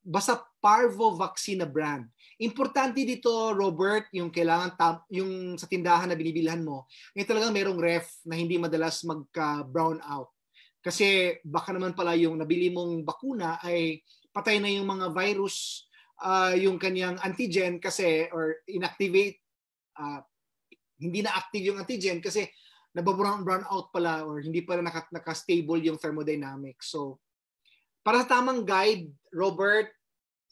A: Basta Parvo Vaccine brand. Importante dito, Robert, yung kailangan tam, yung sa tindahan na binibilhan mo, yung talagang merong ref na hindi madalas magka-brown out. Kasi baka naman pala yung nabili mong bakuna ay patay na yung mga virus, uh, yung kanyang antigen kasi or inactivate, uh, hindi na active yung antigen kasi nababurang brown out pala or hindi pala naka, naka-stable yung thermodynamics. So, para sa tamang guide, Robert,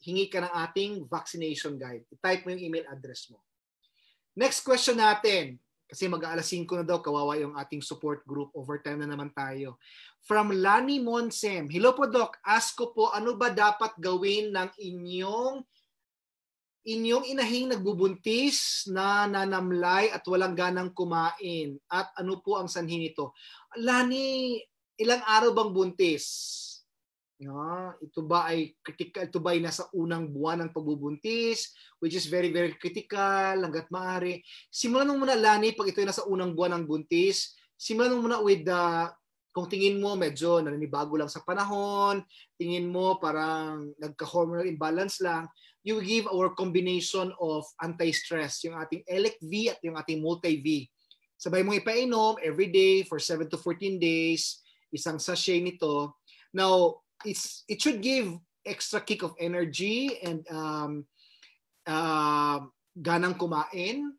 A: hingi ka ng ating vaccination guide. I Type mo yung email address mo. Next question natin. Kasi mag-aalas 5 na daw, kawawa yung ating support group. Overtime na naman tayo. From Lani Monsem. Hello po, Doc. Ask ko po, ano ba dapat gawin ng inyong inyong inahing nagbubuntis na nanamlay at walang ganang kumain? At ano po ang sanhi nito? Lani, ilang araw bang buntis? No? Ito ba ay critical, ito ba ay nasa unang buwan ng pagbubuntis, which is very, very critical, hanggat maaari. Simulan mo muna, Lani, pag ito ay nasa unang buwan ng buntis, simulan mo muna with the, ah, kung tingin mo medyo naninibago lang sa panahon, tingin mo parang nagka-hormonal imbalance lang, you give our combination of anti-stress, yung ating ELEC-V at yung ating multi-V. Sabay mong ipainom every day for 7 to 14 days, isang sachet nito. Now, it's it should give extra kick of energy and um, uh, ganang kumain.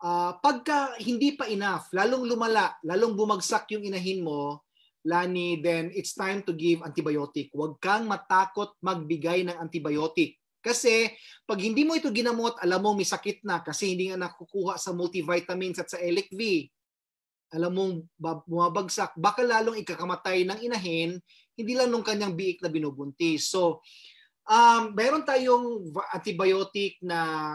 A: Uh, pagka hindi pa enough, lalong lumala, lalong bumagsak yung inahin mo, Lani, then it's time to give antibiotic. Huwag kang matakot magbigay ng antibiotic. Kasi pag hindi mo ito ginamot, alam mo may sakit na kasi hindi nga nakukuha sa multivitamins at sa LXV. Alam mong bumabagsak, baka lalong ikakamatay ng inahin hindi lang nung kanyang biik na binubuntis. So, um, meron tayong antibiotic na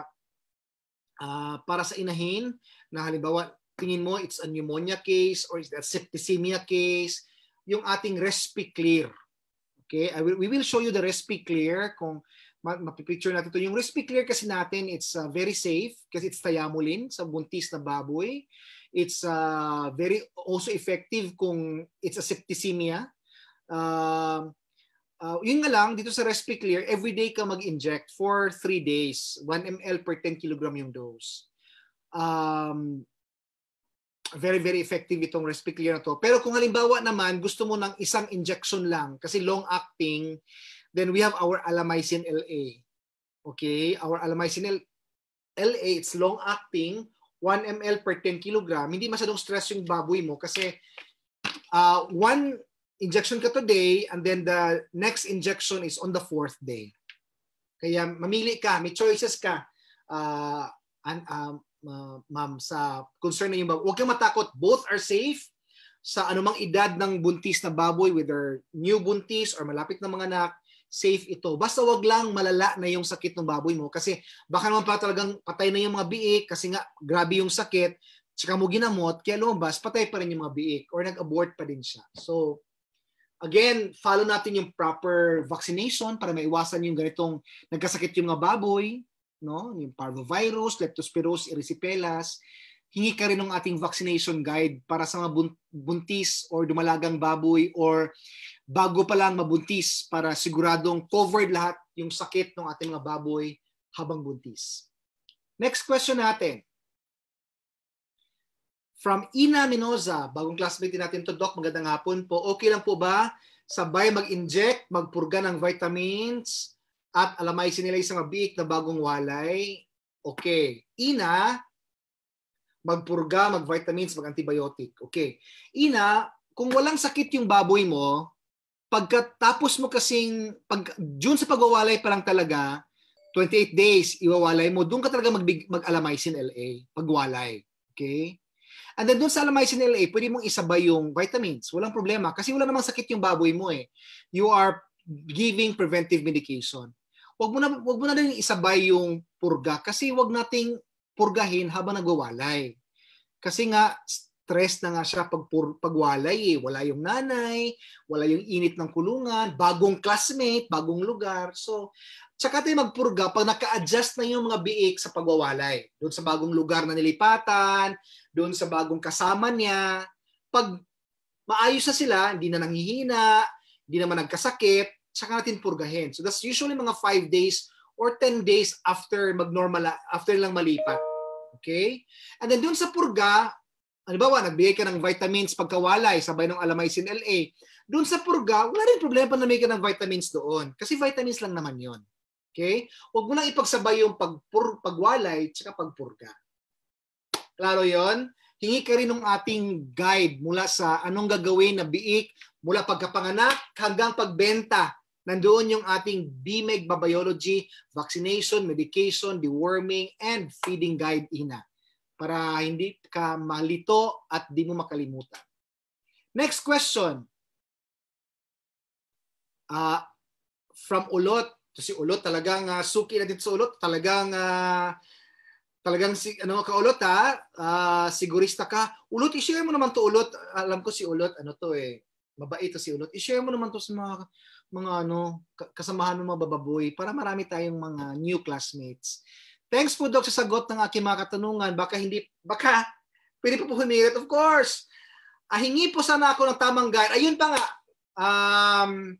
A: uh, para sa inahin na halimbawa tingin mo it's a pneumonia case or it's a septicemia case, yung ating RespiClear. Okay, I will, we will show you the RespiClear kung mapipicture natin to. Yung RespiClear kasi natin, it's uh, very safe kasi it's thiamulin sa buntis na baboy. It's uh, very also effective kung it's a septicemia Uh, uh, yun nga lang, dito sa Respi Clear, everyday ka mag-inject for 3 days. 1 ml per 10 kg yung dose. Um, very, very effective itong Respi Clear na to. Pero kung halimbawa naman, gusto mo ng isang injection lang kasi long-acting, then we have our Alamycin LA. Okay? Our Alamycin L- LA, it's long-acting, 1 ml per 10 kg. Hindi masyadong stress yung baboy mo kasi uh, one injection ka today and then the next injection is on the fourth day. Kaya mamili ka, may choices ka. Uh, ah, and, um, uh, ma'am, sa concern na yung baboy. Huwag kang matakot. Both are safe sa anumang edad ng buntis na baboy, whether new buntis or malapit na mga anak, safe ito. Basta wag lang malala na yung sakit ng baboy mo kasi baka naman pa talagang patay na yung mga biik kasi nga grabe yung sakit, tsaka mo ginamot, kaya lumabas, patay pa rin yung mga biik or nag-abort pa din siya. So, Again, follow natin yung proper vaccination para maiwasan yung ganitong nagkasakit yung mga baboy, no? Yung parvovirus, leptospirosis, erysipelas. Hingi ka rin ng ating vaccination guide para sa mga buntis or dumalagang baboy or bago pa lang mabuntis para siguradong covered lahat yung sakit ng ating mga baboy habang buntis. Next question natin. From Ina Minoza, bagong classmate natin to Doc, magandang hapon po. Okay lang po ba sabay mag-inject, magpurga ng vitamins at alamayin nila sa mabiik na bagong walay? Okay. Ina, magpurga, mag-vitamins, mag-antibiotic. Okay. Ina, kung walang sakit yung baboy mo, pagkatapos mo kasing, pag, June sa pagwawalay pa lang talaga, 28 days, iwawalay mo, doon ka talaga mag, mag-alamycin LA, pagwalay. Okay? And then doon sa Alamycin LA, pwede mong isabay yung vitamins. Walang problema kasi wala namang sakit yung baboy mo eh. You are giving preventive medication. Huwag mo na huwag mo na rin isabay yung purga kasi huwag nating purgahin habang nagwawalay. Kasi nga stress na nga siya pag pagwalay eh. Wala yung nanay, wala yung init ng kulungan, bagong classmate, bagong lugar. So, tsaka tayo magpurga pag naka-adjust na yung mga biik sa pagwawalay. Doon sa bagong lugar na nilipatan, doon sa bagong kasama niya. Pag maayos na sila, hindi na nanghihina, hindi naman nagkasakit, saka natin purgahin. So that's usually mga 5 days or 10 days after magnormal after lang malipat. Okay? And then doon sa purga, halimbawa, nagbigay ka ng vitamins pagkawalay, sabay ng alamycin LA. Doon sa purga, wala rin problema na may ka ng vitamins doon. Kasi vitamins lang naman yon. Okay? Huwag mo lang ipagsabay yung pag pagwalay at pagpurga. Klaro yon Hingi ka rin ng ating guide mula sa anong gagawin na biik mula pagkapanganak hanggang pagbenta. Nandoon yung ating BMEG Babiology, Vaccination, Medication, Deworming, and Feeding Guide ina para hindi ka malito at di mo makalimutan. Next question. Uh, from ulot, to si ulot talagang uh, suki na dito sa ulot, talagang uh, Talagang si, ano, kaulot ha, uh, sigurista ka. Ulot, i-share mo naman to ulot. Alam ko si ulot, ano to eh, mabait to si ulot. I-share mo naman to sa mga, mga ano, kasamahan ng mga bababoy para marami tayong mga new classmates. Thanks po, Doc, sa sagot ng aking mga katanungan. Baka hindi, baka, pwede po po humirit, of course. Ahingi po sana ako ng tamang guide. Ayun pa nga, um,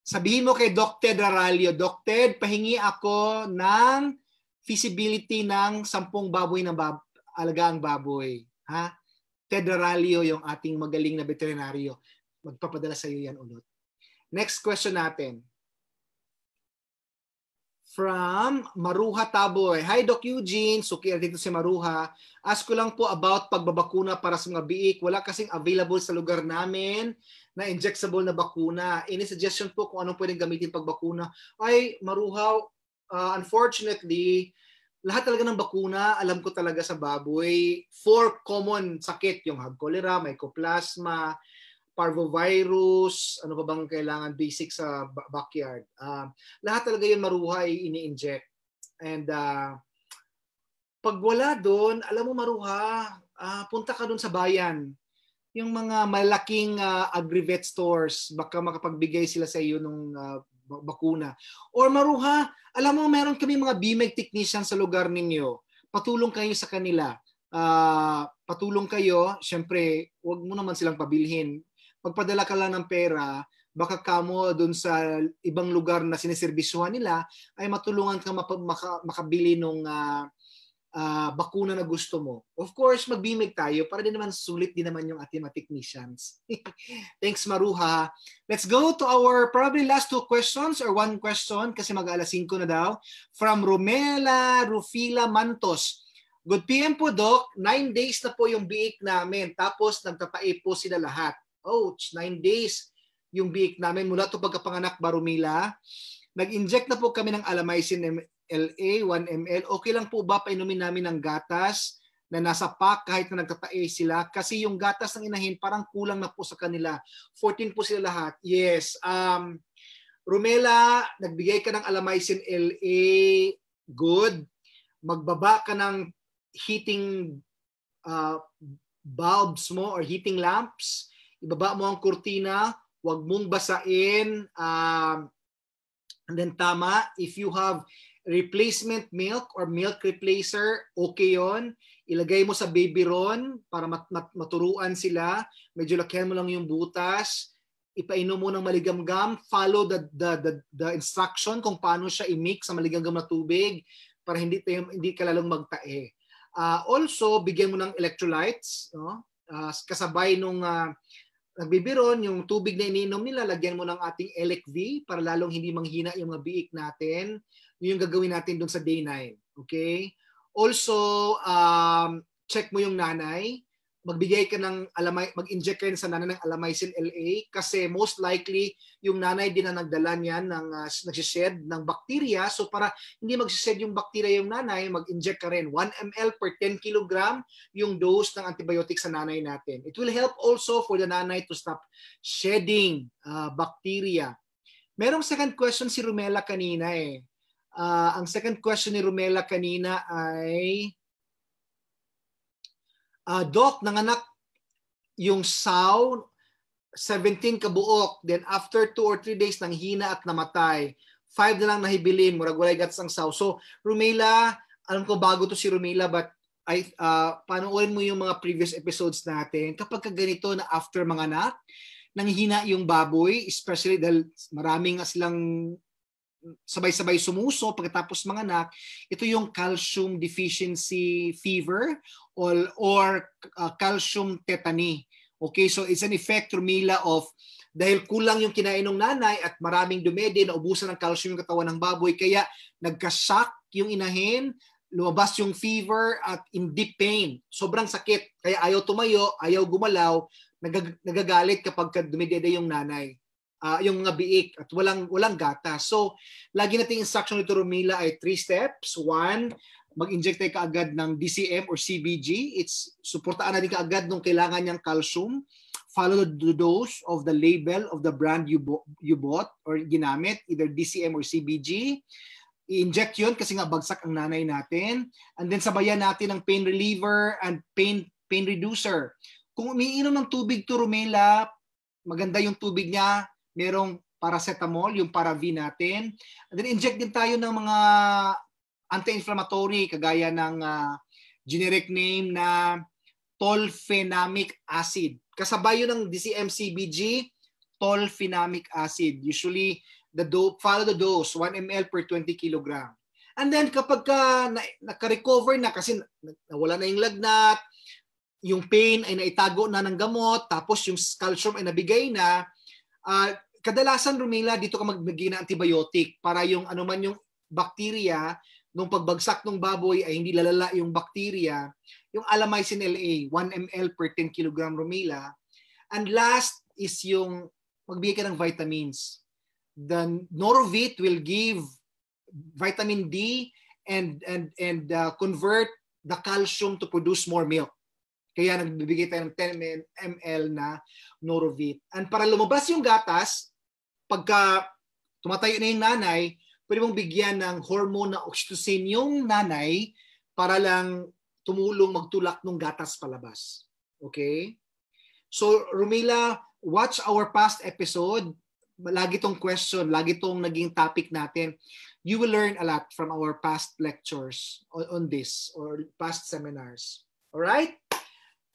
A: sabihin mo kay Doc Ted Raralio, Doc Ted, pahingi ako ng feasibility ng sampung baboy ng bab- alagaang baboy. Ha? Ted yung ating magaling na veterinaryo. Magpapadala sa iyo yan ulit. Next question natin. From Maruha Taboy. Hi Doc Eugene, suki so, dito si Maruha. Ask ko lang po about pagbabakuna para sa mga biik. Wala kasing available sa lugar namin na injectable na bakuna. Any suggestion po kung anong pwedeng gamitin pagbakuna? Ay, Maruha, uh, unfortunately, lahat talaga ng bakuna, alam ko talaga sa baboy, four common sakit, yung hog cholera, mycoplasma, parvovirus, ano pa bang kailangan basic sa backyard. Uh, lahat talaga yun maruha ay eh, ini-inject. And uh, pag wala doon, alam mo maruha, uh, punta ka doon sa bayan. Yung mga malaking uh, agri-vet stores, baka makapagbigay sila sa iyo ng uh, bakuna. Or maruha, alam mo meron kami mga BMEG technician sa lugar ninyo. Patulong kayo sa kanila. Uh, patulong kayo, syempre, wag mo naman silang pabilhin. Pagpadala ka lang ng pera, baka kamo doon sa ibang lugar na siniserbisyuhan nila ay matulungan kang maka- makabili ng uh, ah, uh, bakuna na gusto mo. Of course, magbimig tayo para din naman sulit din naman yung ating mga technicians. Thanks Maruha. Let's go to our probably last two questions or one question kasi mag-alas 5 na daw. From Romela Rufila Mantos. Good PM po, Doc. Nine days na po yung biik namin. Tapos nagtapae po sila lahat. Ouch, nine days yung biik namin mula to pagkapanganak ba, Barumila. Nag-inject na po kami ng alamycin LA, 1 ml, okay lang po ba painumin namin ng gatas na nasa pack kahit na nagtatae sila? Kasi yung gatas ng inahin parang kulang na po sa kanila. 14 po sila lahat. Yes. Um, Rumela, nagbigay ka ng Alamycin LA, good. Magbaba ka ng heating uh, bulbs mo or heating lamps. Ibaba mo ang kurtina, Huwag mong basain. Uh, and then tama, if you have replacement milk or milk replacer, okay yon. Ilagay mo sa baby ron para mat- mat- maturuan sila. Medyo lakihan mo lang yung butas. Ipainom mo ng maligamgam. Follow the, the, the, the instruction kung paano siya i-mix sa maligamgam na tubig para hindi, tayo, hindi ka lalong magtae. Uh, also, bigyan mo ng electrolytes. No? Uh, kasabay nung uh, ah, nagbibiron, yung tubig na iniinom nila, lagyan mo ng ating LXV para lalong hindi manghina yung mga biik natin yung gagawin natin doon sa day 9. Okay? Also, um, check mo yung nanay. Magbigay ka ng alamay, mag-inject ka sa nanay ng alamycin LA kasi most likely yung nanay din na nagdala niyan ng uh, nagsished ng bakterya. So para hindi magsished yung bakterya yung nanay, mag-inject ka rin. 1 ml per 10 kg yung dose ng antibiotic sa nanay natin. It will help also for the nanay to stop shedding uh, ah, bacteria. Merong second question si Rumela kanina eh. Uh, ang second question ni Romela kanina ay, uh, Doc, nanganak yung sow, 17 kabuok, then after 2 or 3 days, nang hina at namatay. 5 na lang nahibilin, murag walay gats ang sow. So, Romela, alam ko bago to si Romela, but ay uh, panoorin mo yung mga previous episodes natin. Kapag ka ganito na after mga anak, nanghihina yung baboy, especially dahil maraming silang sabay-sabay sumuso pagkatapos manganak, ito yung calcium deficiency fever or, or uh, calcium tetany. Okay, so it's an effect Romila of dahil kulang yung kinain ng nanay at maraming dumede, naubusan ng calcium yung katawan ng baboy, kaya nagkasak yung inahin, lumabas yung fever at in deep pain. Sobrang sakit. Kaya ayaw tumayo, ayaw gumalaw, nagagalit kapag dumidede yung nanay uh, yung mga biik at walang walang gatas. So, lagi nating instruction nito Romila ay three steps. One, mag-inject tayo kaagad ng DCM or CBG. It's suportahan natin kaagad nung kailangan niyang calcium. Follow the dose of the label of the brand you, bo- you bought or ginamit, either DCM or CBG. I-inject yun kasi nga bagsak ang nanay natin. And then sabayan natin ng pain reliever and pain pain reducer. Kung umiinom ng tubig to Rumela, maganda yung tubig niya, merong paracetamol, yung Paravi natin. And then inject din tayo ng mga anti-inflammatory kagaya ng uh, generic name na tolfenamic acid. Kasabay yun ng dcm tolfenamic acid. Usually, the do- follow the dose, 1 ml per 20 kg. And then kapag ka na, naka-recover na kasi nawala na yung lagnat, yung pain ay naitago na ng gamot, tapos yung calcium ay nabigay na, uh, Kadalasan, Romila, dito ka magbigay ng antibiotic para yung ano man yung bakterya nung pagbagsak ng baboy ay hindi lalala yung bakterya. Yung alamycin LA, 1 ml per 10 kg Romila. And last is yung magbigay ka ng vitamins. The Norovit will give vitamin D and and and uh, convert the calcium to produce more milk. Kaya nagbibigay tayo ng 10 ml na Norovit. And para lumabas yung gatas, pagka tumatayo na yung nanay, pwede mong bigyan ng hormone na oxytocin yung nanay para lang tumulong magtulak ng gatas palabas. Okay? So, Romila, watch our past episode. Lagi tong question, lagi tong naging topic natin. You will learn a lot from our past lectures on, on this or past seminars. All right?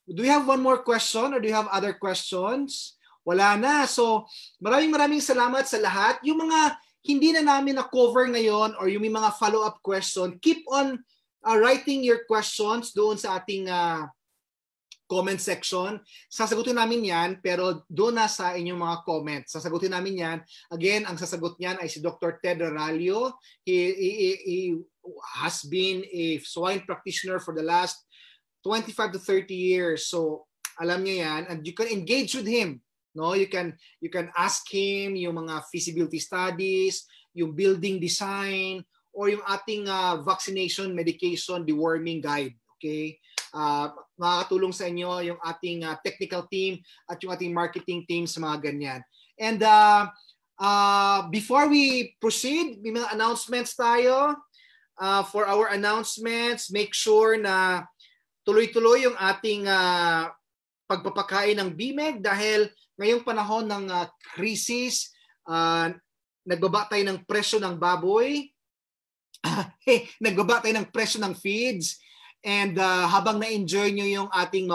A: Do we have one more question or do you have other questions? wala na. So, maraming maraming salamat sa lahat. Yung mga hindi na namin na-cover ngayon or yung mga follow-up question, keep on uh, writing your questions doon sa ating uh, comment section. Sasagutin namin yan, pero doon na sa inyong mga comments. Sasagutin namin yan. Again, ang sasagot niyan ay si Dr. Ted Ralio. He, he, he has been a swine practitioner for the last 25 to 30 years. So, alam niya yan. And you can engage with him no you can you can ask him yung mga feasibility studies yung building design or yung ating uh, vaccination medication deworming guide okay uh, makakatulong sa inyo yung ating uh, technical team at yung ating marketing team sa mga ganyan and uh, uh, before we proceed may mga announcements tayo uh, for our announcements make sure na tuloy-tuloy yung ating uh, pagpapakain ng BMEG dahil Ngayong panahon ng uh, krisis, uh, nagbaba tayo ng presyo ng baboy, hey, eh, tayo ng presyo ng feeds, and uh, habang na-enjoy nyo yung ating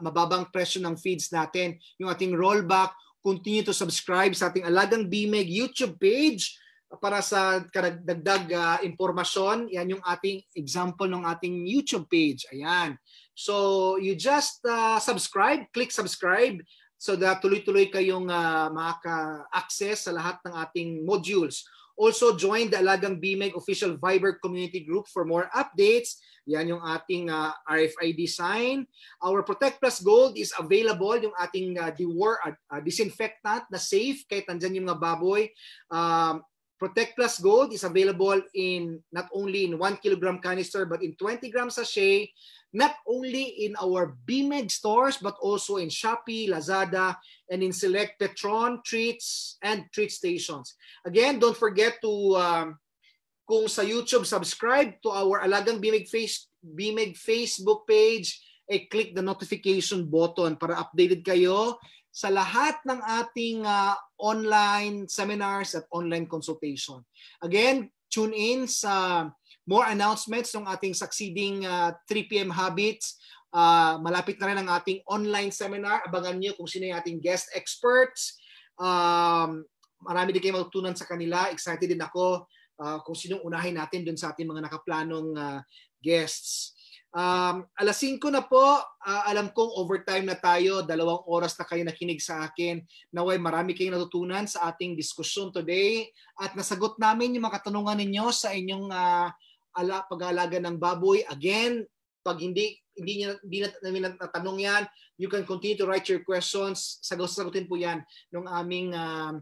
A: mababang presyo ng feeds natin, yung ating rollback, continue to subscribe sa ating Alagang Bimeg YouTube page para sa karagdagdag uh, impormasyon. Yan yung ating example ng ating YouTube page. Ayan. So you just uh, subscribe, click subscribe so that tuloy-tuloy kayong uh, ah, makaka-access sa lahat ng ating modules. Also, join the Alagang BMEG official Viber community group for more updates. Yan yung ating uh, ah, RFID sign. Our Protect Plus Gold is available, yung ating uh, dewar, uh, disinfectant na safe kahit nandyan yung mga baboy. Um, Protect Plus Gold is available in not only in 1 kilogram canister but in 20 gram sachet not only in our BMED stores, but also in Shopee, Lazada, and in select Petron, Treats, and Treat Stations. Again, don't forget to, um, kung sa YouTube, subscribe to our Alagang BMED, face, BMED Facebook page, eh, click the notification button para updated kayo sa lahat ng ating uh, online seminars at online consultation. Again, tune in sa more announcements ng ating succeeding uh, 3 p.m. habits. Uh, malapit na rin ang ating online seminar. Abangan niyo kung sino yung ating guest experts. Um, marami din kayo matutunan sa kanila. Excited din ako uh, kung sino unahin natin dun sa ating mga nakaplanong uh, guests. Um, alas 5 na po, uh, alam kong overtime na tayo, dalawang oras na kayo nakinig sa akin. Naway, marami kayong natutunan sa ating diskusyon today at nasagot namin yung mga katanungan ninyo sa inyong uh, ala, pag-aalaga ng baboy. Again, pag hindi hindi niya hindi na, namin natanong yan, you can continue to write your questions. Sagot sagutin po yan ng aming uh,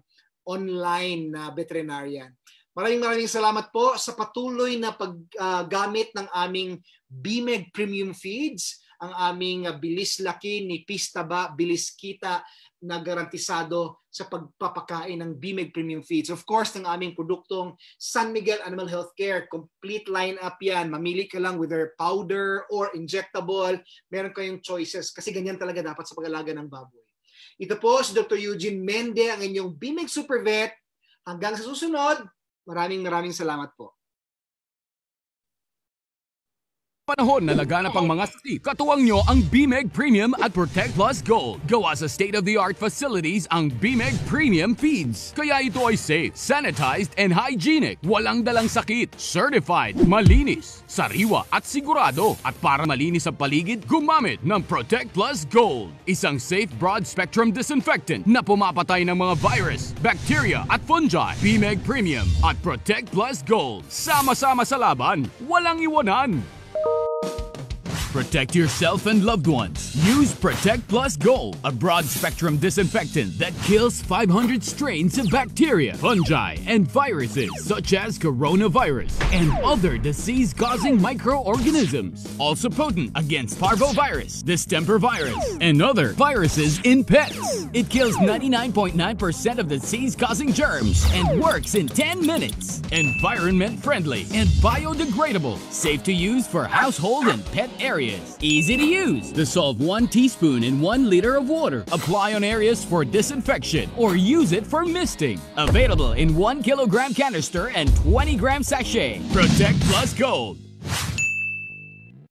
A: online na uh, veterinarian. Maraming maraming salamat po sa patuloy na paggamit ah, uh, ng aming BMEG Premium Feeds, ang aming uh, bilis laki ni Pista Ba Bilis Kita na garantisado sa pagpapakain ng BMEG Premium Feeds. Of course, ng aming produktong San Miguel Animal Healthcare, complete lineup yan. Mamili ka lang whether powder or injectable. Meron kayong choices kasi ganyan talaga dapat sa pag-alaga ng baboy. Ito po si Dr. Eugene Mende, ang inyong BMEG Super Vet. Hanggang sa susunod, maraming maraming salamat po.
B: Panahon na laganap ang mga sleep. Katuwang nyo ang BMEG Premium at Protect Plus Gold. Gawa sa state-of-the-art facilities ang BMEG Premium feeds. Kaya ito ay safe, sanitized, and hygienic. Walang dalang sakit. Certified, malinis, sariwa, at sigurado. At para malinis ang paligid, gumamit ng Protect Plus Gold. Isang safe broad-spectrum disinfectant na pumapatay ng mga virus, bacteria, at fungi. BMEG Premium at Protect Plus Gold. Sama-sama sa laban. Walang iwanan. you. Protect yourself and loved ones. Use Protect Plus Gold, a broad-spectrum disinfectant that kills 500 strains of bacteria, fungi, and viruses such as coronavirus and other disease-causing microorganisms. Also potent against parvovirus, distemper virus, and other viruses in pets. It kills 99.9% percent of disease-causing germs and works in 10 minutes. Environment-friendly and biodegradable. Safe to use for household and pet areas areas. Easy to use. Dissolve one teaspoon in one liter of water. Apply on areas for disinfection or use it for misting. Available in one kilogram canister and 20 gram sachet. Protect Plus Gold.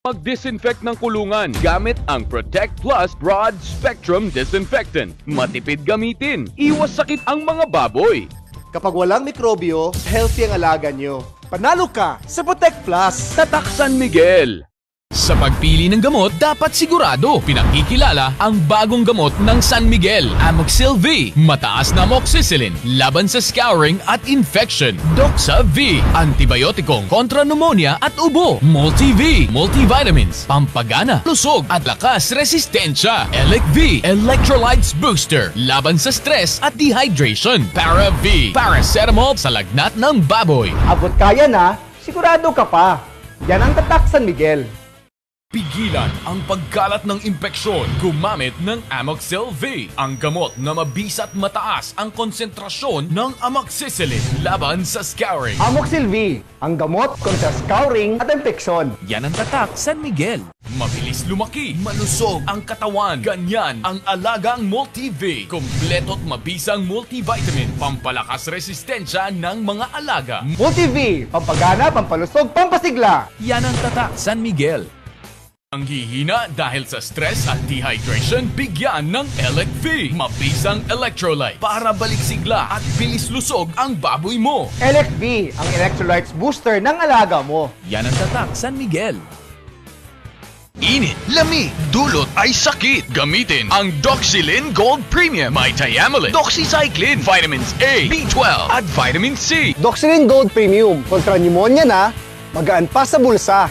B: Mag-disinfect ng kulungan gamit ang Protect Plus Broad Spectrum Disinfectant. Matipid gamitin. Iwas sakit ang mga baboy. Kapag walang mikrobyo, healthy ang alaga nyo. Panalo ka sa Protect Plus! Tatak Miguel! Sa pagpili ng gamot, dapat sigurado pinakikilala ang bagong gamot ng San Miguel, Amoxil V. Mataas na amoxicillin, laban sa scouring at infection. Doxa V, antibiotikong kontra pneumonia at ubo. Multi-V, multivitamins, pampagana, lusog at lakas resistensya. Elec V, electrolytes booster, laban sa stress at dehydration. Para V, paracetamol sa lagnat ng baboy.
A: Abot kaya na, sigurado ka pa. Yan ang tatak San
B: Miguel. Pigilan ang pagkalat ng impeksyon gumamit ng Amoxil V, ang gamot na mabisa at mataas ang konsentrasyon ng amoxicillin laban sa scouring. Amoxil
A: V, ang gamot kontra scouring at impeksyon. Yan
B: ang tatak San Miguel. Mabilis lumaki, malusog ang katawan. Ganyan ang alagang Multiv. Kompleto't mabisang multivitamin, pampalakas resistensya ng mga alaga.
A: Multi-V. pampagana, pampalusog, pampasigla. Yan ang tatak
B: San Miguel. Ang hihina dahil sa stress at dehydration, bigyan ng LFV, mabisang electrolyte para balik sigla at bilis lusog ang baboy mo.
A: LFV, ang electrolytes booster ng alaga mo. Yan ang tatak San Miguel.
B: Init, lami, dulot ay sakit. Gamitin ang Doxilin Gold Premium. May Tiamolin, Doxycycline, Vitamins A, B12 at Vitamin C.
A: Doxilin Gold Premium. Kontra pneumonia na, magaan pa sa bulsa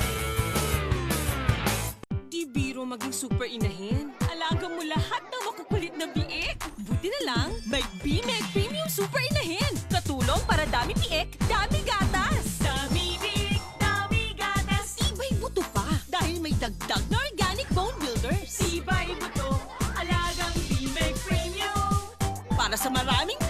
B: maging super inahin. Alaga mo lahat ng makukulit na biik. Buti na lang, may BMEG Premium Super Inahin. Katulong para dami biik, dami gatas. Dami biik, dami gatas. Tibay buto pa dahil may dagdag na organic bone builders. Tibay buto, alagang BMEG Premium. Para sa maraming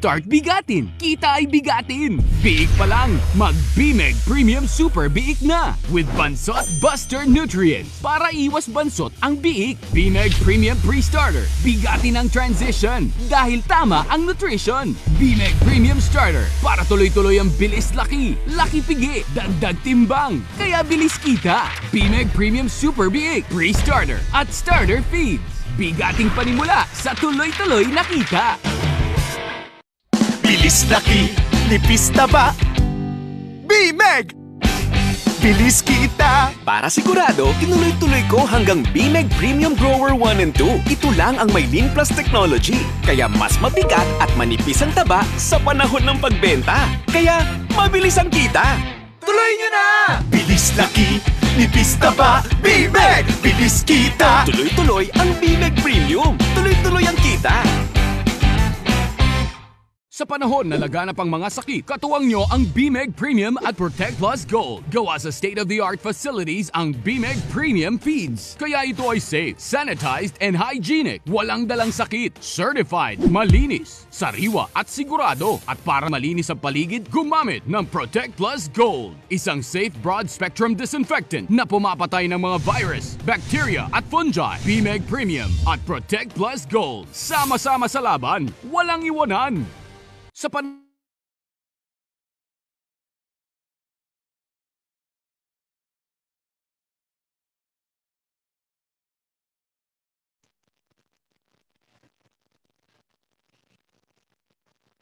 B: Start bigatin. Kita ay bigatin. Biik pa lang. Mag-Bimeg Premium Super biik na with Bansot Buster Nutrients para iwas bansot ang biik. Bimeg Premium Pre-Starter. Bigatin ang transition dahil tama ang nutrition. Bimeg Premium Starter para tuloy-tuloy ang bilis laki, laki pigi, dagdag timbang, kaya bilis kita. Bimeg Premium Super Biik Pre-Starter at Starter Feeds. Bigating panimula sa tuloy-tuloy na kita. Bilis laki, nipis B-Meg! Bilis kita! Para sigurado, tinuloy-tuloy ko hanggang B-Meg Premium Grower 1 and 2. Ito lang ang may Lean Plus technology. Kaya mas mabigat at manipis ang taba sa panahon ng pagbenta. Kaya mabilis ang kita! Tuloy nyo na! Bilis laki, nipis B-Meg! Bilis kita! Tuloy-tuloy ang B-Meg Premium. Tuloy-tuloy ang kita. Sa panahon na laganap ang mga sakit, katuwang nyo ang BMEG Premium at Protect Plus Gold. Gawa sa state-of-the-art facilities ang BMEG Premium Feeds. Kaya ito ay safe, sanitized, and hygienic. Walang dalang sakit, certified, malinis, sariwa, at sigurado. At para malinis ang paligid, gumamit ng Protect Plus Gold. Isang safe broad-spectrum disinfectant na pumapatay ng mga virus, bacteria, at fungi. BMEG Premium at Protect Plus Gold. Sama-sama sa laban, walang iwanan. sa pan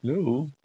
A: Hello?